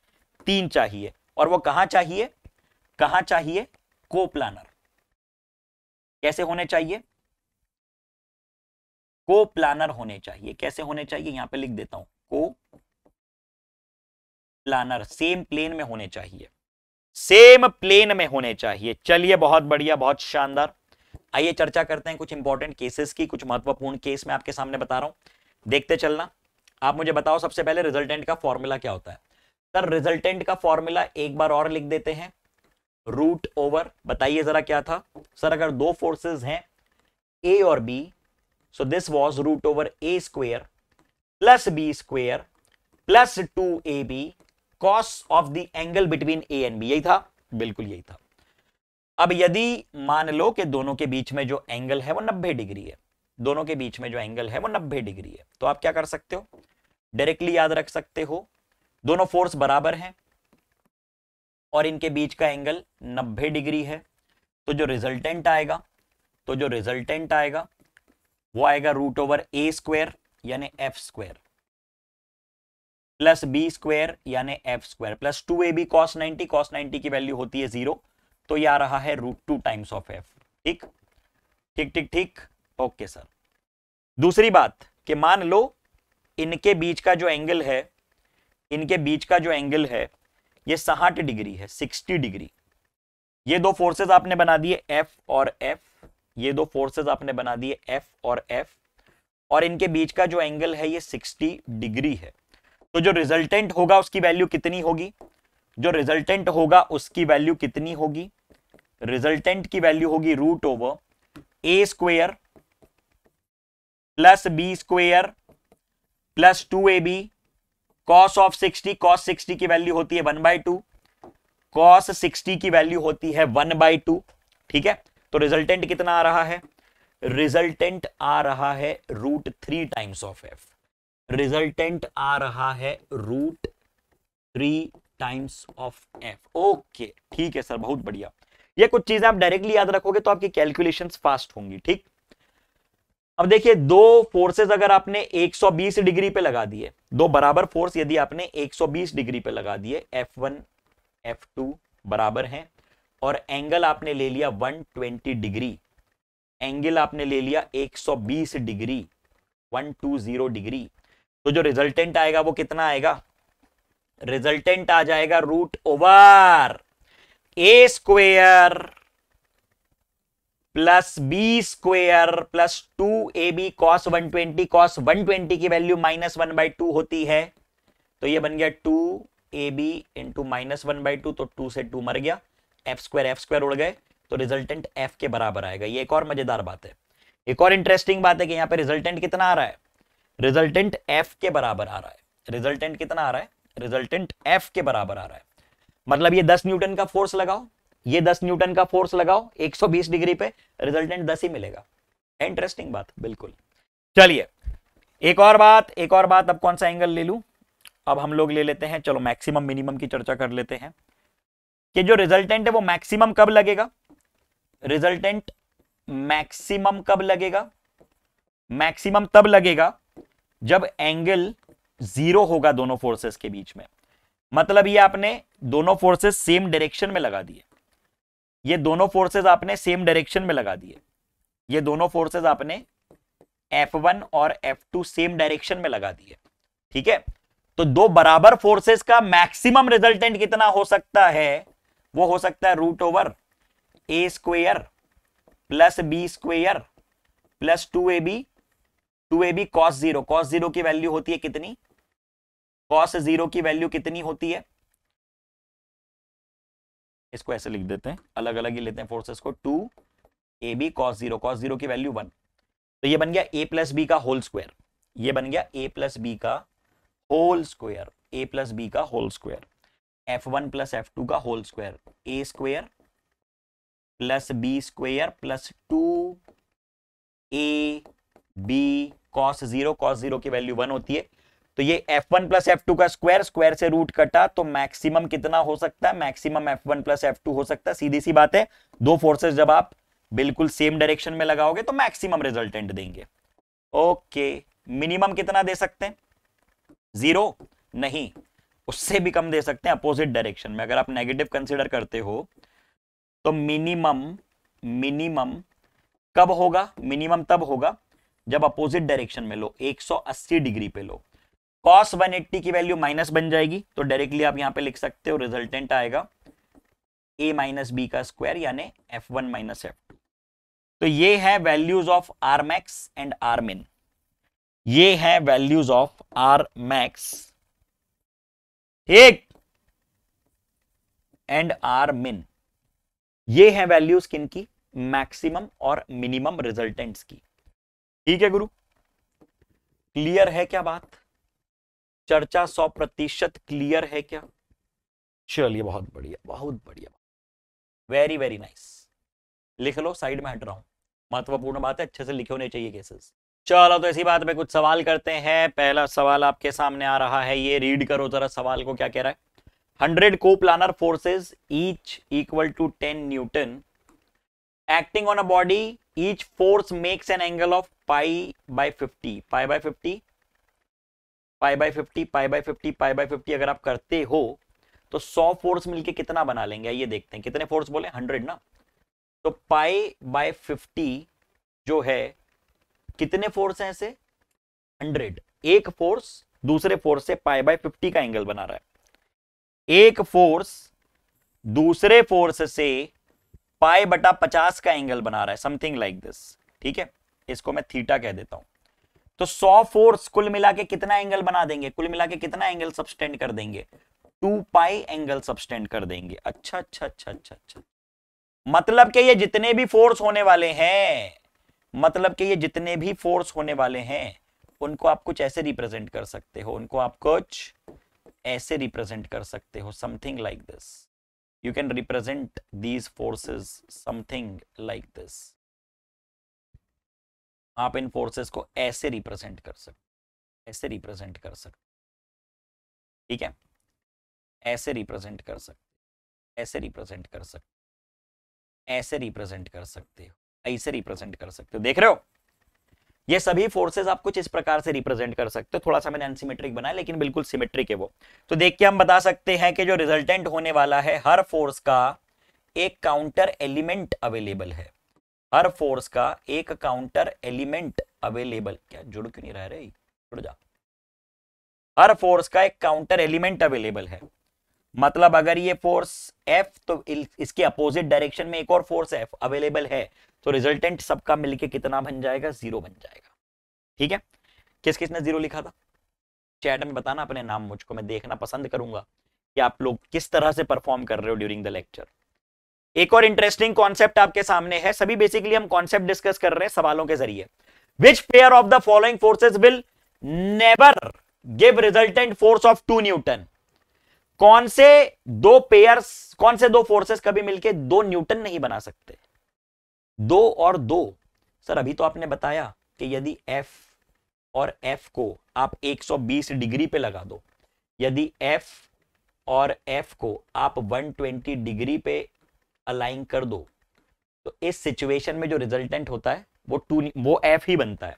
तीन चाहिए और वो कहां चाहिए कहां चाहिए को प्लानर कैसे होने चाहिए को प्लानर होने चाहिए कैसे होने चाहिए यहां पे लिख देता हूं को प्लानर सेम प्लेन में होने चाहिए सेम प्लेन में होने चाहिए चलिए बहुत बढ़िया बहुत शानदार आइए चर्चा करते हैं कुछ इंपॉर्टेंट केसेस की कुछ महत्वपूर्ण केस मैं आपके सामने बता रहा हूं देखते चलना आप मुझे बताओ सबसे पहले रिजल्टेंट का फॉर्मूला क्या होता है सर रिजल्टेंट का फॉर्मूला एक बार और लिख देते हैं रूट ओवर बताइए जरा क्या था सर अगर दो फोर्सेस हैं ए और B so this was root over A square plus B square plus two A B cos of the angle between A and B यही था बिल्कुल यही था अब यदि मान लो कि दोनों के बीच में जो एंगल है वो 90 डिग्री है दोनों के बीच में जो एंगल है वो 90 डिग्री है तो आप क्या कर सकते हो डायरेक्टली याद रख सकते हो दोनों फोर्स बराबर हैं और इनके बीच का एंगल 90 डिग्री है तो जो रिजल्टेंट आएगा तो जो रिजल्टेंट आएगा वो आएगा रूट ओवर ए स्क्वेयर यानी F square plus B square यानी F square plus two A B cos ninety cos ninety की वैल्यू होती है जीरो तो ये आ रहा है root two times of F ठीक ठीक ठीक ठीक ओके सर दूसरी बात कि मान लो इनके बीच का जो एंगल है इनके बीच का जो एंगल है ये साठ डिग्री है सिक्सटी डिग्री ये दो फोर्सेज आपने बना दिए एफ और एफ ये दो फोर्सेस आपने बना दिए एफ और एफ और इनके बीच का जो एंगल है ये 60 डिग्री है तो जो रिजल्टेंट होगा उसकी वैल्यू कितनी होगी जो रिजल्टेंट होगा उसकी वैल्यू कितनी होगी रिजल्टेंट की वैल्यू होगी root over A square plus B square plus two A B cos of sixty cos sixty की वैल्यू होती है one by two cos sixty की वैल्यू होती है वन बाई टू ठीक है तो रिजल्टेंट कितना आ रहा है रिजल्टेंट आ रहा है root three times of F resultant आ रहा है root three times of F okay ठीक है सर बहुत बढ़िया ये कुछ चीजें आप डायरेक्टली याद रखोगे तो आपकी कैलकुलेशंस फास्ट होंगी ठीक अब देखिए दो फोर्सेस अगर आपने 120 डिग्री पे लगा दिए दो बराबर फोर्स यदि आपने 120 डिग्री पे लगा दिए F1, F2 बराबर हैं और एंगल आपने ले लिया 120 डिग्री एंगल आपने ले लिया 120 डिग्री 120 डिग्री तो जो रिजल्टेंट आएगा वो कितना आएगा रिजल्टेंट आ जाएगा root over A square plus B square plus two A B cos one twenty cos one twenty की value minus one by two होती है तो ये बन गया two A B into minus one by two तो टू से two मर गया एफ स्क्वायर एफ स्क्वायर उड़ गए तो रिजल्टेंट एफ के बराबर आएगा ये एक और मजेदार बात है एक और इंटरेस्टिंग बात है कि यहां पे रिजल्टेंट कितना आ रहा है रिजल्टेंट एफ के बराबर आ रहा है रिजल्टेंट कितना आ रहा है रिजल्टेंट एफ के बराबर आ रहा है मतलब ये 10 न्यूटन का फोर्स लगाओ ये 10 न्यूटन का फोर्स लगाओ 120 डिग्री पे रिजल्टेंट 10 ही मिलेगा इंटरेस्टिंग बात बिल्कुल चलिए एक और बात एक और बात अब कौन सा एंगल ले लू अब हम लोग ले लेते हैं चलो मैक्सिमम मिनिमम की चर्चा कर लेते हैं कि जो रिजल्टेंट है वो मैक्सिमम कब लगेगा रिजल्टेंट मैक्सिमम कब लगेगा मैक्सिमम तब लगेगा जब एंगल जीरो होगा दोनों फोर्सेस के बीच में मतलब ये आपने दोनों फोर्सेस सेम डायरेक्शन में लगा दिए ये दोनों फोर्सेस आपने सेम डायरेक्शन में लगा दिए ये दोनों फोर्सेस आपने F1 और F2 सेम डायरेक्शन में लगा दिए ठीक है तो दो बराबर फोर्सेस का मैक्सिमम रिजल्टेंट कितना हो सकता है वो हो सकता है root over A square plus B square plus two A B two A B cos zero cos zero की वैल्यू होती है कितनी कॉस जीरो की वैल्यू कितनी होती है इसको ऐसे लिख देते हैं अलग अलग ही लेते हैं फोर्सेस को two A B cos zero cos zero की वैल्यू वन तो ये बन गया ए प्लस बी का होल स्क्वायर ये बन गया ए प्लस बी का whole square A plus B का whole square F one plus F two का whole square A square plus B square plus two A B cos zero cos zero की value one होती है तो ये F one plus F two का square square से root कटा तो मैक्सिमम कितना हो सकता है maximum F one plus F two हो सकता है सीधी सी बात है दो फोर्सेस जब आप बिल्कुल सेम डायरेक्शन में लगाओगे तो मैक्सिमम रिजल्टेंट देंगे ओके मिनिमम कितना दे सकते हैं जीरो नहीं उससे भी कम दे सकते हैं अपोजिट डायरेक्शन में अगर आप नेगेटिव कंसिडर करते हो तो मिनिमम मिनिमम कब होगा मिनिमम तब होगा जब अपोजिट डायरेक्शन में लो एक डिग्री पे लो कॉस एट्टी की वैल्यू माइनस बन जाएगी तो डायरेक्टली आप यहाँ पे लिख सकते हो रिजल्टेंट आएगा ए माइनस बी का स्क्वायर यानी F one minus F two तो ये है values of R max and R min ये है वैल्यूज ऑफ आर मैक्स एक एंड आर मिन ये है वैल्यूज किन की मैक्सिमम और मिनिमम रिजल्टेंट्स की ठीक है गुरु क्लियर है क्या बात चर्चा सौ प्रतिशत क्लियर है क्या चलिए बहुत बढ़िया बहुत बढ़िया वेरी वेरी नाइस लिख लो साइड में हट रहा हूं महत्वपूर्ण बात है अच्छे से लिखे होने चाहिए केसेस चलो तो इसी बात पे कुछ सवाल करते हैं पहला सवाल आपके सामने आ रहा है ये रीड करो जरा सवाल को क्या कह रहा है हंड्रेड को planar forces each equal to ten newton acting on a body each force makes an angle of pi by fifty pi by fifty pi by fifty pi by fifty pi by fifty अगर आप करते हो तो सौ force मिलके कितना बना लेंगे ये देखते हैं कितने फोर्स बोले हंड्रेड ना तो पाई बाय फिफ्टी जो है कितने फोर्स हैं ऐसे हंड्रेड एक फोर्स दूसरे फोर्स से पाई बाय फिफ्टी का एंगल बना रहा है एक फोर्स दूसरे फोर्स से पाई बटा पचास का एंगल बना रहा है समथिंग लाइक दिस ठीक है इसको मैं थीटा कह देता हूं तो सौ फोर्स कुल मिला के कितना एंगल बना देंगे कुल मिला के कितना एंगल सबस्टेंड कर देंगे टू पाई एंगल सबस्टेंड कर देंगे अच्छा अच्छा अच्छा अच्छा अच्छा मतलब कि ये जितने भी फोर्स होने वाले हैं मतलब कि ये जितने भी फोर्स होने वाले हैं उनको आप कुछ ऐसे रिप्रेजेंट कर सकते हो उनको आप कुछ ऐसे रिप्रेजेंट कर सकते हो something like this you can represent these forces something like this आप इन फोर्सेस को ऐसे रिप्रेजेंट कर सकते ऐसे रिप्रेजेंट कर सकते ठीक है ऐसे रिप्रेजेंट कर सकते ऐसे रिप्रेजेंट कर सकते ऐसे रिप्रेजेंट कर सकते हो ऐसे रिप्रेजेंट कर सकते हो देख रहे हो ये सभी फोर्सेस आप कुछ इस प्रकार से रिप्रेजेंट कर सकते हो थोड़ा सा मैंने अनसिमेट्रिक बनाया लेकिन बिल्कुल सिमेट्रिक है वो तो देख के हम बता सकते हैं कि जो रिजल्टेंट होने वाला है हर फोर्स का एक काउंटर एलिमेंट अवेलेबल है हर फोर्स का एक काउंटर एलिमेंट अवेलेबल क्या जुड़ क्यों नहीं रह रहे जुड़ जा हर फोर्स का एक काउंटर एलिमेंट अवेलेबल है मतलब अगर ये फोर्स एफ तो इसके अपोजिट डायरेक्शन में एक और फोर्स एफ अवेलेबल है तो रिजल्टेंट सबका मिलके कितना बन जाएगा जीरो बन जाएगा ठीक है किस किसने जीरो लिखा था चैट में बताना अपने नाम मुझको मैं देखना पसंद करूंगा कि आप लोग किस तरह से परफॉर्म कर रहे हो ड्यूरिंग द लेक्चर एक और इंटरेस्टिंग कॉन्सेप्ट आपके सामने है सभी बेसिकली हम कॉन्सेप्ट डिस्कस कर रहे हैं सवालों के जरिए which pair of the following forces will never give resultant force of two newton कौन से दो पेयर कौन से दो फोर्सेस कभी मिलके दो न्यूटन नहीं बना सकते दो और दो सर अभी तो आपने बताया कि यदि F और F को आप 120 डिग्री पे लगा दो यदि F और F को आप 120 डिग्री पे अलाइन कर दो तो इस सिचुएशन में जो रिजल्टेंट होता है वो टू वो एफ ही बनता है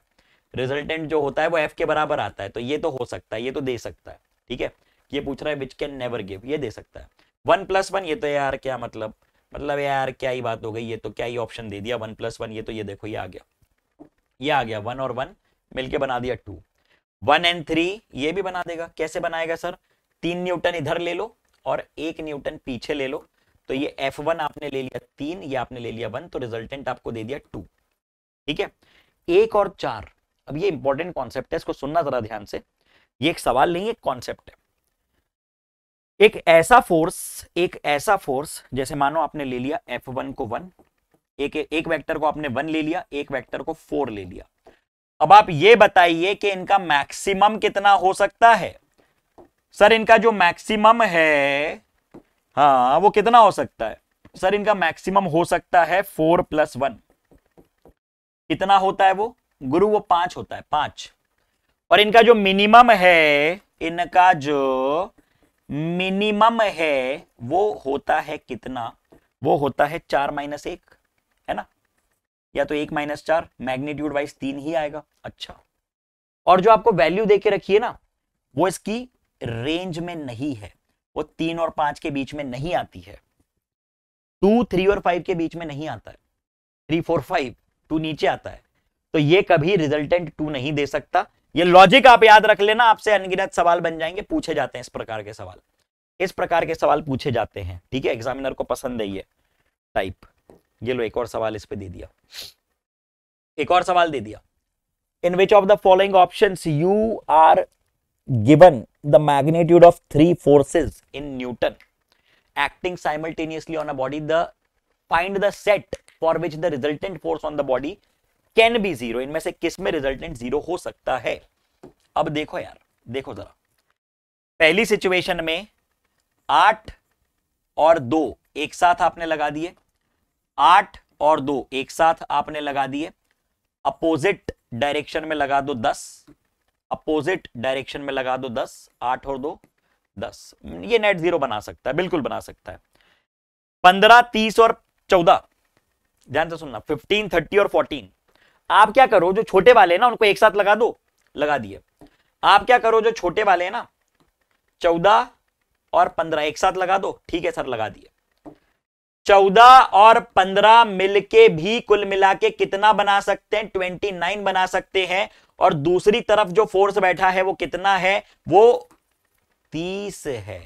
रिजल्टेंट जो होता है वो एफ के बराबर आता है तो ये तो हो सकता है ये तो दे सकता है ठीक है ये पूछ रहा है विच कैन नेवर गिव ये दे सकता है वन प्लस वन ये तो यार क्या मतलब मतलब यार क्या ही बात हो गई ये तो क्या ही ऑप्शन दे दिया वन प्लस वन ये तो ये देखो ये आ गया ये आ गया वन और वन मिलके बना दिया टू वन एंड थ्री ये भी बना देगा कैसे बनाएगा सर तीन न्यूटन इधर ले लो और एक न्यूटन पीछे ले लो तो ये एफ वन आपने ले लिया तीन ये आपने ले लिया वन तो रिजल्टेंट आपको दे दिया टू ठीक है एक और चार अब ये इंपॉर्टेंट कॉन्सेप्ट है इसको सुनना जरा ध्यान से ये एक सवाल नहीं एक कॉन्सेप्ट है एक ऐसा फोर्स एक ऐसा फोर्स जैसे मानो आपने ले लिया एफ वन को वन एक एक वेक्टर को आपने वन ले लिया एक वेक्टर को फोर ले लिया अब आप ये बताइए कि इनका मैक्सिमम कितना हो सकता है सर इनका जो मैक्सिमम है हाँ वो कितना हो सकता है सर इनका मैक्सिमम हो सकता है फोर प्लस वन कितना होता है वो गुरु वो पांच होता है पांच और इनका जो मिनिमम है इनका जो मिनिमम है वो होता है कितना वो होता है चार माइनस एक है ना या तो एक माइनस चार मैग्नीट्यूड वाइज तीन ही आएगा अच्छा और जो आपको वैल्यू दे के रखिए ना वो इसकी रेंज में नहीं है वो तीन और पांच के बीच में नहीं आती है टू थ्री और फाइव के बीच में नहीं आता है थ्री फोर फाइव टू नीचे आता है तो ये कभी रिजल्टेंट टू नहीं दे सकता ये लॉजिक आप याद रख लेना आपसे अनगिनत सवाल बन जाएंगे पूछे जाते हैं इस प्रकार के सवाल इस प्रकार के सवाल पूछे जाते हैं ठीक है एग्जामिनर को पसंद है ये टाइप ये लो एक और सवाल इस पे दे दिया एक और सवाल दे दिया in which of the following option you are given the magnitude of three forces in Newton acting simultaneously on a body, the find the set for which the resultant force on the body can be zero. इनमें से किस में resultant zero हो सकता है अब देखो यार देखो जरा पहली सिचुएशन में आठ और दो एक साथ आपने लगा दिए आठ और दो एक साथ आपने लगा दिए अपोजिट डायरेक्शन में लगा दो दस अपोजिट डायरेक्शन में लगा दो दस आठ और दो दस ये नेट जीरो बना सकता है बिल्कुल बना सकता है पंद्रह तीस और चौदह ध्यान से सुनना फिफ्टीन थर्टी और फोर्टीन आप क्या करो जो छोटे वाले ना उनको एक साथ लगा दो लगा दिए आप क्या करो जो छोटे वाले ना चौदह और पंद्रह एक साथ लगा दो ठीक है सर लगा दिए चौदह और पंद्रह मिलके भी कुल मिला के कितना बना सकते हैं ट्वेंटी नाइन बना सकते हैं और दूसरी तरफ जो फोर्स बैठा है वो कितना है वो तीस है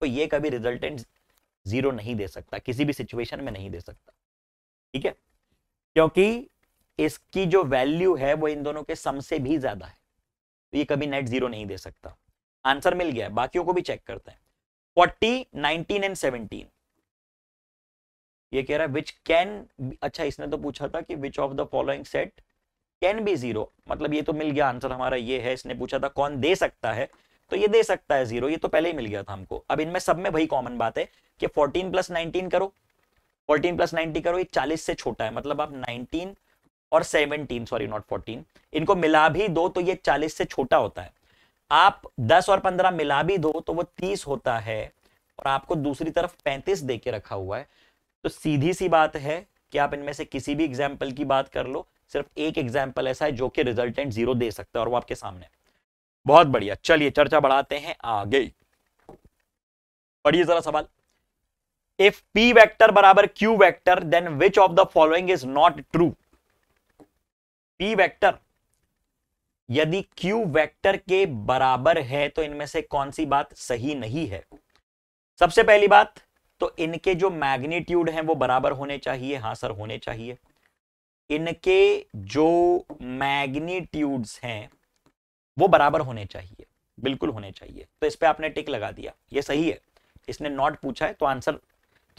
तो ये कभी रिजल्टेंट जीरो नहीं दे सकता किसी भी सिचुएशन में नहीं दे सकता ठीक है क्योंकि इसकी जो वैल्यू है वो इन दोनों के सम से भी ज्यादा है तो ये कभी नेट जीरो नहीं दे सकता आंसर मिल गया बाकियों को भी चेक करते हैं फोर्टी नाइनटीन एंड सेवनटीन ये कह रहा है विच कैन अच्छा इसने तो पूछा था कि which of the following set can be zero मतलब ये तो मिल गया आंसर हमारा ये है इसने पूछा था कौन दे सकता है तो ये दे सकता है जीरो ये तो पहले ही मिल गया था हमको अब इनमें सब में भाई कॉमन बात है कि 14 प्लस 19 करो 14 प्लस 90 करो ये 40 से छोटा है मतलब आप 19 और 17 सॉरी नॉट 14 इनको मिला भी दो तो ये 40 से छोटा होता है आप 10 और 15 मिला भी दो तो वो 30 होता है और आपको दूसरी तरफ 35 दे के रखा हुआ है तो सीधी सी बात है कि आप इनमें से किसी भी एग्जाम्पल की बात कर लो सिर्फ एक एग्जाम्पल ऐसा है जो कि रिजल्टेंट जीरो दे सकता है और वो आपके सामने बहुत बढ़िया चलिए चर्चा बढ़ाते हैं आगे पढ़िए जरा सवाल इफ पी वेक्टर बराबर Q vector then which of the following is not true P vector यदि क्यू वेक्टर के बराबर है तो इनमें से कौन सी बात सही नहीं है सबसे पहली बात तो इनके जो मैग्नीट्यूड हैं वो बराबर होने चाहिए हाँ सर होने चाहिए इनके जो मैग्नीट्यूड्स हैं वो बराबर होने चाहिए बिल्कुल होने चाहिए तो इस पर आपने टिक लगा दिया ये सही है इसने नॉट पूछा है तो आंसर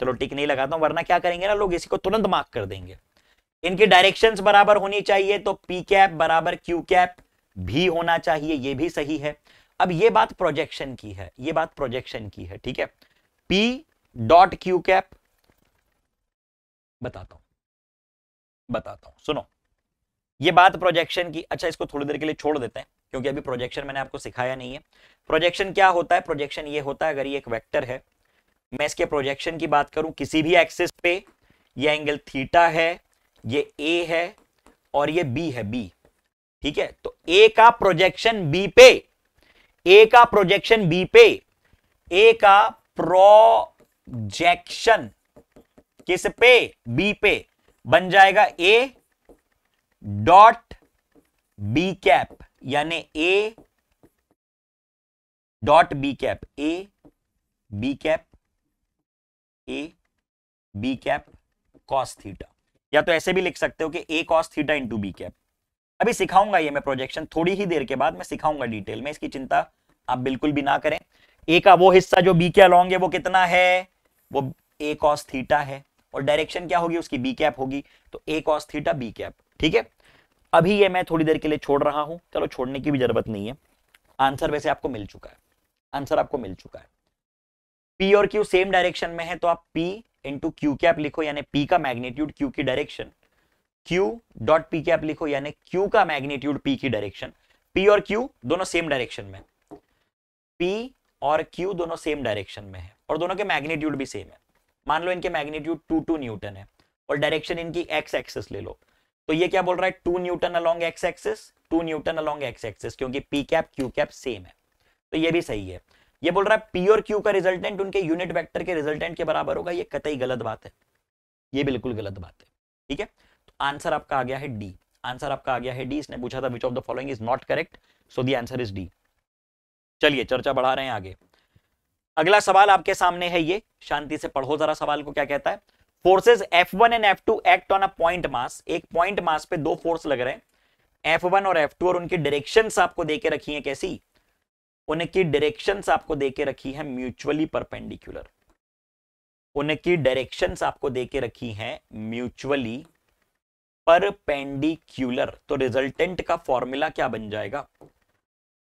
चलो टिक नहीं लगाता हूं वरना क्या करेंगे ना लोग इसी को तुरंत मार्क कर देंगे इनके डायरेक्शन बराबर होनी चाहिए तो पी कैप बराबर क्यू कैप भी होना चाहिए ये भी सही है अब ये बात प्रोजेक्शन की है ये बात प्रोजेक्शन की है ठीक है पी डॉट क्यू कैप बताता हूं बताता हूं सुनो ये बात प्रोजेक्शन की अच्छा इसको थोड़ी देर के लिए छोड़ देते हैं क्योंकि अभी प्रोजेक्शन मैंने आपको सिखाया नहीं है प्रोजेक्शन क्या होता है प्रोजेक्शन ये होता है अगर ये एक वेक्टर है मैं इसके प्रोजेक्शन की बात करूं किसी भी एक्सिस पे ये एंगल थीटा है ये ए है और ये बी है बी ठीक है तो ए का प्रोजेक्शन बी पे ए का प्रोजेक्शन बी पे ए का प्रोजेक्शन किस पे बी पे बन जाएगा ए डॉट बी कैप यानी ए dot B cap A B cap A B cap cos theta या तो ऐसे भी लिख सकते हो कि A cos theta into B cap अभी सिखाऊंगा ये मैं प्रोजेक्शन थोड़ी ही देर के बाद मैं सिखाऊंगा डिटेल में इसकी चिंता आप बिल्कुल भी ना करें ए का वो हिस्सा जो बी के अलॉन्ग है वो कितना है वो ए कॉस थीटा है और डायरेक्शन क्या होगी उसकी बी कैप होगी तो A cos theta B cap ठीक है अभी ये मैं थोड़ी देर के लिए छोड़ रहा हूं चलो छोड़ने की भी जरूरत नहीं है आंसर वैसे आपको मिल चुका है आंसर आपको मिल चुका है पी और क्यू सेम डायरेक्शन में है तो आप पी इंटू क्यू कैप लिखो यानी पी का मैग्नीट्यूड क्यू की direction Q dot P cap लिखो यानी क्यू का मैग्नीट्यूड पी की डायरेक्शन पी और क्यू दोनों सेम डायरेक्शन में पी और क्यू दोनों सेम डायरेक्शन में है और दोनों के मैग्नीट्यूड भी सेम है मान लो इनके मैग्नीट्यूड टू टू न्यूटन है और डायरेक्शन इनकी एक्स एक्सेस ले लो तो ये क्या बोल रहा है two newton along X axis two newton along X axis क्योंकि P cap Q cap same है तो ये भी सही है ये बोल रहा है पी और क्यू का रिजल्टेंट उनके यूनिट वेक्टर के रिजल्टेंट के बराबर होगा ये कतई गलत बात है ये बिल्कुल गलत बात है ठीक है तो आंसर आपका आ गया है डी आंसर आपका आ गया है डी इसने पूछा था which of the following is not correct so the answer is D चलिए चर्चा बढ़ा रहे हैं आगे अगला सवाल आपके सामने है ये शांति से पढ़ो जरा सवाल को क्या कहता है forces F one and F two act on a point mass एक पॉइंट मास पे दो फोर्स लग रहे हैं एफ वन और एफ टू और उनकी डायरेक्शन आपको के रखी है कैसी उनकी डायरेक्शन आपको देके रखी है म्यूचुअली परपेंडिकुलर उनकी डायरेक्शन आपको दे के रखी है म्यूचुअली परपेंडिकुलर तो रिजल्टेंट का फॉर्मूला क्या बन जाएगा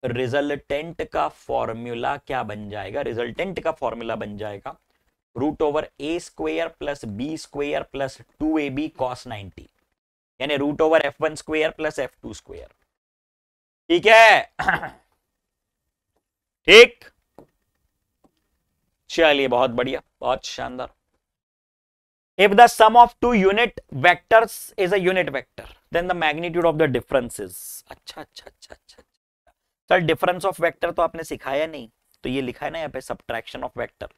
रिजल्टेंट का फॉर्मूला क्या बन जाएगा रिजल्टेंट का फॉर्मूला बन जाएगा root over A square plus B square plus two A B cos ninety यानी root over F one square plus F two square ठीक है ठीक चलिए बहुत बढ़िया बहुत शानदार if the sum of two unit vectors is a unit vector then the magnitude of the difference अच्छा अच्छा अच्छा अच्छा सर डिफरेंस ऑफ वेक्टर तो आपने सिखाया नहीं तो ये लिखा है ना यहाँ पे सब्ट्रैक्शन ऑफ वेक्टर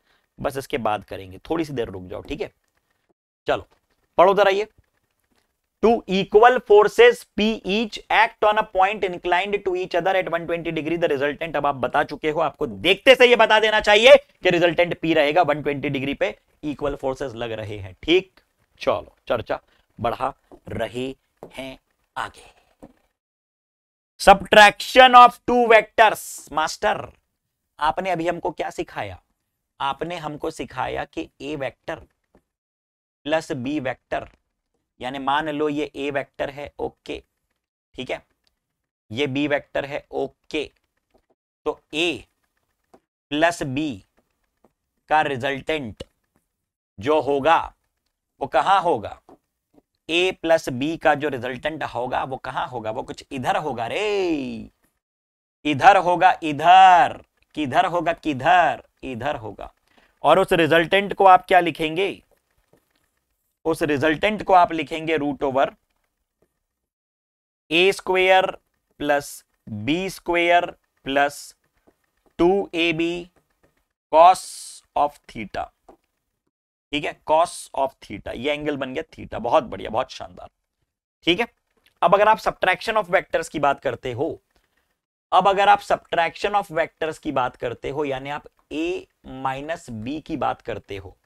बस इसके बाद करेंगे थोड़ी सी देर रुक जाओ ठीक है चलो पढ़ो जरा ये two equal forces P each act on a point inclined to each other at 120 degree the resultant अब आप बता चुके हो आपको देखते से ये बता देना चाहिए कि रिजल्टेंट पी रहेगा 120 डिग्री पे इक्वल फोर्सेस लग रहे हैं ठीक चलो चर्चा बढ़ा रहे हैं आगे subtraction of two vectors master आपने अभी हमको क्या सिखाया आपने हमको सिखाया कि A vector plus B vector यानी मान लो ये ए वेक्टर है ओके ठीक है ये बी वेक्टर है ओके तो ए प्लस बी का रिजल्टेंट जो होगा वो कहां होगा ए प्लस बी का जो रिजल्टेंट होगा वो कहां होगा वो कुछ इधर होगा रे इधर होगा इधर किधर होगा किधर इधर होगा और उस रिजल्टेंट को आप क्या लिखेंगे उस रिजल्टेंट को आप लिखेंगे root over A square plus B square plus two A B cos of theta ठीक है कॉस ऑफ थीटा ये एंगल बन गया थीटा बहुत बढ़िया बहुत शानदार ठीक है अब अगर आप सब्ट्रैक्शन ऑफ वेक्टर्स की बात करते हो अब अगर आप सब्ट्रैक्शन ऑफ वेक्टर्स की बात करते हो यानी आप ए माइनस बी की बात करते हो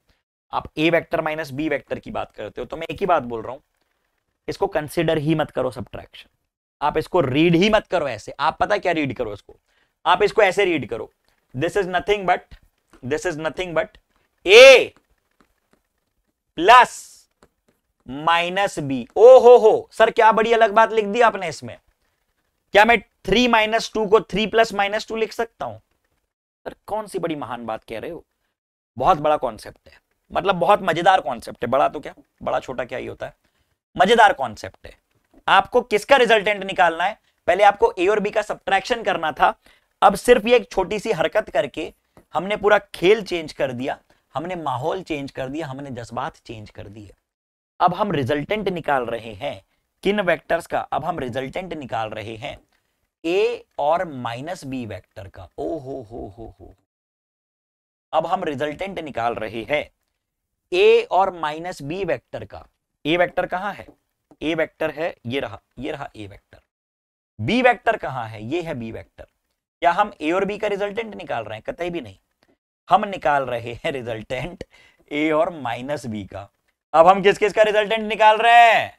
आप ए वेक्टर माइनस बी वेक्टर की बात करते हो तो मैं एक ही बात बोल रहा हूं इसको कंसिडर ही मत करो सब्ट्रैक्शन आप इसको रीड ही मत करो ऐसे आप पता क्या रीड करो इसको आप इसको ऐसे रीड करो this is nothing but this is nothing but A plus minus B ओ हो हो सर क्या बड़ी अलग बात लिख दी आपने इसमें क्या मैं थ्री माइनस टू को थ्री प्लस माइनस टू लिख सकता हूं सर कौन सी बड़ी महान बात कह रहे हो बहुत बड़ा कॉन्सेप्ट है मतलब बहुत मजेदार कॉन्सेप्ट है बड़ा तो क्या बड़ा छोटा क्या ही होता है मजेदार कॉन्सेप्ट है आपको किसका रिजल्टेंट निकालना है पहले आपको ए और बी का सब्ट्रैक्शन करना था अब सिर्फ ये एक छोटी सी हरकत करके हमने पूरा खेल चेंज कर दिया हमने माहौल चेंज कर दिया हमने जज्बात चेंज कर दिए अब हम रिजल्टेंट निकाल रहे हैं किन वेक्टर्स का अब हम रिजल्टेंट निकाल रहे हैं ए और माइनस बी वैक्टर का ओ हो हो हो हो अब हम रिजल्टेंट निकाल रहे हैं ए और माइनस बी वैक्टर का ए वैक्टर कहाँ है ए वैक्टर है ये रहा ये रहा ए वैक्टर बी वैक्टर कहाँ है ये है बी वैक्टर क्या हम ए और बी का रिजल्टेंट निकाल रहे हैं कतई भी नहीं हम निकाल रहे हैं रिजल्टेंट ए और माइनस बी का अब हम किस किस का रिजल्टेंट निकाल रहे हैं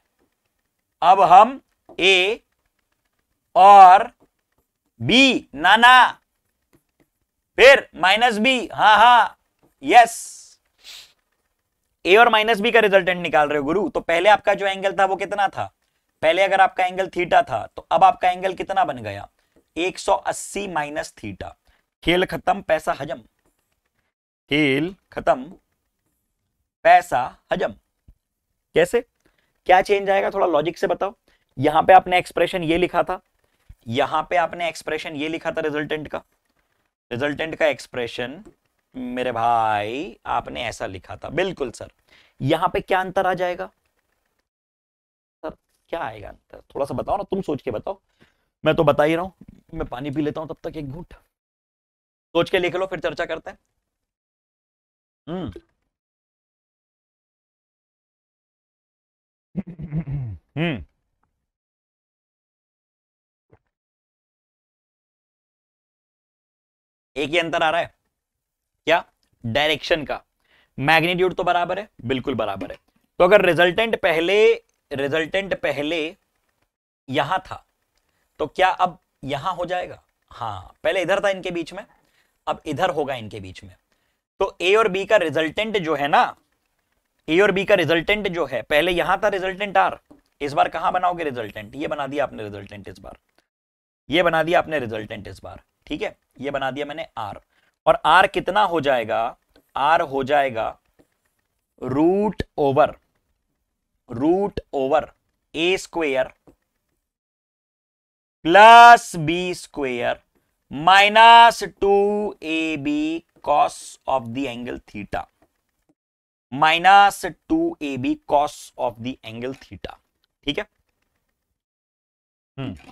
अब हम ए और बी नाना फिर माइनस बी हा हा यस ए और माइनस बी का रिजल्टेंट निकाल रहे हो गुरु तो पहले आपका जो एंगल था वो कितना था पहले अगर आपका एंगल थीटा था तो अब आपका एंगल कितना बन गया 180 माइनस थीटा खेल खत्म पैसा हजम खेल खत्म पैसा हजम कैसे क्या चेंज आएगा थोड़ा लॉजिक से बताओ यहां पे आपने एक्सप्रेशन ये लिखा था यहां पे आपने एक्सप्रेशन ये लिखा था रिजल्टेंट का रिजल्टेंट का एक्सप्रेशन मेरे भाई आपने ऐसा लिखा था बिल्कुल सर यहां पे क्या अंतर आ जाएगा सर क्या आएगा अंतर थोड़ा सा बताओ ना तुम सोच के बताओ मैं तो बता ही रहा हूं मैं पानी पी लेता हूं तब तक एक घूट सोच के लिख लो फिर चर्चा करते हैं Mm. Hmm. एक ही अंतर आ रहा है क्या डायरेक्शन का मैग्नीट्यूड तो बराबर है बिल्कुल बराबर है तो अगर रिजल्टेंट पहले रिजल्टेंट पहले यहां था तो क्या अब यहां हो जाएगा हाँ पहले इधर था इनके बीच में अब इधर होगा इनके बीच में तो ए और बी का रिजल्टेंट जो है ना ए और बी का रिजल्टेंट जो है पहले यहां था रिजल्टेंट आर इस बार कहां बनाओगे रिजल्टेंट ये बना दिया आपने रिजल्टेंट इस बार ये बना दिया आपने रिजल्टेंट इस बार ठीक है ये बना दिया मैंने आर और आर कितना हो जाएगा आर हो जाएगा root over root over A square plus B square minus two A B cos of the angle theta minus two A B cos of the angle theta ठीक है हम्म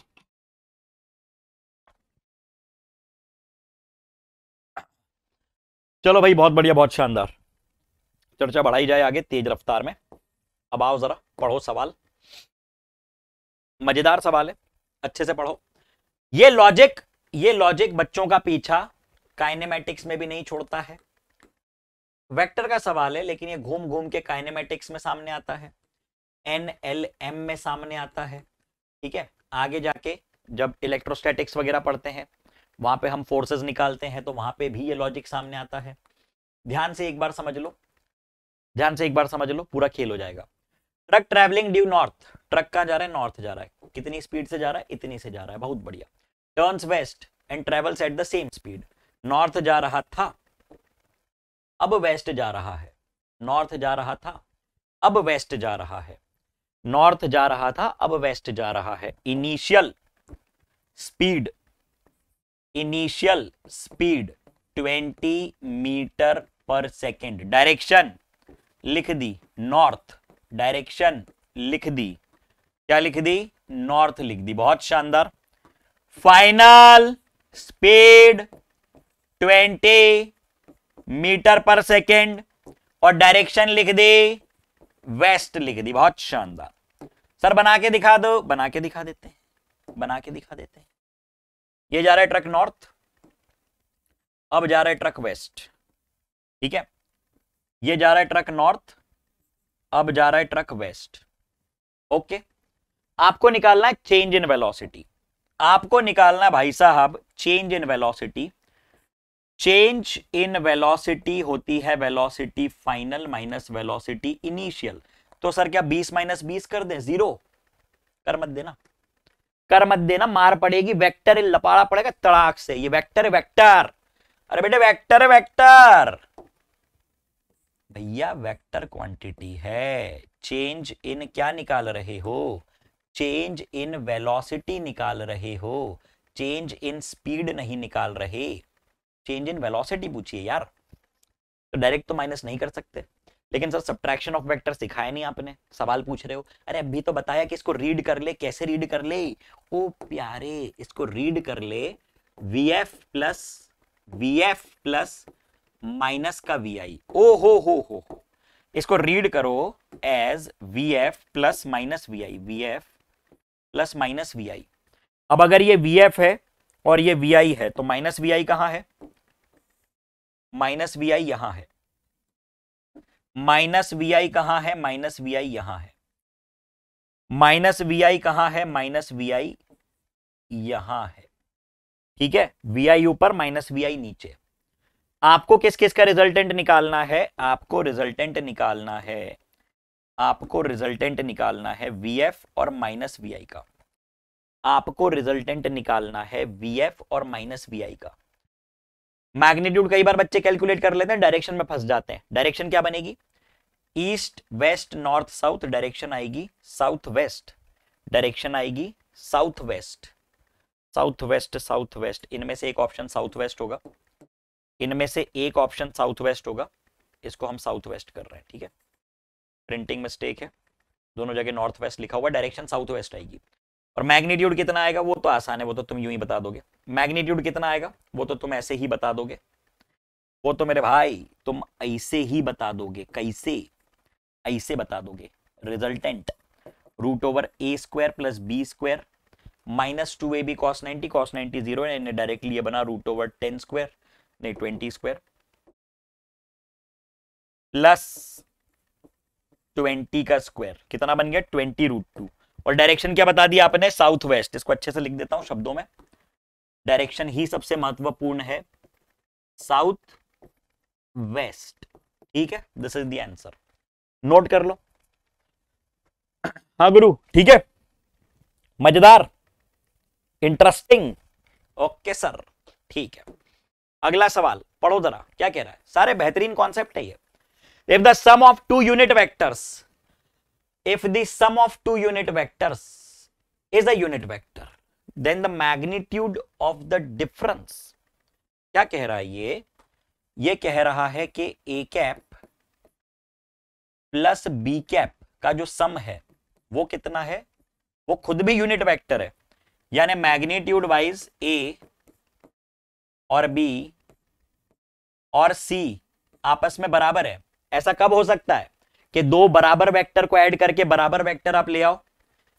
चलो भाई बहुत बढ़िया बहुत शानदार चर्चा बढ़ाई जाए आगे तेज रफ्तार में अब आओ जरा पढ़ो सवाल मजेदार सवाल है अच्छे से पढ़ो ये लॉजिक ये लॉजिक बच्चों का पीछा काइनेमेटिक्स में भी नहीं छोड़ता है वेक्टर का सवाल है लेकिन ये घूम घूम के काइनेमेटिक्स में सामने आता है एन एल एम में सामने आता है ठीक है आगे जाके जब इलेक्ट्रोस्टैटिक्स वगैरह पढ़ते हैं वहां पे हम फोर्सेस निकालते हैं तो वहां पे भी ये लॉजिक सामने आता है ध्यान से एक बार समझ लो ध्यान से एक बार समझ लो पूरा खेल हो जाएगा truck travelling due north truck कहाँ जा रहा है नॉर्थ जा रहा है कितनी स्पीड से जा रहा है इतनी से जा रहा है बहुत बढ़िया turns west and travels at the same speed north जा रहा था अब वेस्ट जा रहा है नॉर्थ जा रहा था अब वेस्ट जा रहा है नॉर्थ जा रहा था अब वेस्ट जा रहा है initial speed initial speed 20 meter per second direction लिख दी नॉर्थ डायरेक्शन लिख दी क्या लिख दी नॉर्थ लिख दी बहुत शानदार final speed twenty meter per second और डायरेक्शन लिख दी वेस्ट लिख दी बहुत शानदार सर बना के दिखा दो बना के दिखा देते हैं बना के दिखा देते हैं ये जा रहा है ट्रक नॉर्थ अब जा रहा है ट्रक वेस्ट ठीक है ये जा रहा है ट्रक नॉर्थ अब जा रहा है ट्रक वेस्ट ओके आपको निकालना है चेंज इन वेलोसिटी आपको निकालना भाई साहब change in velocity change in velocity होती है velocity final minus velocity initial तो सर क्या 20 माइनस बीस कर दें जीरो कर मत देना कर मत देना मार पड़ेगी वेक्टर लपाड़ा पड़ेगा तड़ाक से ये वेक्टर वेक्टर अरे बेटे वेक्टर वेक्टर भैया वेक्टर क्वांटिटी है चेंज इन क्या निकाल रहे हो चेंज इन वेलोसिटी निकाल रहे हो चेंज इन स्पीड नहीं निकाल रहे चेंज इन वेलोसिटी पूछिए यार तो डायरेक्ट तो माइनस नहीं कर सकते लेकिन सर सब्ट्रैक्शन ऑफ वेक्टर सिखाया नहीं आपने सवाल पूछ रहे हो अरे अभी तो बताया कि इसको रीड कर ले कैसे रीड कर ले ओ प्यारे इसको रीड कर ले V F plus V F plus minus का वी आई ओ हो हो हो इसको रीड करो as V F plus minus V I V F plus minus V I अब अगर ये वी एफ है और ये वी आई है तो माइनस वी आई कहाँ है माइनस वी आई यहां है माइनस वी आई कहां है माइनस वी आई यहां है माइनस वी आई कहां है माइनस वी आई यहां है ठीक है वी आई ऊपर माइनस वी आई नीचे आपको किस किस का रिजल्टेंट निकालना है आपको रिजल्टेंट निकालना है आपको रिजल्टेंट निकालना है वी एफ और माइनस वी आई का आपको रिजल्टेंट निकालना है वी एफ और माइनस वी आई का मैग्नीट्यूड कई बार बच्चे कैलकुलेट कर लेते हैं डायरेक्शन में फंस जाते हैं डायरेक्शन क्या बनेगी east west north south direction आएगी साउथ वेस्ट डायरेक्शन आएगी south west south west south west इनमें से एक ऑप्शन साउथ वेस्ट होगा इनमें से एक ऑप्शन साउथ वेस्ट होगा इसको हम साउथ वेस्ट कर रहे हैं ठीक है प्रिंटिंग मिस्टेक है दोनों जगह नॉर्थ वेस्ट लिखा हुआ डायरेक्शन साउथ वेस्ट आएगी और मैग्नीट्यूड कितना आएगा वो तो आसान है वो तो तुम यूं ही बता दोगे मैग्नीट्यूड कितना आएगा वो तो तुम ऐसे ही बता दोगे वो तो मेरे भाई तुम ऐसे ही बता दोगे कैसे ऐसे बता दोगे resultant root over A square plus B square minus two A B cos ninety cos ninety zero directly ये बना रूट ओवर टेन स्क्वायर नहीं ट्वेंटी स्क्वायर प्लस ट्वेंटी का स्क्वायर कितना बन गया ट्वेंटी रूट टू और डायरेक्शन क्या बता दिया आपने साउथ वेस्ट इसको अच्छे से लिख देता हूं शब्दों में डायरेक्शन ही सबसे महत्वपूर्ण है साउथ वेस्ट ठीक है this is the answer note कर लो हाँ गुरु ठीक है मजेदार इंटरेस्टिंग ओके सर ठीक है अगला सवाल पढ़ो जरा क्या कह रहा है सारे बेहतरीन कॉन्सेप्ट है ये if the sum of two unit vectors if the sum of two unit vectors is a unit vector then the magnitude of the क्या कह रहा है ये ये कह रहा है कि A cap plus B cap का जो सम है वो कितना है वो खुद भी यूनिट वेक्टर है यानी मैग्नीट्यूड वाइज ए और बी और सी आपस में बराबर है ऐसा कब हो सकता है कि दो बराबर वेक्टर को ऐड करके बराबर वेक्टर आप ले आओ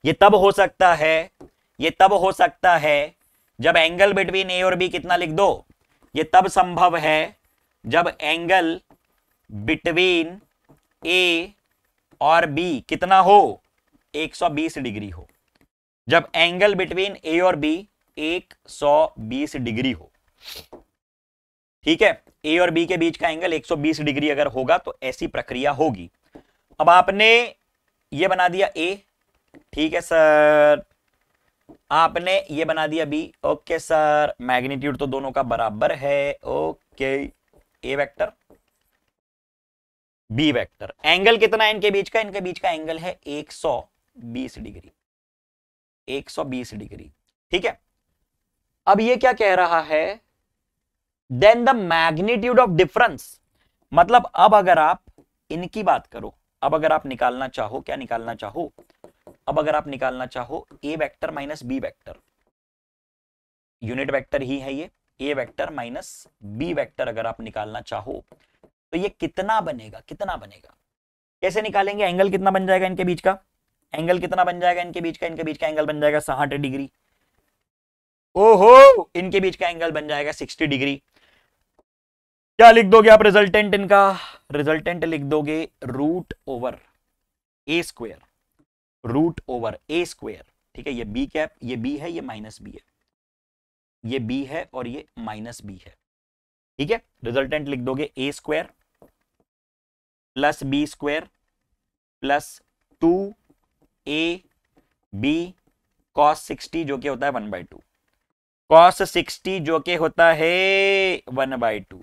ये तब हो सकता है ये तब हो सकता है जब एंगल बिटवीन ए और बी कितना लिख दो ये तब संभव है जब एंगल बिटवीन ए और बी कितना हो 120 डिग्री हो जब एंगल बिटवीन ए और बी 120 डिग्री हो ठीक है ए और बी के बीच का एंगल 120 डिग्री अगर होगा तो ऐसी प्रक्रिया होगी अब आपने ये बना दिया ए ठीक है सर आपने ये बना दिया बी ओके सर मैग्नीट्यूड तो दोनों का बराबर है okay A vector B vector angle कितना है इनके बीच का इनके बीच का एंगल है 120 डिग्री 120 डिग्री ठीक है अब ये क्या कह रहा है then the magnitude of difference मतलब अब अगर आप इनकी बात करो अब अगर आप निकालना चाहो क्या निकालना चाहो अब अगर आप निकालना चाहो A vector minus B vector unit vector ही है ये A vector minus B vector अगर आप निकालना चाहो तो ये कितना बनेगा कितना बनेगा कैसे निकालेंगे एंगल कितना बन जाएगा इनके बीच का एंगल कितना बन जाएगा इनके बीच का इनके बीच का एंगल बन जाएगा साठ डिग्री ओहो इनके बीच का एंगल बन जाएगा सिक्सटी डिग्री क्या लिख दोगे आप रिजल्टेंट इनका रिजल्टेंट लिख दोगे रूट ओवर ए स्क्वेयर रूट ओवर ए स्क्वेयर ठीक है ये बी कैप ये बी है ये माइनस बी है ये बी है और ये माइनस बी है ठीक है रिजल्टेंट लिख दोगे A square plus B square plus two A B cos sixty जो के होता है one by two cos sixty जो के होता है वन बाई टू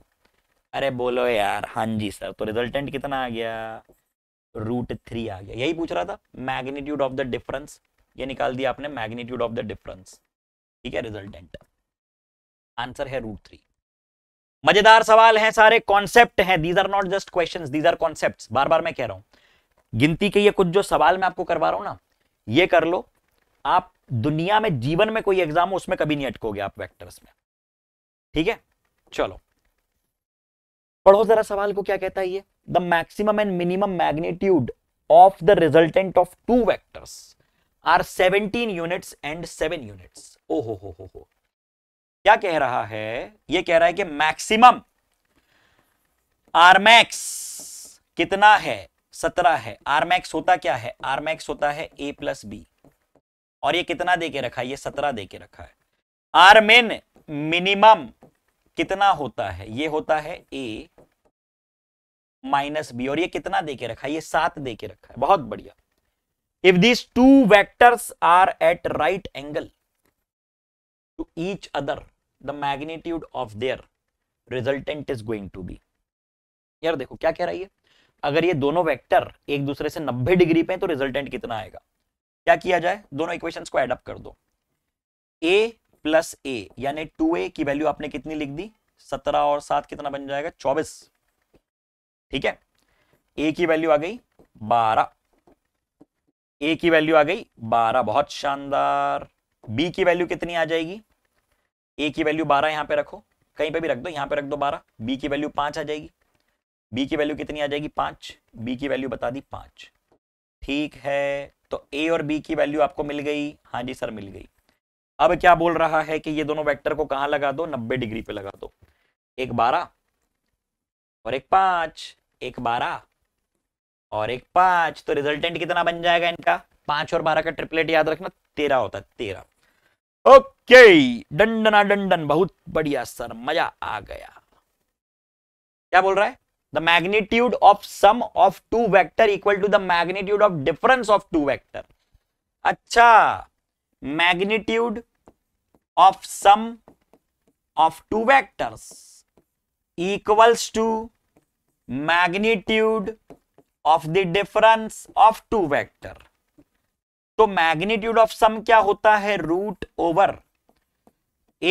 अरे बोलो यार हाँ जी सर तो रिजल्टेंट कितना आ गया रूट थ्री आ गया यही पूछ रहा था मैग्नीट्यूड ऑफ द डिफरेंस ये निकाल दिया आपने मैग्नीट्यूड ऑफ द डिफरेंस ठीक है रिजल्टेंट आंसर है रूट थ्री मजेदार सवाल है सारे कॉन्सेप्ट हैं these are not just question these are concept बार बार मैं कह रहा हूं गिनती के ये कुछ जो सवाल मैं आपको करवा रहा हूं ना ये कर लो आप दुनिया में जीवन में कोई एग्जाम हो उसमें कभी नहीं अटकोगे आप वेक्टर्स में ठीक है चलो पढ़ो जरा सवाल को क्या कहता है ये the maximum and minimum magnitude of the resultant of two vectors are seventeen units and seven units ओ हो हो हो क्या कह रहा है ये कह रहा है कि मैक्सिमम आरमैक्स कितना है सत्रह है आरमैक्स होता क्या है आरमैक्स होता है ए प्लस बी और ये कितना दे के रखा है ये सत्रह दे के रखा है आरमेन मिनिमम कितना होता है ये होता है ए माइनस बी और ये कितना देके रखा है ये सात देके रखा है बहुत बढ़िया if these two vectors are at right angle to each other the magnitude of their resultant is going to be यार देखो क्या कह रहा है ये अगर ये दोनों वेक्टर एक दूसरे से 90 डिग्री पे हैं तो रिजल्टेंट कितना आएगा क्या किया जाए दोनों इक्वेशंस को एडअप कर दो ए प्लस ए यानी टू ए की वैल्यू आपने कितनी लिख दी सत्रह और सात कितना बन जाएगा चौबीस ठीक है ए की वैल्यू आ गई बारह ए की वैल्यू आ गई बारह बहुत शानदार बी की वैल्यू कितनी आ जाएगी ए की वैल्यू बारह यहां पे रखो कहीं पे भी रख दो यहां पे रख दो बारह बी की वैल्यू पांच आ जाएगी बी की वैल्यू कितनी आ जाएगी पांच बी की वैल्यू बता दी पांच ठीक है तो ए और बी की वैल्यू आपको मिल गई हाँ जी सर मिल गई अब क्या बोल रहा है कि ये दोनों वेक्टर को कहां लगा दो नब्बे डिग्री पे लगा दो एक बारह और एक पांच एक बारह और एक पांच तो रिजल्टेंट कितना बन जाएगा इनका पांच और बारह का ट्रिपलेट याद रखना तेरह होता है तेरह ओके डंडना डंडन बहुत बढ़िया सर मजा आ गया क्या बोल रहा है the magnitude of sum of two vector equal to the magnitude of difference of two vector अच्छा magnitude of sum of two vectors equals to magnitude of the difference of two vector तो magnitude of sum क्या होता है root over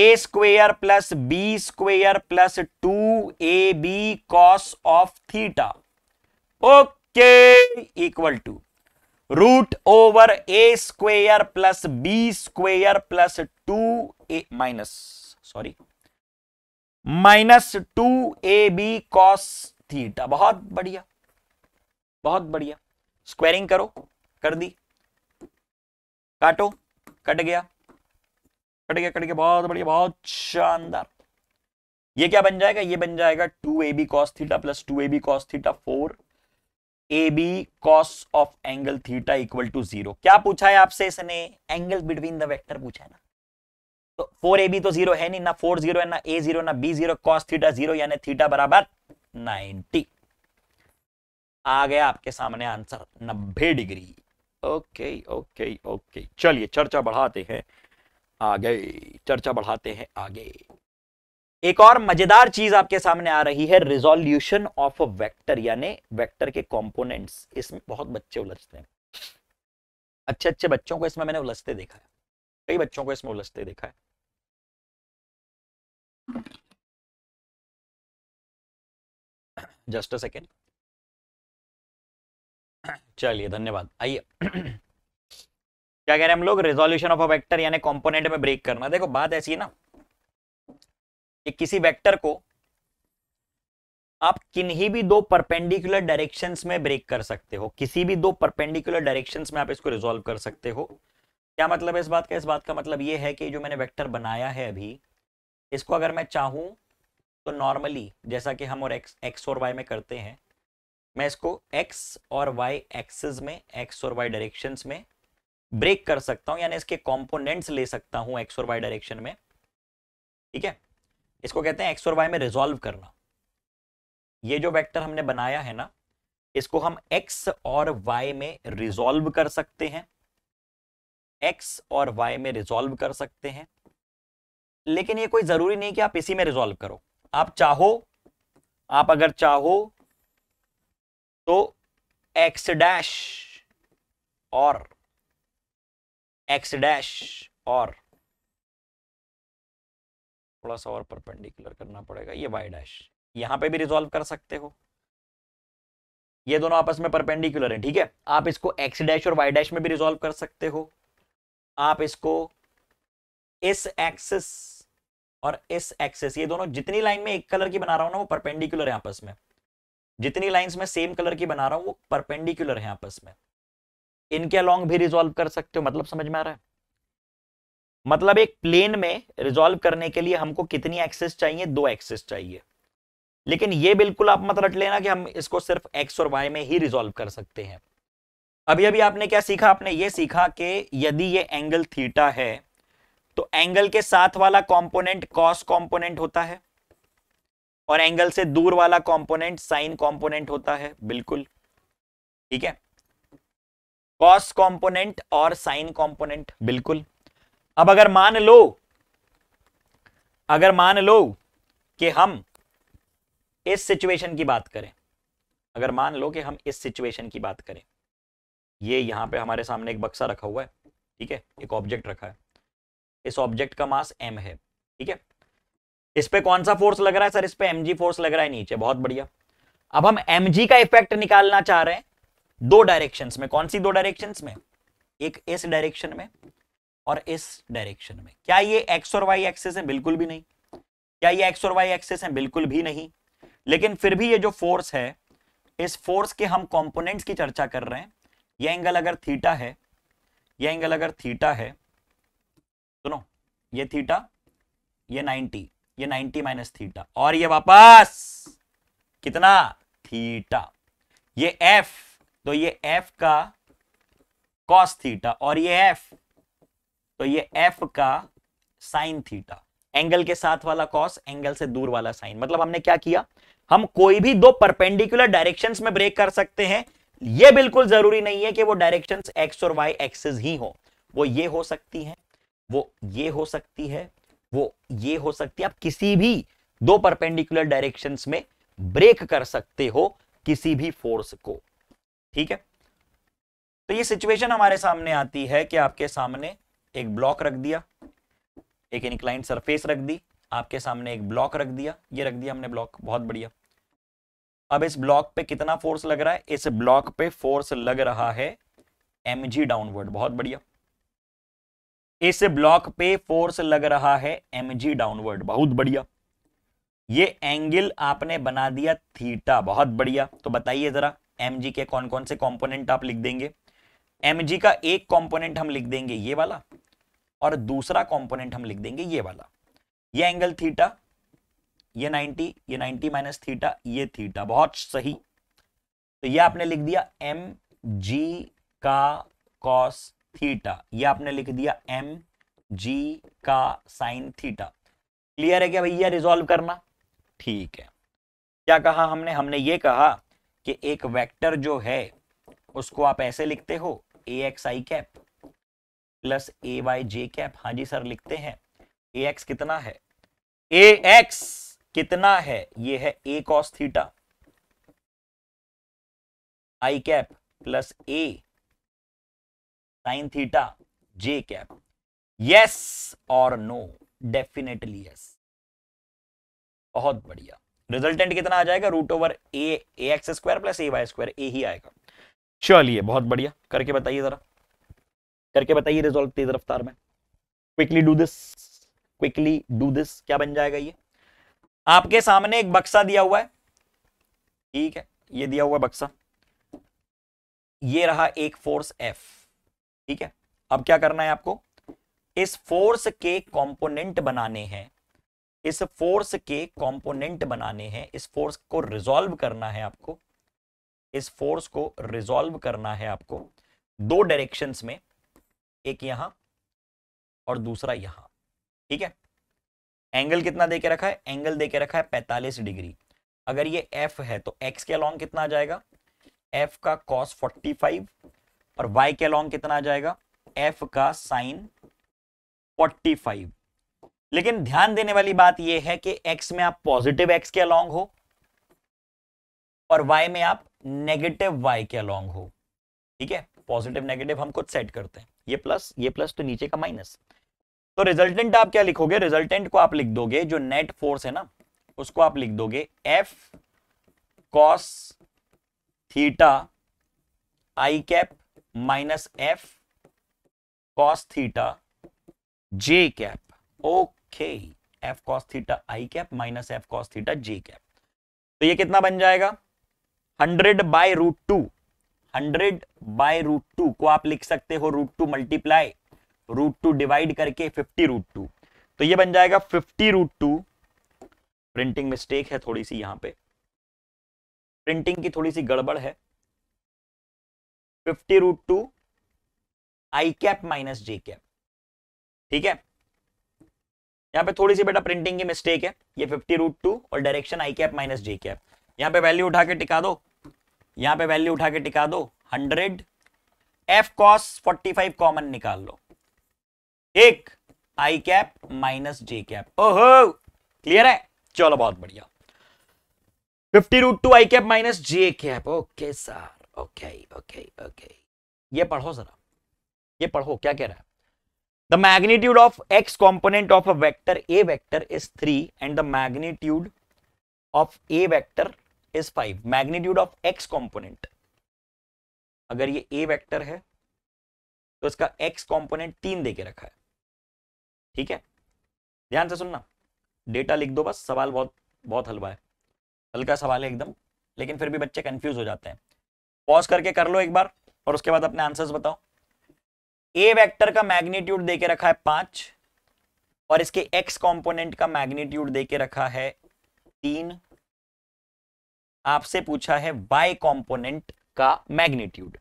A square plus B square plus two A B cos of theta okay equal to root over A square plus B square plus two a minus sorry minus two A B cos theta बहुत बढ़िया बहुत बढ़िया squaring करो कर दी काटो cut गया cut गया cut गया बहुत बढ़िया बहुत शानदार ये क्या बन जाएगा ये बन जाएगा two A B cos theta plus two A B cos theta four a B cos of angle theta equal to zero क्या पूछा है आपसे इसने एंगल बिटवीन द वेक्टर पूछा है ना तो फोर ए बी तो जीरो है नहीं ना फोर जीरो है ना ए जीरो ना b zero cos theta zero यानी थीटा बराबर नाइनटी आ गया आपके सामने आंसर नब्बे डिग्री ओके ओके ओके चलिए चर्चा बढ़ाते हैं आगे चर्चा बढ़ाते हैं आगे एक और मजेदार चीज आपके सामने आ रही है रिजोल्यूशन ऑफ अ वेक्टर यानी वेक्टर के कंपोनेंट्स इसमें बहुत बच्चे उलझते हैं अच्छे अच्छे बच्चों को इसमें मैंने उलझते देखा है कई बच्चों को इसमें उलझते देखा है जस्ट अ सेकेंड चलिए धन्यवाद आइए क्या कह रहे हैं हम लोग रेजोल्यूशन ऑफ अ वेक्टर यानी कंपोनेंट में ब्रेक करना देखो बात ऐसी है ना कि किसी वेक्टर को आप किन्हीं भी दो परपेंडिकुलर डायरेक्शंस में ब्रेक कर सकते हो किसी भी दो परपेंडिकुलर डायरेक्शंस में आप इसको रिजोल्व कर सकते हो क्या मतलब है इस बात का इस बात का मतलब ये है कि जो मैंने वेक्टर बनाया है अभी इसको अगर मैं चाहूँ तो नॉर्मली जैसा कि हम और एक्स एक्स और वाई में करते हैं मैं इसको एक्स और वाई एक्सेस में एक्स और वाई डायरेक्शंस में ब्रेक कर सकता हूँ यानी इसके कॉम्पोनेंट्स ले सकता हूँ एक्स और वाई डायरेक्शन में ठीक है इसको कहते हैं एक्स और वाई में रिजॉल्व करना ये जो वेक्टर हमने बनाया है ना इसको हम एक्स और वाई में रिजॉल्व कर सकते हैं एक्स और वाई में रिजॉल्व कर सकते हैं लेकिन ये कोई जरूरी नहीं कि आप इसी में रिजॉल्व करो आप चाहो आप अगर चाहो तो एक्स डैश और एक्स डैश और थोड़ा सा और परपेंडिकुलर करना पड़ेगा ये वाई डैश यहाँ पे भी रिजोल्व कर सकते हो ये दोनों आपस में परपेंडिकुलर हैं ठीक है आप इसको एक्स डैश और वाई डैश में भी रिजोल्व कर सकते हो आप इसको इस एक्सिस और इस एक्सिस ये दोनों जितनी लाइन में एक कलर की बना रहा हूँ ना वो परपेंडिकुलर है आपस में जितनी लाइन में सेम कलर की बना रहा हूँ वो परपेंडिकुलर है आपस में इनके अलॉन्ग भी रिजोल्व कर सकते हो मतलब समझ में आ रहा है मतलब एक प्लेन में रिजोल्व करने के लिए हमको कितनी एक्सेस चाहिए दो एक्सेस चाहिए लेकिन ये बिल्कुल आप मत रट लेना कि हम इसको सिर्फ एक्स और वाई में ही रिजोल्व कर सकते हैं अभी अभी आपने क्या सीखा आपने ये सीखा कि यदि ये एंगल थीटा है तो एंगल के साथ वाला कॉम्पोनेंट कॉस कॉम्पोनेंट होता है और एंगल से दूर वाला कॉम्पोनेंट साइन कॉम्पोनेंट होता है बिल्कुल ठीक है कॉस कॉम्पोनेंट और साइन कॉम्पोनेंट बिल्कुल अब अगर मान लो अगर मान लो कि हम इस सिचुएशन की बात करें अगर मान लो कि हम इस सिचुएशन की बात करें ये यहाँ पे हमारे सामने एक बक्सा रखा हुआ है ठीक है एक ऑब्जेक्ट रखा है इस ऑब्जेक्ट का मास एम है ठीक है इस पे कौन सा फोर्स लग रहा है सर इस पे एम फोर्स लग रहा है नीचे बहुत बढ़िया अब हम एम का इफेक्ट निकालना चाह रहे हैं दो डायरेक्शंस में कौन सी दो डायरेक्शंस में एक इस डायरेक्शन में और इस डायरेक्शन में क्या ये एक्स और वाई एक्सेस है बिल्कुल भी नहीं क्या ये एक्स और वाई एक्सेस है बिल्कुल भी नहीं लेकिन फिर भी ये जो फोर्स है इस फोर्स के हम कंपोनेंट्स की चर्चा कर रहे हैं ये एंगल अगर थीटा है ये एंगल अगर थीटा है सुनो ये थीटा ये 90 ये 90 माइनस थीटा और ये वापस कितना थीटा ये एफ तो ये एफ का कॉस थीटा और ये एफ तो ये एफ का साइन थीटा एंगल के साथ वाला कॉस एंगल से दूर वाला साइन मतलब हमने क्या किया हम कोई भी दो परपेंडिकुलर डायरेक्शंस में ब्रेक कर सकते हैं ये बिल्कुल जरूरी नहीं है कि वो डायरेक्शंस एक्स और वाई एक्सेस ही हो वो ये हो सकती है वो ये हो सकती है वो ये हो सकती है आप किसी भी दो परपेंडिकुलर डायरेक्शन में ब्रेक कर सकते हो किसी भी फोर्स को ठीक है तो ये सिचुएशन हमारे सामने आती है कि आपके सामने एक ब्लॉक रख दिया एक इनक्लाइंट सरफेस रख दी आपके सामने एक ब्लॉक रख दिया ये रख दिया हमने ब्लॉक बहुत बढ़िया अब इस ब्लॉक पे कितना फोर्स लग रहा है इस ब्लॉक पे फोर्स लग रहा है एम जी डाउनवर्ड बहुत बढ़िया इस ब्लॉक पे फोर्स लग रहा है एम जी डाउनवर्ड बहुत बढ़िया ये एंगल आपने बना दिया थीटा बहुत बढ़िया तो बताइए जरा एम जी के कौन कौन से कॉम्पोनेंट आप लिख देंगे एम जी का एक कॉम्पोनेंट हम लिख देंगे ये वाला और दूसरा कंपोनेंट हम लिख देंगे ये वाला ये एंगल थीटा ये 90 ये 90 माइनस थीटा ये थीटा बहुत सही तो ये आपने लिख दिया एम जी का कॉस थीटा ये आपने लिख दिया एम जी का साइन थीटा क्लियर है क्या भैया रिजोल्व करना ठीक है क्या कहा हमने हमने ये कहा कि एक वेक्टर जो है उसको आप ऐसे लिखते हो a x i cap plus a y j cap हाँ जी सर लिखते हैं ए एक्स कितना है ए एक्स कितना है ये है a cos theta i cap plus a sine theta j cap yes और नो डेफिनेटली यस बहुत बढ़िया रिजल्टेंट कितना आ जाएगा root over a x square plus A y square a ही आएगा चलिए बहुत बढ़िया करके बताइए जरा करके बताइए रिजोल्व तेज रफ्तार में quickly do this quickly do this क्या बन जाएगा ये आपके सामने एक बक्सा दिया हुआ है ठीक है ये दिया हुआ बक्सा ये रहा एक फोर्स एफ ठीक है अब क्या करना है आपको इस फोर्स के कंपोनेंट बनाने हैं इस फोर्स के कंपोनेंट बनाने हैं इस फोर्स को रिजॉल्व करना है आपको इस फोर्स को रिजॉल्व करना है आपको दो डायरेक्शंस में एक यहां और दूसरा यहां ठीक है एंगल कितना दे के रखा है एंगल दे के रखा है पैंतालीस डिग्री अगर ये एफ है तो एक्स के अलॉन्ग कितना आ जाएगा एफ का कॉस फोर्टी फाइव और वाई के अलॉन्ग कितना आ जाएगा एफ का साइन फोर्टी फाइव लेकिन ध्यान देने वाली बात यह है कि एक्स में आप पॉजिटिव एक्स के अलॉन्ग हो और वाई में आप नेगेटिव वाई के अलॉन्ग हो ठीक है पॉजिटिव नेगेटिव हम खुद सेट करते हैं ये प्लस ये प्लस तो नीचे का माइनस तो रिजल्टेंट आप क्या लिखोगे रिजल्टेंट को आप लिख दोगे जो नेट फोर्स है ना उसको आप लिख दोगे F cos theta i cap minus F cos theta j cap okay F cos theta i cap minus F cos theta j cap तो ये कितना बन जाएगा hundred by root two hundred by root two को आप लिख सकते हो root two multiply root two divide करके फिफ्टी रूट टू तो ये बन जाएगा fifty root two printing mistake है थोड़ी सी यहां पे प्रिंटिंग की थोड़ी सी गड़बड़ है fifty root two i cap minus j cap ठीक है यहां पे थोड़ी सी बेटा प्रिंटिंग की मिस्टेक है ये फिफ्टी रूट टू और direction i cap minus j cap यहां पे वैल्यू उठा के टिका दो यहां पे वैल्यू उठा के टिका दो 100 एफ कॉस 45 कॉमन निकाल लो एक i cap minus j cap ओहो क्लियर है चलो बहुत बढ़िया fifty root two i cap minus j cap okay sir okay okay okay ये पढ़ो जरा ये पढ़ो क्या कह रहा है the magnitude of x component of a vector a vector is 3 and the magnitude of a vector is five magnitude of x component अगर ये ए वेक्टर है तो इसका एक्स कॉम्पोनेंट तीन दे के रखा है ठीक है ध्यान से सुनना डेटा लिख दो बस सवाल बहुत बहुत हलवा है हल्का सवाल है एकदम लेकिन फिर भी बच्चे कंफ्यूज हो जाते हैं पॉज करके कर लो एक बार और उसके बाद अपने आंसर्स बताओ ए वेक्टर का मैग्नीट्यूड दे के रखा है पांच और इसके एक्स कंपोनेंट का मैग्नीट्यूड दे के रखा है तीन आपसे पूछा है वाई कॉम्पोनेंट का मैग्नीट्यूड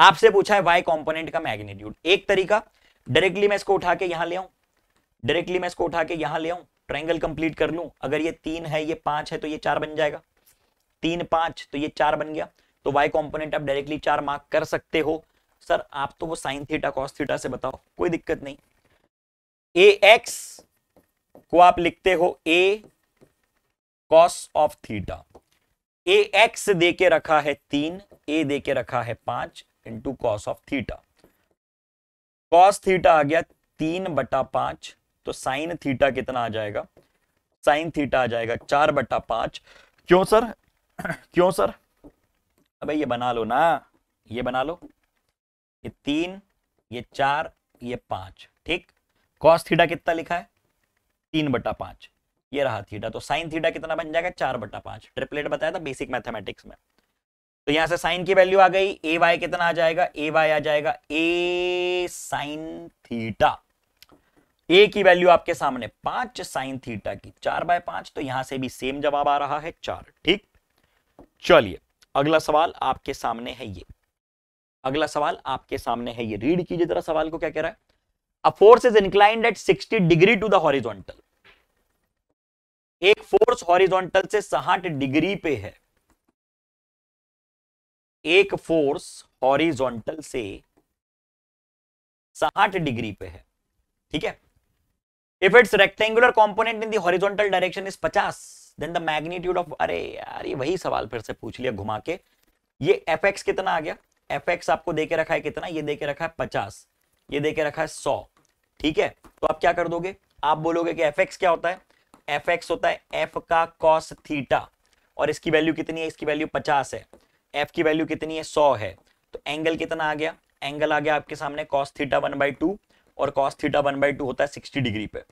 आपसे पूछा है वाई कॉम्पोनेंट का मैग्नीट्यूड एक तरीका डायरेक्टली मैं इसको उठा के यहां ले आऊं डायरेक्टली मैं इसको उठा के यहां ले आऊं ट्रायंगल कंप्लीट कर लूं अगर ये तीन है ये पांच है तो ये चार बन जाएगा तीन पांच तो ये चार बन गया तो वाई कॉम्पोनेंट आप डायरेक्टली चार मार्क कर सकते हो सर आप तो वो साइन थीटा कॉस थीटा से बताओ कोई दिक्कत नहीं ए एक्स को आप लिखते हो a cos of theta a x दे के रखा है तीन ए दे के रखा है पांच into cos of theta cos theta आ गया तीन बटा पांच तो साइन थीटा कितना आ जाएगा साइन थीटा आ जाएगा चार बटा पांच क्यों सर क्यों सर अबे ये बना लो ना ये बना लो ये तीन ये चार ये पांच ठीक कॉस थीटा कितना लिखा है तीन बटा पांच ये रहा थीटा तो साइन थीटा कितना बन जाएगा चार बटा पांच ट्रिपलेट बताया था बेसिक मैथमेटिक्स में तो यहां से साइन की वैल्यू आ गई ए वाई कितना आ जाएगा ए वाई आ जाएगा ए साइन थीटा ए की वैल्यू आपके सामने पांच साइन थीटा की चार बाय पांच तो यहां से भी सेम जवाब आ रहा है चार ठीक चलिए अगला सवाल आपके सामने है ये अगला सवाल आपके सामने है ये रीड कीजिए जरा सवाल को क्या कह रहा है a force is inclined at 60 degree to the horizontal एक फोर्स हॉरिजॉन्टल से साठ डिग्री पे है एक फोर्स हॉरिजॉन्टल से साठ डिग्री पे है ठीक है if its rectangular component in the horizontal direction is पचास देन द मैग्नीट्यूड ऑफ अरे यार ये वही सवाल फिर से पूछ लिया घुमा के ये एफ कितना आ गया एफ आपको दे के रखा है कितना ये दे के रखा है पचास ये दे के रखा है सौ ठीक है तो आप क्या कर दोगे आप बोलोगे कि एफ क्या होता है एफ एक्स होता है एफ का कॉस थीटा और इसकी वैल्यू कितनी है इसकी वैल्यू पचास है एफ की वैल्यू कितनी है सौ है तो एंगल कितना आ गया एंगल आ गया आपके सामने cos theta one by two और cos theta one by two होता है सिक्सटी डिग्री पे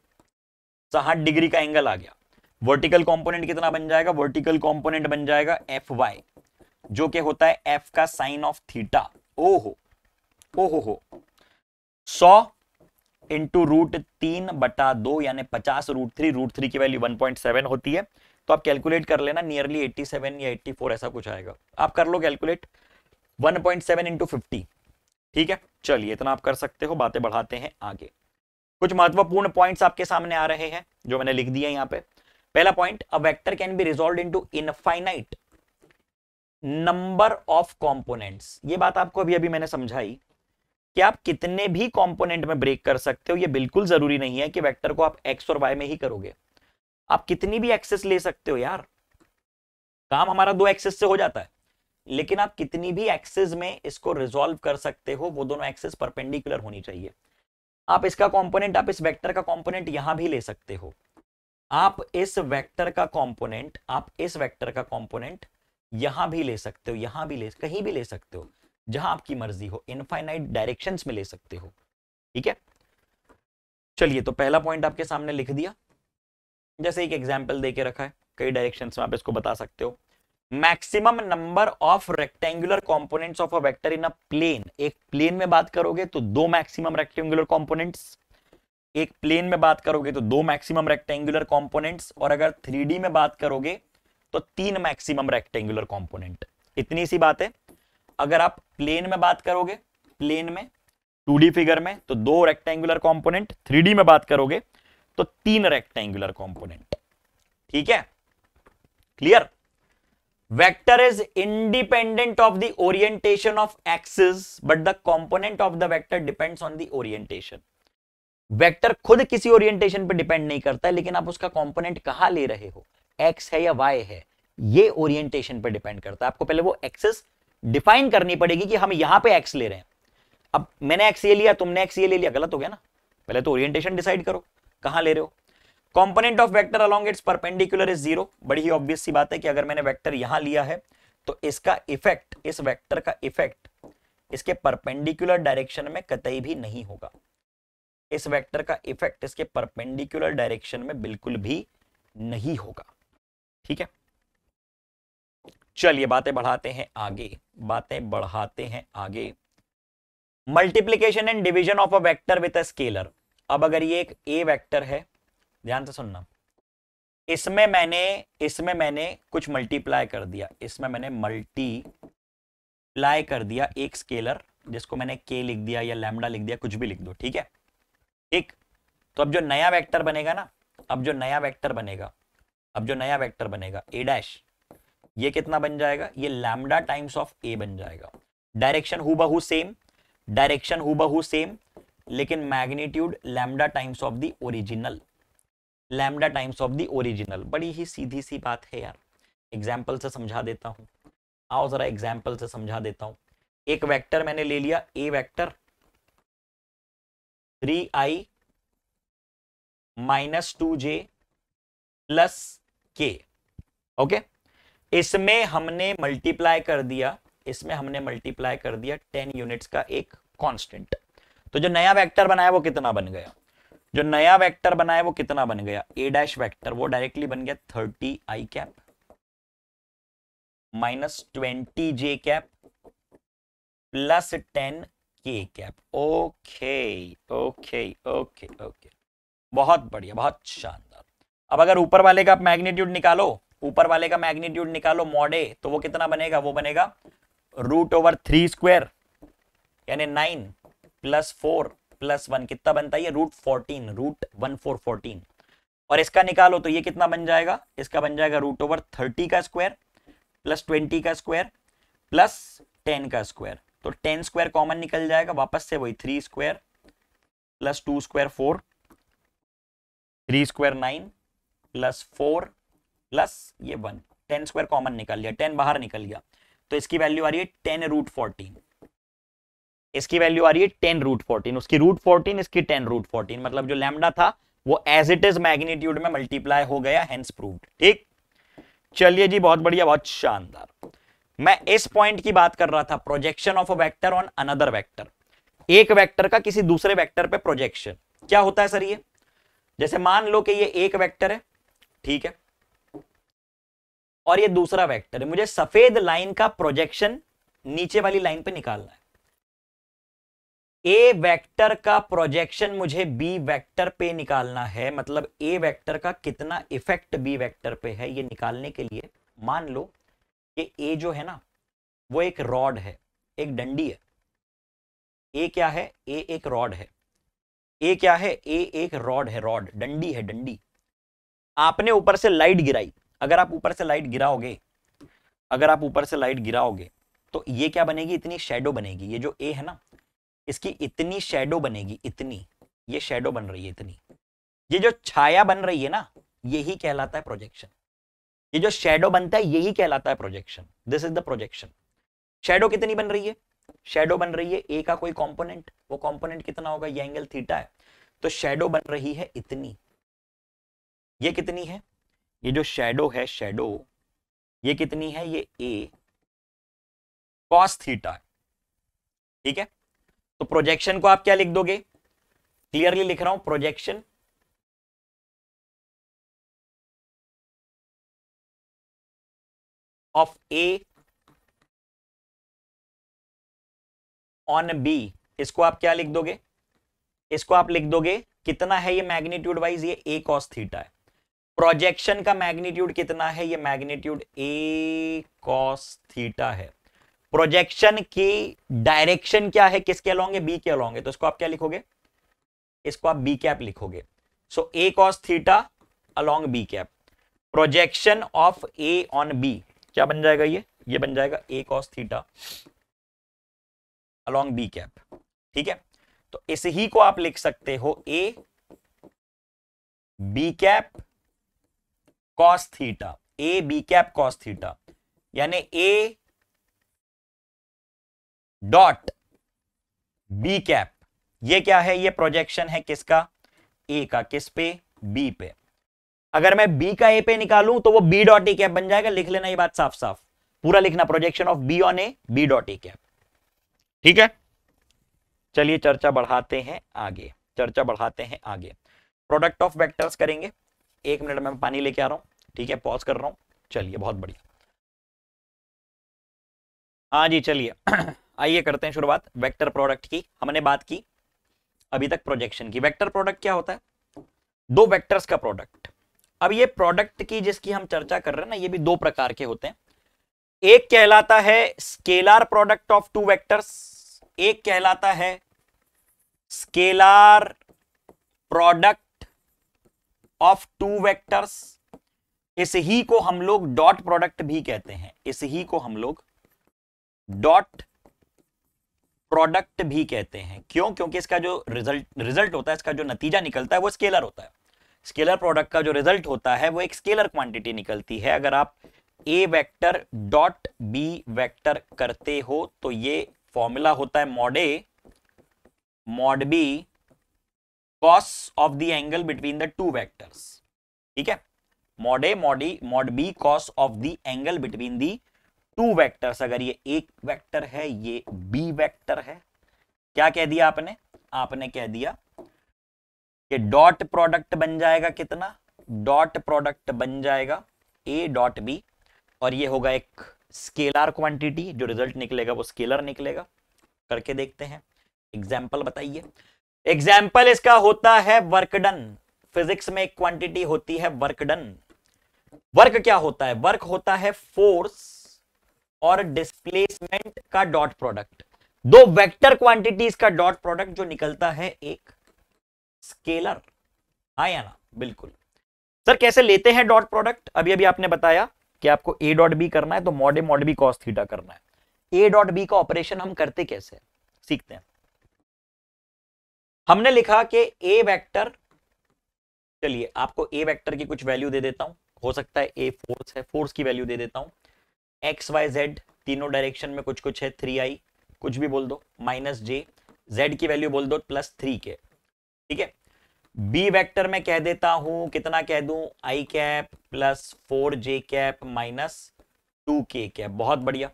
साठ डिग्री का एंगल आ गया वर्टिकल कॉम्पोनेंट कितना बन जाएगा वर्टिकल कॉम्पोनेंट बन जाएगा एफ वाई जो कि होता है एफ का साइन ऑफ थीटा ओ हो ओ हो सौ इंटू रूट तीन बटा दो यानी पचास रूट थ्री रूट थ्री की वैल्यू वन पॉइंट सेवन होती है तो आप कैलकुलेट कर लेना नियरली एट्टी सेवन या एट्टी फोर ऐसा कुछ आएगा आप कर लो calculate one point seven into fifty ठीक है चलिए इतना आप कर सकते हो बातें बढ़ाते हैं आगे कुछ महत्वपूर्ण पॉइंट्स आपके सामने आ रहे हैं जो मैंने लिख दिया यहाँ पे पहला point a vector can be resolve into infinite number of components ये बात आपको अभी अभी मैंने समझाई कि आप कितने भी कंपोनेंट में ब्रेक कर सकते हो ये बिल्कुल जरूरी नहीं है कि वेक्टर को आप एक्स और वाई में ही करोगे आप कितनी भी एक्सेस ले सकते हो यार काम हमारा दो एक्सेस से हो जाता है लेकिन आप कितनी भी एक्सेस में इसको रिजोल्व कर सकते हो वो दोनों एक्सेस परपेंडिकुलर होनी चाहिए आप इसका कंपोनेंट आप इस वेक्टर का कंपोनेंट यहां भी ले सकते हो आप इस वेक्टर का कंपोनेंट आप इस वेक्टर का कंपोनेंट यहां भी ले सकते हो यहां भी ले कहीं भी ले सकते हो जहां आपकी मर्जी हो इनफाइनाइट डायरेक्शन में ले सकते हो ठीक है चलिए तो पहला पॉइंट आपके सामने लिख दिया जैसे एक एग्जाम्पल दे के रखा है कई डायरेक्शन में आप इसको बता सकते हो maximum number of rectangular component of a vector in a plane एक प्लेन में बात करोगे तो दो मैक्सिमम रेक्टेंगुलर कॉम्पोनेट एक प्लेन में बात करोगे तो दो मैक्सिमम रेक्टेंगुलर कॉम्पोनेट्स और अगर थ्री में बात करोगे तो तीन मैक्सिमम रेक्टेंगुलर कॉम्पोनेंट इतनी सी बात है अगर आप प्लेन में बात करोगे प्लेन में टू फिगर में तो दो रेक्टेंगुलर कॉम्पोनेंट थ्री में बात करोगे तो तीन रेक्टेंगुलर कॉम्पोनेंट ठीक है clear vector is independent of the orientation of axis but the component of the vector depends on the orientation vector खुद किसी ओरिएंटेशन पे डिपेंड नहीं करता है लेकिन आप उसका कंपोनेंट कहां ले रहे हो एक्स है या वाई है ये ओरिएंटेशन पे डिपेंड करता है आपको पहले वो एक्सिस डिफाइन करनी पड़ेगी कि हम यहां पे एक्स ले रहे हैं अब मैंने एक्स ये लिया तुमने एक्स ये ले लिया गलत हो गया ना पहले तो ओरिएंटेशन डिसाइड करो कहां ले रहे हो component of vector along its perpendicular is zero बड़ी ही ऑब्वियस सी बात है कि अगर मैंने वेक्टर यहां लिया है तो इसका इफेक्ट इस वेक्टर का इफेक्ट इसके परपेंडिकुलर डायरेक्शन में कतई भी नहीं होगा इस वेक्टर का इफेक्ट इसके परपेंडिकुलर डायरेक्शन में बिल्कुल भी नहीं होगा ठीक है चलिए बातें बढ़ाते हैं आगे बातें बढ़ाते हैं आगे multiplication and division of a vector with a scalar अब अगर ये एक ए वैक्टर है ध्यान से सुनना इसमें मैंने इसमें मैंने कुछ मल्टीप्लाई कर दिया इसमें मैंने मल्टी प्लाई कर दिया एक स्केलर जिसको मैंने के लिख दिया या लैमडा लिख दिया कुछ भी लिख दो ठीक है ठीक तो अब जो नया वेक्टर बनेगा ना अब जो नया वेक्टर बनेगा अब जो नया वेक्टर बनेगा ए डैश ये कितना बन जाएगा ये लैमडा टाइम्स ऑफ ए बन जाएगा डायरेक्शन हु बहु सेम डायरेक्शन हु बहु सेम लेकिन magnitude lambda times of the original lambda times of the original बड़ी ही सीधी सी बात है यार एग्जाम्पल से समझा देता हूँ आओ जरा एग्जाम्पल से समझा देता हूँ एक वेक्टर मैंने ले लिया a vector three i minus two j plus k okay okay? इसमें हमने मल्टीप्लाई कर दिया इसमें हमने मल्टीप्लाई कर दिया टेन यूनिट्स का एक कांस्टेंट तो जो नया वेक्टर बनाया वो कितना बन गया जो नया वेक्टर बनाया वो कितना बन गया ए डैश वैक्टर वो डायरेक्टली बन गया thirty i cap minus twenty j cap plus ten k cap okay okay okay okay बहुत बढ़िया बहुत शानदार अब अगर ऊपर वाले का मैग्नेट्यूड निकालो ऊपर वाले का मैग्नीट्यूड निकालो मॉडे तो वो कितना बनेगा वो बनेगा रूट ओवर थ्री स्क्वेयर यानी nine plus four plus one कितना बनता है root fourteen root one four fourteen और इसका निकालो तो ये कितना बन जाएगा इसका बन जाएगा रूट ओवर थर्टी का स्क्वायर प्लस ट्वेंटी का स्क्वायर प्लस टेन का स्क्वायर तो टेन स्क्वायर कॉमन निकल जाएगा वापस से वही three square plus two square four three square nine plus four plus ये वन टेन स्क्वायर कॉमन निकल गया टेन बाहर निकल गया तो इसकी वैल्यू आ रही है टेन रूट फोर्टीन इसकी वैल्यू आ रही है टेन रूट फोर्टीन उसकी रूट फोर्टीन इसकी टेन रूट फोर्टीन मतलब जो लैमडा था वो एज इट इज मैग्नीट्यूड में मल्टीप्लाई हो गया हेंस प्रूव्ड ठीक चलिए जी बहुत बढ़िया बहुत शानदार मैं इस पॉइंट की बात कर रहा था projection of a vector on another vector एक वेक्टर का किसी दूसरे वेक्टर पे प्रोजेक्शन क्या होता है सर ये जैसे मान लो कि ये एक वेक्टर है ठीक है और ये दूसरा वेक्टर है मुझे सफेद लाइन का प्रोजेक्शन नीचे वाली लाइन पे निकालना है ए वेक्टर का प्रोजेक्शन मुझे बी वेक्टर पे निकालना है मतलब ए वेक्टर का कितना इफेक्ट बी वेक्टर पे है ये निकालने के लिए मान लो कि ए जो है ना वो एक रॉड है एक डंडी है ए क्या है ए एक रॉड है ए क्या है ए एक रॉड है रॉड डंडी है डंडी आपने ऊपर से लाइट गिराई अगर आप ऊपर से लाइट गिराओगे अगर आप ऊपर से लाइट गिराओगे तो ये क्या बनेगी इतनी शेडो बनेगी ये जो ए है ना इसकी इतनी शेडो बनेगी इतनी ये शेडो बन रही है इतनी ये जो छाया बन रही है ना यही कहलाता है प्रोजेक्शन ये जो शेडो बनता है यही कहलाता है projection this is the projection shadow कितनी बन रही है शेडो बन रही है ए का कोई कॉम्पोनेंट वो कॉम्पोनेंट कितना होगा ये एंगल थीटा है तो शेडो बन रही है इतनी ये कितनी है ये जो शेडो है शेडो ये कितनी है ये ए कॉस थीटा ठीक है तो प्रोजेक्शन को आप क्या लिख दोगे क्लियरली लिख रहा हूं projection of a on b इसको आप क्या लिख दोगे इसको आप लिख दोगे कितना है ये मैग्नीट्यूड वाइज ये ए कॉस थीटा है प्रोजेक्शन का मैग्नीट्यूड कितना है ये मैग्नीट्यूड ए कॉस थीटा है प्रोजेक्शन की डायरेक्शन क्या है किसके अलॉन्ग है बी के अलॉन्ग है तो इसको आप क्या लिखोगे इसको आप बी कैप लिखोगे so a cos theta along b cap projection of a on b क्या बन जाएगा ये ये बन जाएगा a cos theta along b cap ठीक है तो इस ही को आप लिख सकते हो a B cap cos theta a B cap cos theta यानी ए डॉट बी कैप ये क्या है ये प्रोजेक्शन है किसका ए का किस पे बी पे अगर मैं बी का ए पे निकालूं तो वो बी डॉट ए कैप बन जाएगा लिख लेना ये बात साफ साफ पूरा लिखना projection of b on a b dot a cap ठीक है चलिए चर्चा बढ़ाते हैं आगे चर्चा बढ़ाते हैं आगे प्रोडक्ट ऑफ वेक्टर्स करेंगे एक मिनट में पानी लेके आ रहा हूँ ठीक है पॉज कर रहा हूँ चलिए बहुत बढ़िया हाँ जी चलिए आइए करते हैं शुरुआत वेक्टर प्रोडक्ट की हमने बात की अभी तक प्रोजेक्शन की वेक्टर प्रोडक्ट क्या होता है दो वेक्टर्स का प्रोडक्ट अब ये प्रोडक्ट की जिसकी हम चर्चा कर रहे हैं ना ये भी दो प्रकार के होते हैं एक कहलाता है scalar product of two vectors एक कहलाता है scalar product of two vectors इस ही को हम लोग डॉट प्रोडक्ट भी कहते हैं इस ही को हम लोग डॉट प्रोडक्ट भी कहते हैं क्यों क्योंकि इसका जो रिजल्ट रिजल्ट होता है इसका जो नतीजा निकलता है वो स्केलर होता है स्केलर प्रोडक्ट का जो रिजल्ट होता है वो एक स्केलर क्वांटिटी निकलती है अगर आप ए वेक्टर डॉट बी वेक्टर करते हो तो ये फॉर्मूला होता है mod a mod b cos of the angle between the two vectors ठीक है mod a mod e mod b cos of the angle between the two vectors अगर ये एक वेक्टर है ये बी वेक्टर है क्या कह दिया आपने आपने कह दिया कि डॉट प्रोडक्ट बन जाएगा कितना डॉट प्रोडक्ट बन जाएगा ए डॉट बी और ये होगा एक स्केलर क्वांटिटी जो रिजल्ट निकलेगा वो स्केलर निकलेगा करके देखते हैं एग्जाम्पल बताइए एग्जाम्पल इसका होता है वर्कडन फिजिक्स में एक क्वांटिटी होती है वर्कडन वर्क क्या होता है वर्क होता है फोर्स और डिस्प्लेसमेंट का डॉट प्रोडक्ट दो वेक्टर क्वांटिटीज का डॉट प्रोडक्ट जो निकलता है एक स्केलर आया हाँ ना बिल्कुल सर कैसे लेते हैं डॉट प्रोडक्ट अभी अभी आपने बताया कि आपको ए डॉट बी करना है तो मॉडे मॉडबी मॉड बी करना है ए डॉट बी का ऑपरेशन हम करते कैसे सीखते हैं हमने लिखा कि ए वेक्टर चलिए आपको ए वेक्टर की कुछ वैल्यू दे देता हूं हो सकता है ए फोर्स है फोर्स की वैल्यू दे देता हूं एक्स वाई जेड तीनों डायरेक्शन में कुछ कुछ है थ्री आई कुछ भी बोल दो माइनस जे जेड की वैल्यू बोल दो प्लस थ्री के ठीक है बी वेक्टर में कह देता हूं कितना कह दू i cap plus four j cap minus two k cap बहुत बढ़िया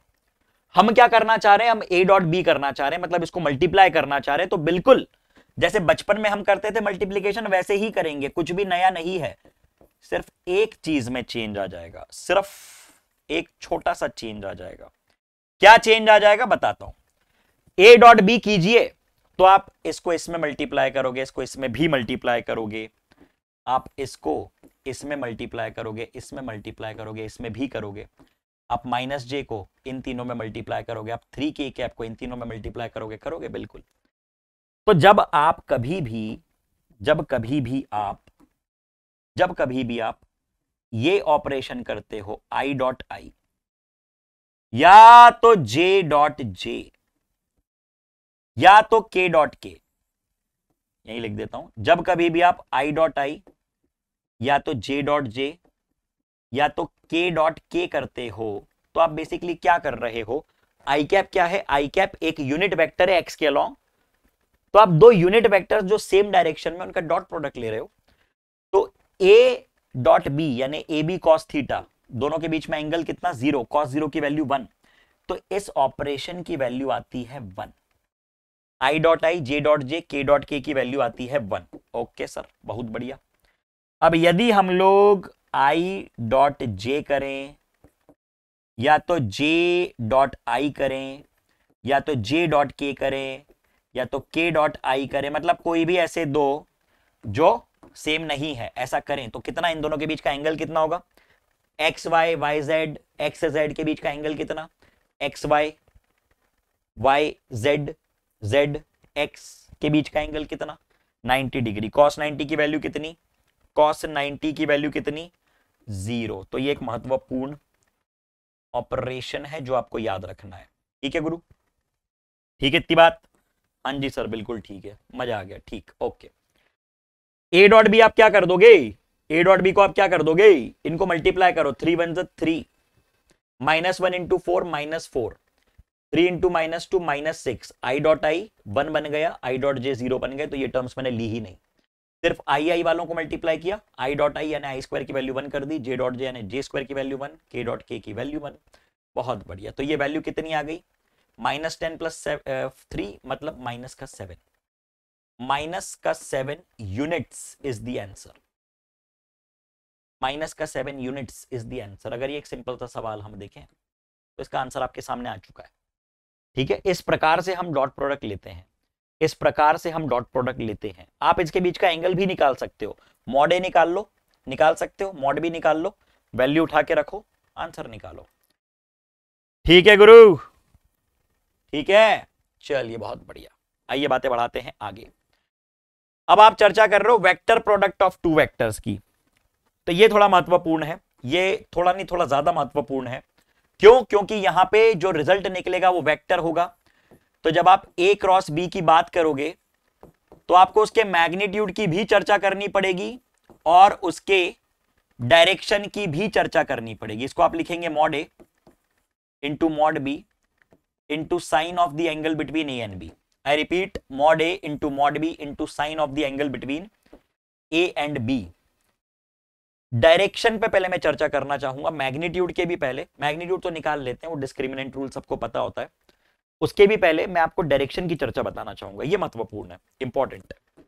हम क्या करना चाह रहे हैं हम ए डॉट बी करना चाह रहे हैं मतलब इसको मल्टीप्लाई करना चाह रहे हैं तो बिल्कुल जैसे बचपन में हम करते थे मल्टीप्लीकेशन वैसे ही करेंगे कुछ भी नया नहीं है सिर्फ एक चीज में चेंज आ जाएगा सिर्फ एक छोटा सा चेंज आ जाएगा क्या चेंज आ जाएगा बताता हूं ए डॉट बी कीजिए तो आप इसको इसमें मल्टीप्लाई करोगे इसको इसमें भी मल्टीप्लाई करोगे आप इसको इसमें मल्टीप्लाई करोगे इसमें मल्टीप्लाई करोगे इसमें भी करोगे आप माइनस जे को इन तीनों में मल्टीप्लाई करोगे आप थ्री के कैप को इन तीनों में मल्टीप्लाई करोगे करोगे बिल्कुल तो जब आप कभी भी जब कभी भी आप जब कभी भी आप ये ऑपरेशन करते हो आई डॉट आई या तो जे डॉट जे या तो के डॉट के यही लिख देता हूं जब कभी भी आप आई डॉट आई या तो जे डॉट जे या तो के डॉट के करते हो तो आप बेसिकली क्या कर रहे हो आई कैप क्या है आई कैप एक यूनिट वेक्टर है एक्स के अलोंग तो आप दो यूनिट वेक्टर्स जो सेम डायरेक्शन में उनका डॉट प्रोडक्ट ले रहे हो तो ए डॉट बी यानी ए बी कॉस थीटा दोनों के बीच में एंगल कितना जीरो कॉस जीरो की वैल्यू वन तो इस ऑपरेशन की वैल्यू आती है one i dot i j dot j k dot k की वैल्यू आती है वन ओके सर बहुत बढ़िया अब यदि हम लोग आई डॉट जे करें या तो जे डॉट आई करें या तो जे डॉट के करें या तो के डॉट आई करें मतलब कोई भी ऐसे दो जो सेम नहीं है ऐसा करें तो कितना इन दोनों के बीच का एंगल कितना होगा x y y z x z के बीच का एंगल कितना x y y z z x के बीच का एंगल कितना 90 डिग्री कॉस 90 की वैल्यू कितनी कॉस 90 की वैल्यू कितनी जीरो तो ये एक महत्वपूर्ण ऑपरेशन है जो आपको याद रखना है ठीक है गुरु ठीक है इतनी बात हाँ जी सर बिल्कुल ठीक है मजा आ गया ठीक ओके ए डॉट बी आप क्या कर दोगे ए डॉट बी को आप क्या कर दोगे इनको मल्टीप्लाई करो थ्री वन जो three minus one into four minus four three into minus two minus six i dot i one बन गया आई डॉट जे जीरो बन गए तो ये टर्म्स मैंने ली ही नहीं सिर्फ आई आई वालों को मल्टीप्लाई किया आई डॉट आई यानी आई स्क्वायर की वैल्यू वन कर दी जे डॉट जे यानी जे स्क्वायर की value one k dot k की वैल्यू वन बहुत बढ़िया तो ये वैल्यू कितनी आ गई माइनस टेन प्लस थ्री मतलब माइनस का सेवन माइनस का seven units is the answer minus का seven units is the answer अगर ये एक सिंपल सा सवाल हम देखें तो इसका आंसर आपके सामने आ चुका है ठीक है इस प्रकार से हम डॉट प्रोडक्ट लेते हैं इस प्रकार से हम डॉट प्रोडक्ट लेते हैं आप इसके बीच का एंगल भी निकाल सकते हो मॉड ए निकाल लो निकाल सकते हो मॉड भी निकाल लो वैल्यू उठा के रखो आंसर निकालो ठीक है गुरु ठीक है चलिए बहुत बढ़िया आइए बातें बढ़ाते हैं आगे अब आप चर्चा कर रहे हो vector product of two vectors की तो ये थोड़ा महत्वपूर्ण है ये थोड़ा नहीं थोड़ा ज्यादा महत्वपूर्ण है क्यों क्योंकि यहां पे जो रिजल्ट निकलेगा वो वेक्टर होगा तो जब आप ए क्रॉस बी की बात करोगे तो आपको उसके मैग्नीट्यूड की भी चर्चा करनी पड़ेगी और उसके डायरेक्शन की भी चर्चा करनी पड़ेगी इसको आप लिखेंगे mod a into mod b into sine of the angle between A and b I repeat mod a into mod b into sine of the angle between A and b direction पे पहले मैं चर्चा करना चाहूंगा magnitude के भी पहले magnitude तो निकाल लेते हैं वो डिस्क्रिमिनेंट रूल सबको पता होता है उसके भी पहले मैं आपको डायरेक्शन की चर्चा बताना चाहूंगा ये महत्वपूर्ण है इंपॉर्टेंट है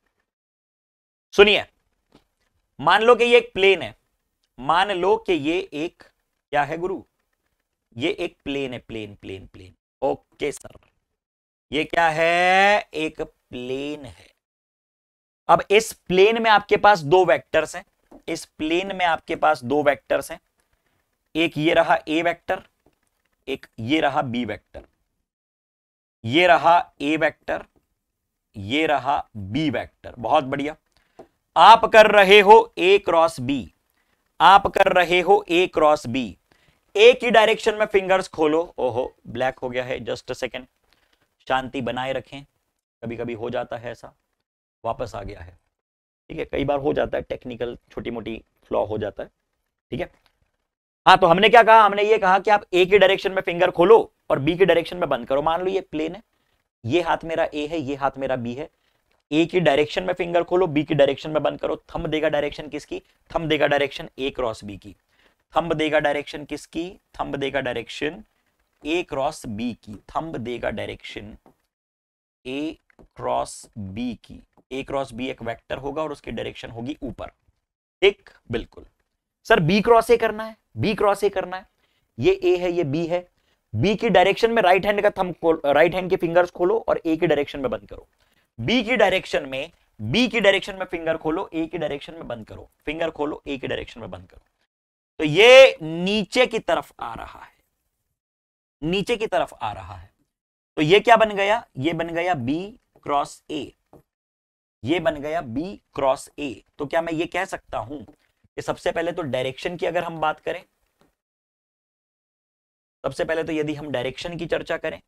सुनिए मान लो कि ये एक प्लेन है मान लो कि ये एक क्या है गुरु ये एक प्लेन है plane plane plane okay sir ये क्या है एक प्लेन है अब इस प्लेन में आपके पास दो वेक्टर्स हैं इस प्लेन में आपके पास दो वेक्टर्स हैं एक ये रहा ए वेक्टर एक ये रहा बी वेक्टर ये रहा ए वेक्टर ये रहा बी वेक्टर बहुत बढ़िया आप कर रहे हो ए क्रॉस बी आप कर रहे हो ए क्रॉस बी एक ही डायरेक्शन में फिंगर्स खोलो ओहो ब्लैक हो गया है जस्ट अ सेकेंड शांति बनाए रखें कभी कभी हो जाता है ऐसा वापस आ गया है ठीक है कई बार हो जाता है टेक्निकल छोटी मोटी फ्लॉ हो जाता है ठीक है हाँ तो हमने क्या कहा हमने ये कहा कि आप ए के डायरेक्शन में फिंगर खोलो और बी के डायरेक्शन में बंद करो मान लो ये प्लेन है ये हाथ मेरा ए है ये हाथ मेरा बी है ए के डायरेक्शन में फिंगर खोलो बी के डायरेक्शन में बंद करो थम देगा डायरेक्शन किसकी थम देगा डायरेक्शन ए क्रॉस बी की थंब देगा डायरेक्शन किसकी थंब देगा डायरेक्शन ए क्रॉस बी की थंब देगा डायरेक्शन ए क्रॉस बी की ए क्रॉस बी एक वेक्टर होगा और उसकी डायरेक्शन होगी ऊपर ठीक बिल्कुल सर बी क्रॉस ए करना है बी क्रॉस ए करना है ये ए है ये बी है बी की डायरेक्शन में राइट हैंड का थम राइट हैंड के फिंगर्स खोलो और ए की डायरेक्शन में बंद करो बी की डायरेक्शन में बी की डायरेक्शन में फिंगर खोलो ए की डायरेक्शन में बंद करो फिंगर खोलो ए की डायरेक्शन में बंद करो तो ये नीचे की तरफ आ रहा है नीचे की तरफ आ रहा है तो ये क्या बन गया ये बन गया बी क्रॉस ए ये बन गया बी क्रॉस ए तो क्या मैं ये कह सकता हूं कि सबसे पहले तो डायरेक्शन की अगर हम बात करें सबसे पहले तो यदि हम डायरेक्शन की चर्चा करें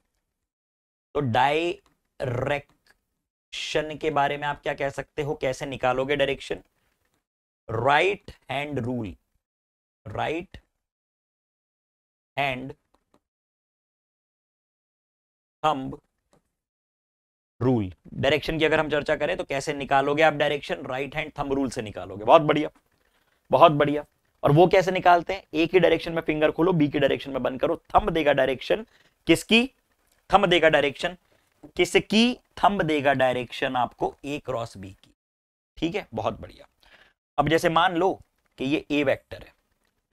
तो डायरेक्शन के बारे में आप क्या कह सकते हो कैसे निकालोगे direction right hand rule right hand thumb rule direction की अगर हम चर्चा करें तो कैसे निकालोगे आप direction right hand thumb rule से निकालोगे बहुत बढ़िया बहुत बढ़िया और वो कैसे निकालते हैं ए की डायरेक्शन में फिंगर खोलो बी की डायरेक्शन में बंद करो थंब देगा डायरेक्शन किसकी थंब देगा डायरेक्शन किसकी थंब देगा डायरेक्शन आपको ए क्रॉस बी की ठीक है बहुत बढ़िया अब जैसे मान लो कि ये ए वेक्टर है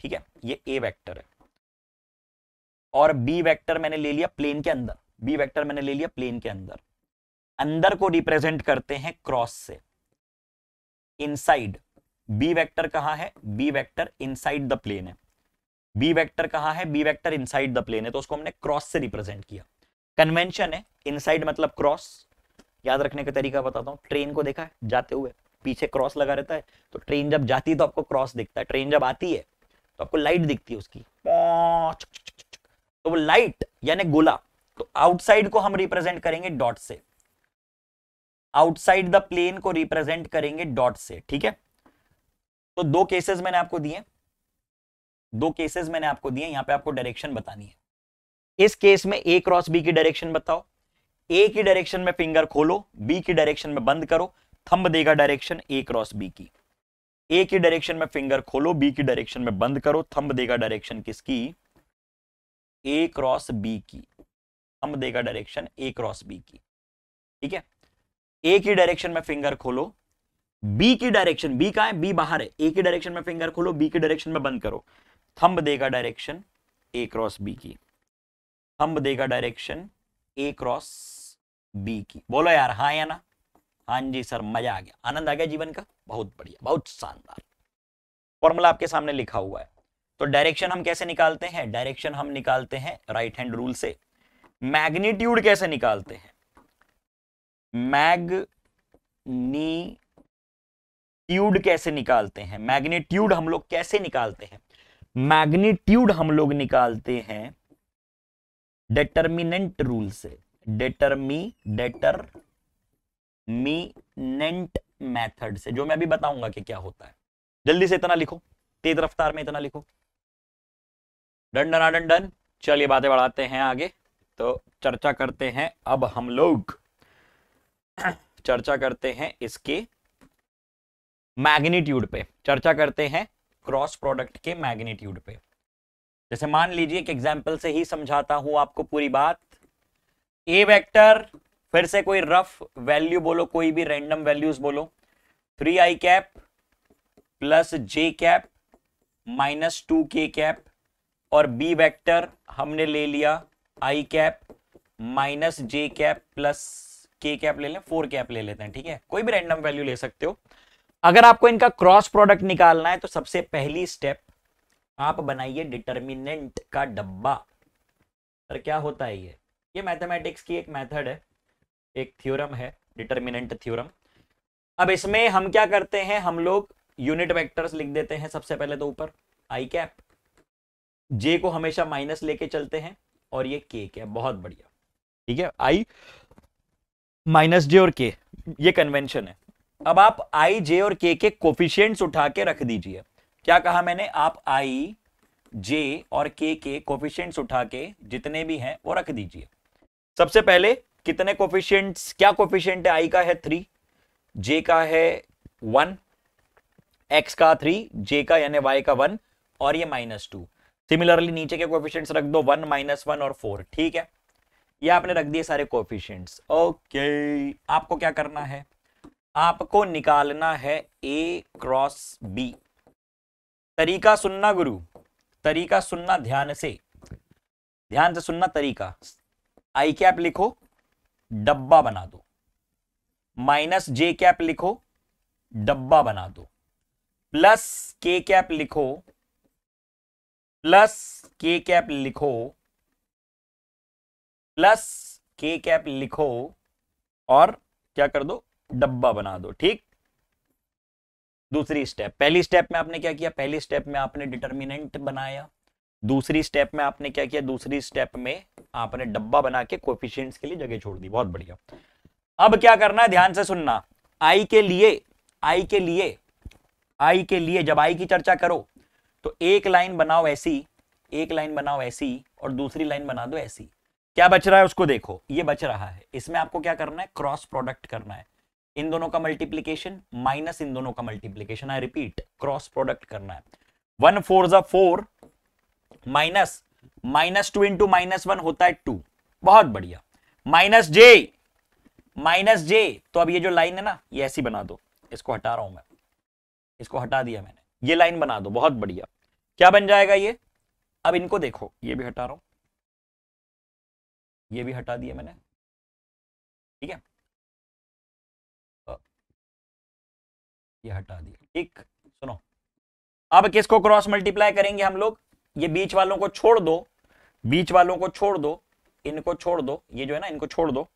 ठीक है ये ए वेक्टर है और बी वेक्टर मैंने ले लिया प्लेन के अंदर बी वेक्टर मैंने ले लिया प्लेन के अंदर अंदर को रिप्रेजेंट करते हैं क्रॉस से इनसाइड बी वेक्टर कहा है B vector inside the plane है बी वेक्टर कहा है B vector inside the plane है तो उसको हमने क्रॉस से रिप्रेजेंट किया कन्वेंशन है इनसाइड मतलब क्रॉस याद रखने का तरीका बताता हूँ ट्रेन को देखा है जाते हुए पीछे क्रॉस लगा रहता है तो ट्रेन जब जाती है तो आपको क्रॉस दिखता है ट्रेन जब आती है तो आपको लाइट दिखती है उसकी तो वो लाइट यानी गोला तो आउटसाइड को हम रिप्रेजेंट करेंगे डॉट से आउटसाइड द प्लेन को रिप्रेजेंट करेंगे डॉट से ठीक है तो दो केसेस मैंने आपको दिए दो केसेस मैंने आपको दिए यहां पे आपको डायरेक्शन बतानी है इस केस में ए क्रॉस बी की डायरेक्शन बताओ ए की डायरेक्शन में फिंगर खोलो बी की डायरेक्शन में बंद करो थंब देगा डायरेक्शन ए क्रॉस बी की ए की डायरेक्शन में फिंगर खोलो बी की डायरेक्शन में बंद करो थंब देगा डायरेक्शन किसकी ए क्रॉस बी की थंब देगा डायरेक्शन ए क्रॉस बी की ठीक है ए की डायरेक्शन में फिंगर खोलो बी की डायरेक्शन बी का है बी बाहर है ए की डायरेक्शन में फिंगर खोलो बी की डायरेक्शन में बंद करो थंब देगा डायरेक्शन ए क्रॉस बी की थंब देगा डायरेक्शन ए क्रॉस बी की बोलो यार हाँ या ना हाँ जी सर मजा आ गया आनंद आ गया जीवन का बहुत बढ़िया बहुत शानदार फॉर्मूला आपके सामने लिखा हुआ है तो डायरेक्शन हम कैसे निकालते हैं डायरेक्शन हम निकालते हैं राइट हैंड रूल से मैग्नीट्यूड कैसे निकालते हैं ट्यूड कैसे निकालते हैं मैग्नीट्यूड हम लोग कैसे निकालते हैं मैग्नीट्यूड हम लोग निकालते हैं डेटरमिनेंट रूल से डेटरमी डेटर मीनेंट मेथड से जो मैं अभी बताऊंगा कि क्या होता है जल्दी से इतना लिखो तेज रफ्तार में इतना लिखो डन डन डन डन चलिए बातें बढ़ाते हैं आगे तो चर्चा करते हैं अब हम लोग चर्चा करते हैं इसके मैग्नीट्यूड पे चर्चा करते हैं क्रॉस प्रोडक्ट के मैग्नीट्यूड पे जैसे मान लीजिए कि एग्जाम्पल से ही समझाता हूं आपको पूरी बात ए वेक्टर फिर से कोई रफ वैल्यू बोलो कोई भी रैंडम वैल्यूज बोलो three i cap plus j cap minus two k cap और बी वेक्टर हमने ले लिया i cap minus j cap plus k cap ले लें फोर कैप ले लेते हैं ठीक है कोई भी रैंडम वैल्यू ले सकते हो अगर आपको इनका क्रॉस प्रोडक्ट निकालना है तो सबसे पहली स्टेप आप बनाइए डिटर्मिनेंट का डब्बा और क्या होता है ये ये मैथमेटिक्स की एक मेथड है एक थ्योरम है डिटर्मिनेंट थ्योरम अब इसमें हम क्या करते हैं हम लोग यूनिट वेक्टर्स लिख देते हैं सबसे पहले तो ऊपर आई कैप जे को हमेशा माइनस लेके चलते हैं और ये के कैप बहुत बढ़िया ठीक है आई माइनस जे और के ये कन्वेंशन है अब आप आई जे और के के कोफिशियंट्स उठा के रख दीजिए क्या कहा मैंने आप आई जे और के के कोफिशियंट्स उठा के जितने भी हैं वो रख दीजिए सबसे पहले कितने कोफिशियंट्स क्या कोफिशियंट है आई का है थ्री जे का है वन एक्स का थ्री जे का यानी वाई का वन और ये माइनस टू सिमिलरली नीचे के कोफिशियंट्स रख दो वन माइनस वन और फोर ठीक है ये आपने रख दिए सारे कोफिशियंट्स ओके आपको क्या करना है आपको निकालना है ए क्रॉस बी तरीका सुनना गुरु तरीका सुनना ध्यान से ध्यान से सुनना तरीका आई कैप लिखो डब्बा बना दो माइनस जे कैप लिखो डब्बा बना दो प्लस के कैप लिखो प्लस के कैप लिखो प्लस के कैप लिखो और क्या कर दो डब्बा बना दो ठीक दूसरी स्टेप पहली स्टेप में आपने क्या किया पहली स्टेप में आपने डिटर्मिनेंट बनाया दूसरी स्टेप में आपने क्या किया दूसरी स्टेप में आपने डब्बा बना के कोफिशियंट्स के लिए जगह छोड़ दी बहुत बढ़िया अब क्या करना है ध्यान से सुनना आई के लिए आई के लिए आई के लिए जब आई की चर्चा करो तो एक लाइन बनाओ ऐसी एक लाइन बनाओ ऐसी और दूसरी लाइन बना दो ऐसी क्या बच रहा है उसको देखो ये बच रहा है इसमें आपको क्या करना है क्रॉस प्रोडक्ट करना है इन दोनों का मल्टीप्लीकेशन माइनस इन दोनों का multiplication I repeat cross product करना है वन फोर जो four minus minus two into minus one होता है टू बहुत बढ़िया माइनस जे माइनस जे तो अब ये जो लाइन है ना ये ऐसी बना दो इसको हटा रहा हूं मैं इसको हटा दिया मैंने ये लाइन बना दो बहुत बढ़िया क्या बन जाएगा ये अब इनको देखो ये भी हटा रहा हूं ये भी हटा दिया मैंने ठीक है ये हटा दिया ठीक सुनो अब किसको क्रॉस मल्टीप्लाई करेंगे हम लोग ये बीच वालों को छोड़ दो बीच वालों को छोड़ दो इनको छोड़ दो ये जो है ना इनको छोड़ दो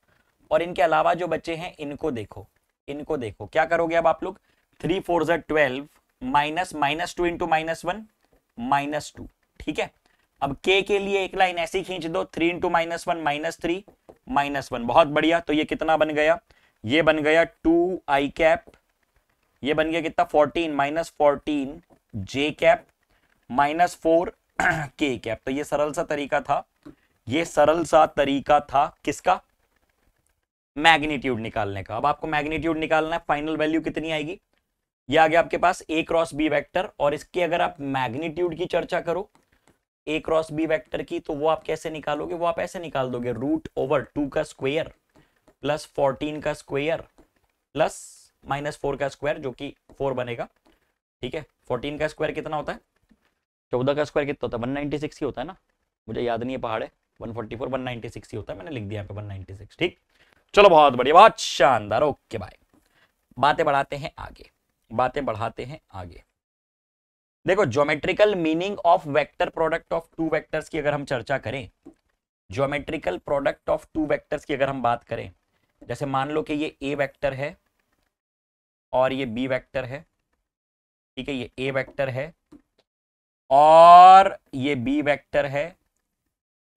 और इनके अलावा जो बच्चे हैं इनको देखो इनको देखो क्या करोगे अब आप लोग थ्री फोर जर twelve minus minus two into minus one minus two ठीक है अब के के लिए एक लाइन ऐसी खींच दो three into minus one minus three minus one बहुत बढ़िया तो ये कितना बन गया ये बन गया टू आई कैप ये बन गया कितना fourteen minus fourteen j cap minus four k cap तो ये सरल सा तरीका था ये सरल सा तरीका था किसका मैग्नीट्यूड निकालने का अब आपको मैग्नीट्यूड निकालना है फाइनल वैल्यू कितनी आएगी ये आ गया आपके पास ए क्रॉस बी वेक्टर और इसकी अगर आप मैग्नीट्यूड की चर्चा करो ए क्रॉस बी वेक्टर की तो वो आप कैसे निकालोगे वो आप ऐसे निकाल दोगे रूट ओवर टू का स्क्वेयर प्लस फोर्टीन का स्क्वेयर प्लस माइनस फोर का स्क्वायर जो कि फोर बनेगा ठीक है फोर्टीन का स्क्वायर कितना होता है चौदह का स्क्वायर कितना होता है वन नाइन्टी सिक्स ही होता है ना मुझे याद नहीं है पहाड़ one forty four one ninety six ही होता है मैंने लिख दिया यहाँ पे वन नाइन्टी सिक्स ठीक चलो बहुत बढ़िया बहुत शानदार ओके बाय बातें बढ़ाते हैं आगे बातें बढ़ाते हैं आगे देखो geometrical meaning of vector product of two vectors की अगर हम चर्चा करें geometrical product of two vectors की अगर हम बात करें जैसे मान लो कि ये ए वेक्टर है और ये बी वेक्टर है ठीक है ये ए वेक्टर है और ये बी वेक्टर है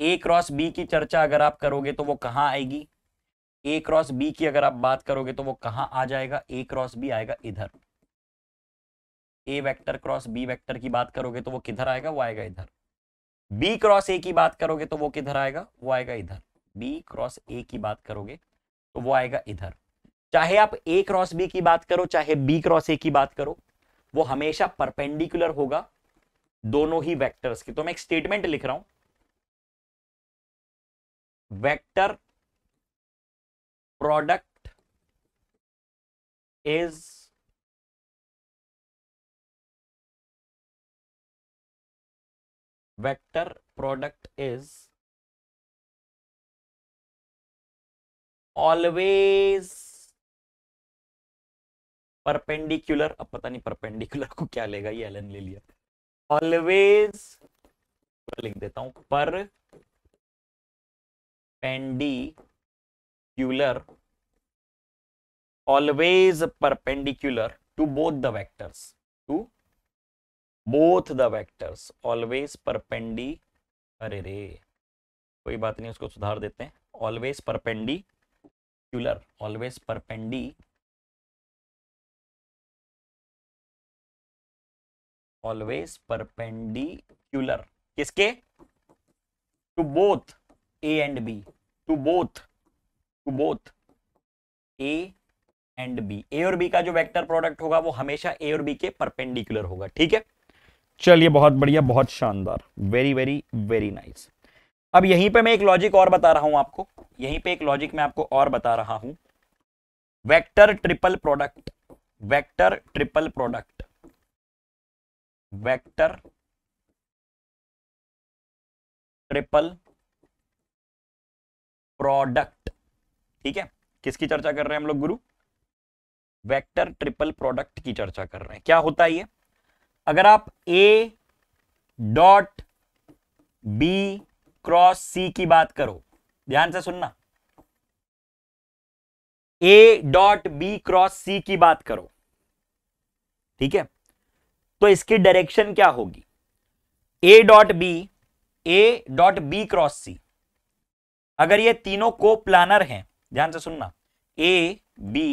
ए क्रॉस बी की चर्चा अगर आप करोगे तो वो कहाँ आएगी ए क्रॉस बी की अगर आप बात करोगे तो वो कहाँ आ जाएगा ए क्रॉस बी आएगा इधर a vector cross b vector की बात करोगे तो वो किधर आएगा वो आएगा इधर बी क्रॉस ए की बात करोगे तो वो किधर आएगा वो आएगा इधर बी क्रॉस ए की बात करोगे तो वो आएगा इधर चाहे आप ए क्रॉस बी की बात करो चाहे बी क्रॉस ए की बात करो वो हमेशा परपेंडिकुलर होगा दोनों ही वेक्टर्स की तो मैं एक स्टेटमेंट लिख रहा हूं vector product is vector product is always perpendicular अब पता नहीं परपेंडिकुलर को क्या लेगा ये एलन ले लिया ऑलवेज लिख देता हूं perpendicular always perpendicular to both the vectors to both the vectors always perpendicular अरे रे कोई बात नहीं उसको सुधार देते हैं always perpendicular always perpendicular always perpendicular किसके to both a and b to both to both a and b a और बी का जो वेक्टर प्रोडक्ट होगा वो हमेशा ए और बी के परपेंडिकुलर होगा ठीक है चलिए बहुत बढ़िया बहुत शानदार वेरी वेरी वेरी नाइस अब यहीं पे मैं एक लॉजिक और बता रहा हूं आपको यहीं पे एक लॉजिक मैं आपको और बता रहा हूं vector triple product vector triple product vector triple product ठीक है किसकी चर्चा कर रहे हैं हम लोग गुरु वेक्टर ट्रिपल प्रोडक्ट की चर्चा कर रहे हैं क्या होता है ये अगर आप a dot b cross c की बात करो ध्यान से सुनना a dot b cross c की बात करो ठीक है तो इसकी डायरेक्शन क्या होगी a dot b a dot b cross c अगर ये तीनों को प्लानर है ध्यान से सुनना ए बी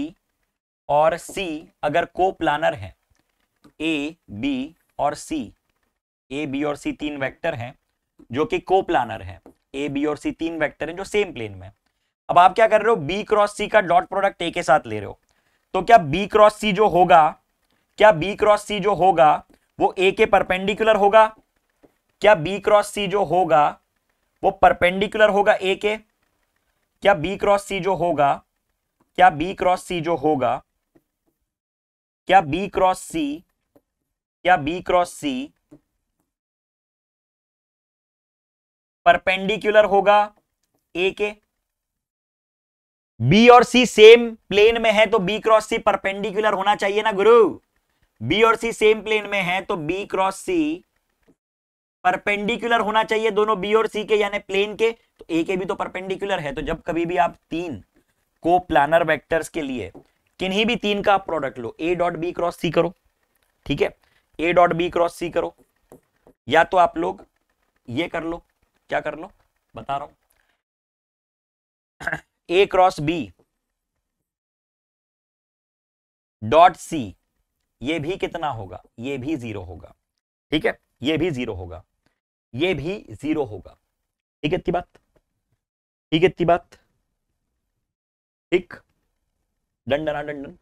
और सी अगर को प्लानर है ए बी और सी ए बी और सी तीन वेक्टर हैं जो कि को प्लानर है ए बी और सी तीन वेक्टर हैं जो सेम प्लेन में अब आप क्या कर रहे हो बी क्रॉस सी का डॉट प्रोडक्ट ए के साथ ले रहे हो तो क्या बी क्रॉस सी जो होगा क्या बी क्रॉस सी जो होगा वो ए के परपेंडिकुलर होगा क्या बी क्रॉस सी जो होगा वो परपेंडिकुलर होगा ए के क्या बी क्रॉस सी जो होगा क्या बी क्रॉस सी जो होगा क्या बी क्रॉस सी क्या बी क्रॉस सी परपेंडिकुलर होगा ए के बी और सी सेम प्लेन में है तो बी क्रॉस सी परपेंडिकुलर होना चाहिए ना गुरु बी और सी सेम प्लेन में है तो बी क्रॉस सी परपेंडिकुलर होना चाहिए दोनों बी और सी के यानी प्लेन के तो ए के भी तो परपेंडिकुलर है तो जब कभी भी आप तीन को प्लानर वैक्टर्स के लिए किन्हीं भी तीन का प्रोडक्ट लो a dot b cross c करो ठीक है a dot b cross c करो या तो आप लोग ये कर लो क्या कर लो बता रहा हूं a cross b dot c ये भी कितना होगा ये भी जीरो होगा ठीक है ये भी जीरो होगा ये भी जीरो होगा ठीक है बात ठीक है इतनी बात ठीक डंडन डंडन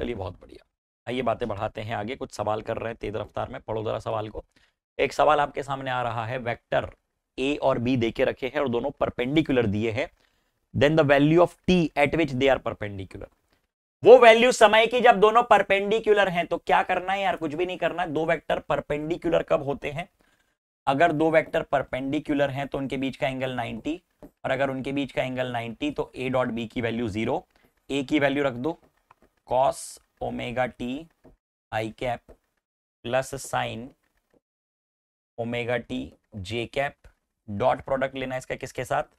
चलिए बहुत बढ़िया आइए बातें बढ़ाते हैं आगे कुछ सवाल कर रहे हैं तेज रफ्तार में पढ़ो जरा सवाल को एक सवाल आपके सामने आ रहा है वेक्टर ए और बी देके रखे हैं और दोनों परपेंडिकुलर दिए हैं then the value of t at which they are perpendicular वो वैल्यू समय की जब दोनों परपेंडिकुलर हैं तो क्या करना है यार कुछ भी नहीं करना दो वेक्टर परपेंडिकुलर कब होते हैं अगर दो वेक्टर परपेंडिकुलर हैं तो उनके बीच का एंगल 90 और अगर उनके बीच का एंगल 90 तो ए डॉट बी की वैल्यू जीरो ए की वैल्यू रख दो cos omega t i cap plus sine omega t j cap dot product लेना है इसका किसके साथ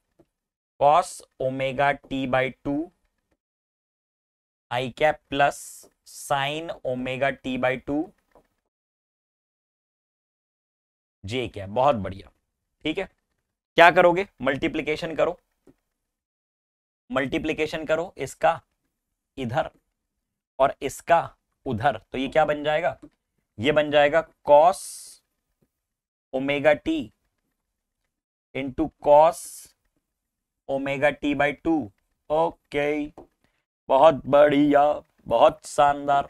cos omega t by two i cap plus sine omega t by two j cap बहुत बढ़िया ठीक है क्या करोगे मल्टीप्लीकेशन करो मल्टीप्लीकेशन करो इसका इधर और इसका उधर तो ये क्या बन जाएगा ये बन जाएगा cos omega t into cos omega t by two okay बहुत बढ़िया बहुत शानदार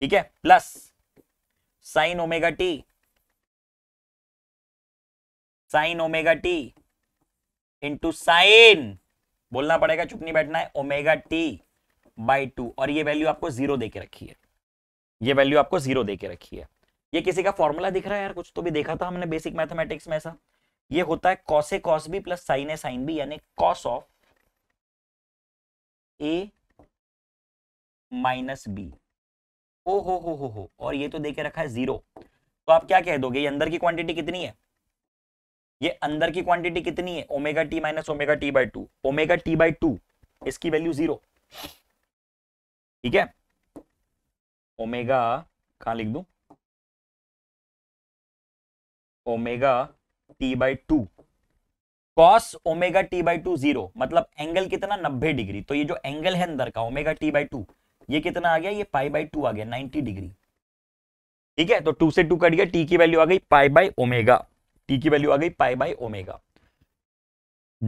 ठीक है plus sine omega t sine omega t into sine बोलना पड़ेगा चुप नहीं बैठना है ओमेगा टी बाई टू और ये वैल्यू आपको जीरो दे के रखी है ये वैल्यू आपको जीरो दे के रखी है ये किसी का फॉर्मूला दिख रहा है यार कुछ तो भी देखा था हमने बेसिक मैथमेटिक्स में ऐसा ये होता है cos a cos b plus sine a sine b यानी cos of a minus B ओ हो हो हो हो और ये तो देके रखा है जीरो तो आप क्या कह दोगे ये अंदर की क्वांटिटी कितनी है ये अंदर की क्वांटिटी कितनी है omega t minus omega t by two omega t by two इसकी वैल्यू जीरो ठीक है ओमेगा कहा लिख दू omega t by two cos omega t by two zero मतलब एंगल कितना नब्बे डिग्री तो ये जो एंगल है अंदर का ओमेगा टी बाई टू ये कितना आ गया ये पाई बाई टू आ गया नाइनटी डिग्री ठीक है तो टू से टू कट गया टी की वैल्यू आ गई पाई बाई ओमेगा टी की वैल्यू आ गई pi by omega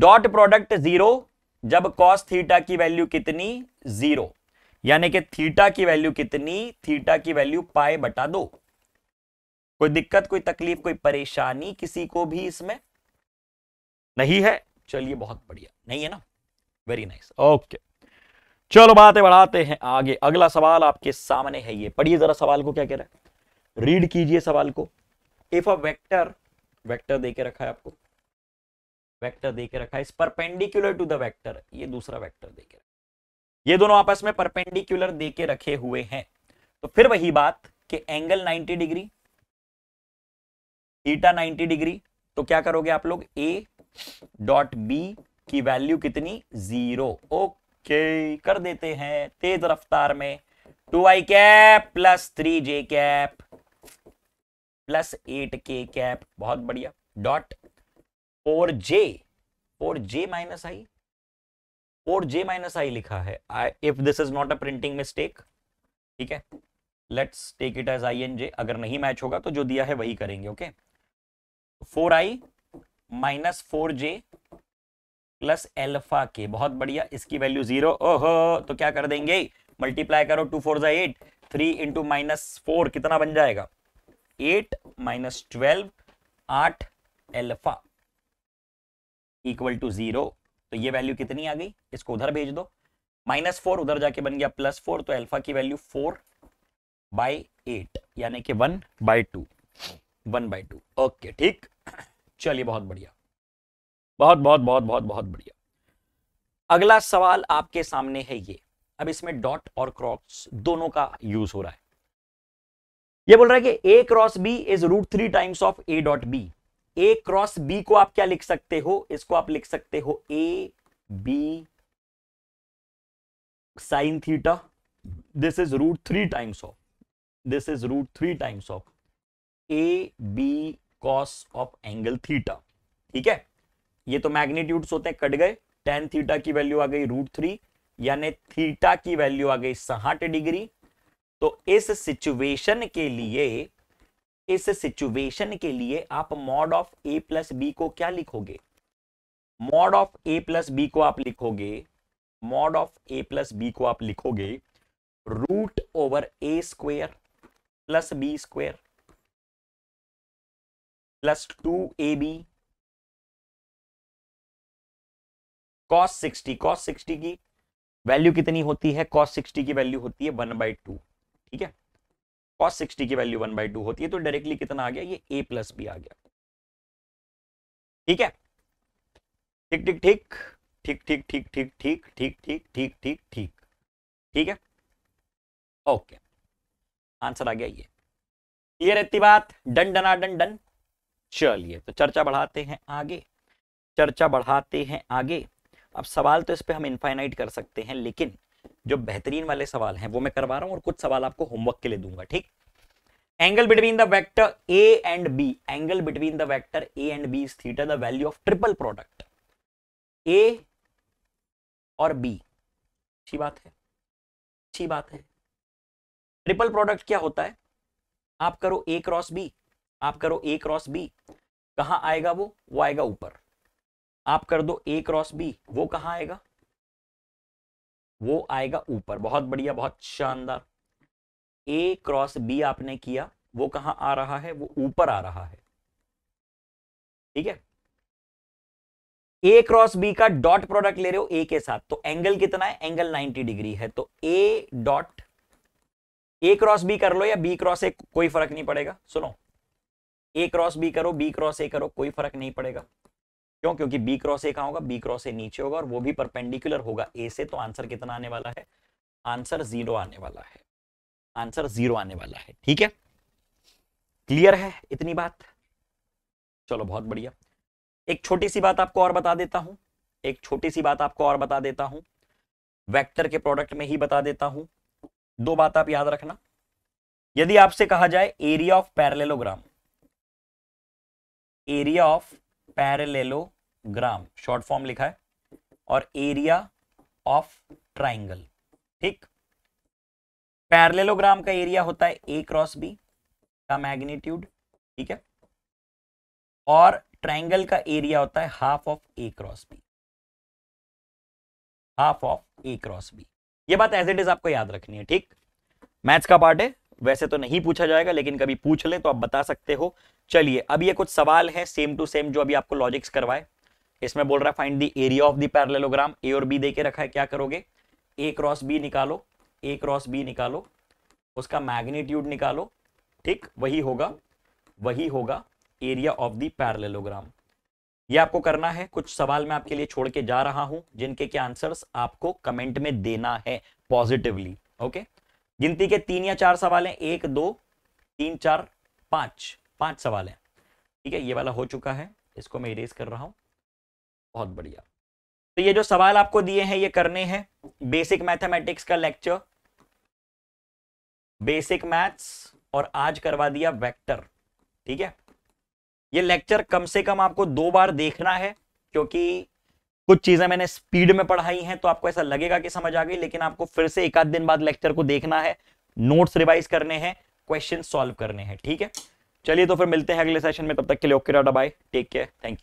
dot product zero जब कॉस थीटा की वैल्यू कितनी जीरो यानी कि थीटा की वैल्यू कितनी थीटा की वैल्यू पाए बटा दो कोई दिक्कत कोई तकलीफ कोई परेशानी किसी को भी इसमें नहीं है चलिए बहुत बढ़िया नहीं है ना वेरी नाइस ओके चलो बातें बढ़ाते हैं आगे अगला सवाल आपके सामने है ये पढ़िए जरा सवाल को क्या कह रहा है रीड कीजिए सवाल को इफ अ वेक्टर वेक्टर देके रखा है आपको वेक्टर देके रखा है इस परपेंडिकुलर टू द वेक्टर ये दूसरा वेक्टर दे के रखा ये दोनों आपस में परपेंडिकुलर दे के रखे हुए हैं तो फिर वही बात कि एंगल 90 डिग्री ईटा 90 डिग्री तो क्या करोगे आप लोग ए डॉट बी की वैल्यू कितनी जीरो ओके कर देते हैं तेज रफ्तार में two i cap plus three j cap plus eight k cap बहुत बढ़िया dot four j four j minus i four j minus i लिखा है if this is not a printing mistake ठीक है let's take it as i and j अगर नहीं match होगा तो जो दिया है वही करेंगे okay four i minus four j plus alpha k बहुत बढ़िया इसकी वैल्यू जीरो ओहो तो क्या कर देंगे मल्टीप्लाई करो two four eight three into minus four कितना बन जाएगा एट माइनस ट्वेल्व आठ एल्फा इक्वल टू जीरो तो ये वैल्यू कितनी आ गई इसको उधर भेज दो माइनस फोर उधर जाके बन गया प्लस फोर तो एल्फा की वैल्यू फोर बाई एट यानी कि one by two one by two okay ठीक चलिए बहुत बढ़िया बहुत बहुत बहुत बहुत बहुत बढ़िया अगला सवाल आपके सामने है ये अब इसमें डॉट और क्रॉस दोनों का यूज हो रहा है ये बोल रहा है कि a cross b is root three times of a dot b a cross b को आप क्या लिख सकते हो इसको आप लिख सकते हो a b sine theta this is root three times of this is root three times of a B cos of angle theta ठीक है ये तो मैग्नीट्यूड्स होते हैं कट गए टेन थीटा की वैल्यू आ गई रूट थ्री यानी थीटा की वैल्यू आ गई साठ डिग्री तो इस सिचुएशन के लिए इस सिचुएशन के लिए आप mod of A plus B को क्या लिखोगे mod of A plus B को आप लिखोगे mod of A plus B को आप लिखोगे root over A square plus B square plus two A B cos sixty cos sixty की वैल्यू कितनी होती है कॉस सिक्सटी की वैल्यू होती है वन बाई टू ठीक है कॉस सिक्सटी की वैल्यू वन बाई टू होती है तो डायरेक्टली कितना आ गया ये ए प्लस बी आ गया ठीक है ठीक ठीक ठीक ठीक ठीक ठीक ठीक ठीक ठीक ठीक ठीक ठीक ठीक ठीक है ओके आंसर आ गया ये क्लियर है बात डन डना डन डन चलिए तो चर्चा बढ़ाते हैं आगे चर्चा बढ़ाते हैं आगे अब सवाल तो इस पर हम इनफाइनाइट कर सकते हैं लेकिन जो बेहतरीन वाले सवाल हैं वो मैं करवा रहा हूँ और कुछ सवाल आपको होमवर्क के लिए दूंगा ठीक angle between the vector A and B angle between the vector A and B theta the value of triple product A और बी अच्छी बात है अच्छी बात है ट्रिपल प्रोडक्ट क्या होता है आप करो ए क्रॉस बी आप करो ए क्रॉस बी कहा आएगा वो वो आएगा ऊपर आप कर दो ए क्रॉस बी वो कहां आएगा वो आएगा ऊपर बहुत बढ़िया बहुत शानदार ए क्रॉस बी आपने किया वो कहां आ रहा है वो ऊपर आ रहा है ठीक है ए क्रॉस बी का डॉट प्रोडक्ट ले रहे हो ए के साथ तो एंगल कितना है एंगल 90 डिग्री है तो ए डॉट ए क्रॉस बी कर लो या बी क्रॉस ए कोई फर्क नहीं पड़ेगा सुनो ए क्रॉस बी करो बी क्रॉस ए करो कोई फर्क नहीं पड़ेगा क्यों क्योंकि बी क्रॉस ए कहा होगा बी क्रॉस ए नीचे होगा और वो भी परपेंडिकुलर होगा ए से तो आंसर कितना आने वाला है आंसर जीरो आने वाला है आंसर जीरो आने वाला है ठीक है क्लियर है इतनी बात चलो बहुत बढ़िया एक छोटी सी बात आपको और बता देता हूं एक छोटी सी बात आपको और बता देता हूं वेक्टर के प्रोडक्ट में ही बता देता हूं दो बात आप याद रखना यदि आपसे कहा जाए area of parallelogram area of parallelogram short form लिखा है और एरिया ऑफ ट्राइंगल ठीक पैरेलेलोग्राम का एरिया होता है ए क्रॉस बी का मैग्नीट्यूड ठीक है और ट्राइंगल का एरिया होता है half of A cross B half of A cross B ये बात एज इट इज आपको याद रखनी है ठीक मैथ्स का पार्ट है वैसे तो नहीं पूछा जाएगा लेकिन कभी पूछ ले तो आप बता सकते हो चलिए अब ये कुछ सवाल है सेम टू सेम जो अभी आपको लॉजिक्स करवाए इसमें बोल रहा है find the area of the parallelogram A और बी दे के रखा है क्या करोगे ए क्रॉस बी निकालो ए क्रॉस बी निकालो उसका मैग्नीट्यूड निकालो ठीक वही होगा वही होगा एरिया ऑफ द पैरेललोग्राम ये आपको करना है कुछ सवाल मैं आपके लिए छोड़ के जा रहा हूं जिनके के आंसर्स आपको कमेंट में देना है पॉजिटिवली ओके okay? गिनती के तीन या चार सवाल हैं एक दो तीन चार पांच पांच सवाल हैं ठीक है ये वाला हो चुका है इसको मैं इरेज कर रहा हूं बहुत बढ़िया तो ये जो सवाल आपको दिए हैं ये करने हैं बेसिक मैथमेटिक्स का लेक्चर बेसिक मैथ्स और आज करवा दिया वेक्टर ठीक है ये लेक्चर कम से कम आपको दो बार देखना है क्योंकि कुछ चीजें मैंने स्पीड में पढ़ाई हैं तो आपको ऐसा लगेगा कि समझ आ गई लेकिन आपको फिर से एक आध दिन बाद लेक्चर को देखना है नोट्स रिवाइज करने हैं क्वेश्चन सॉल्व करने हैं ठीक है चलिए तो फिर मिलते हैं अगले सेशन में तब तक के लिए ओके डाटा bye take care thank you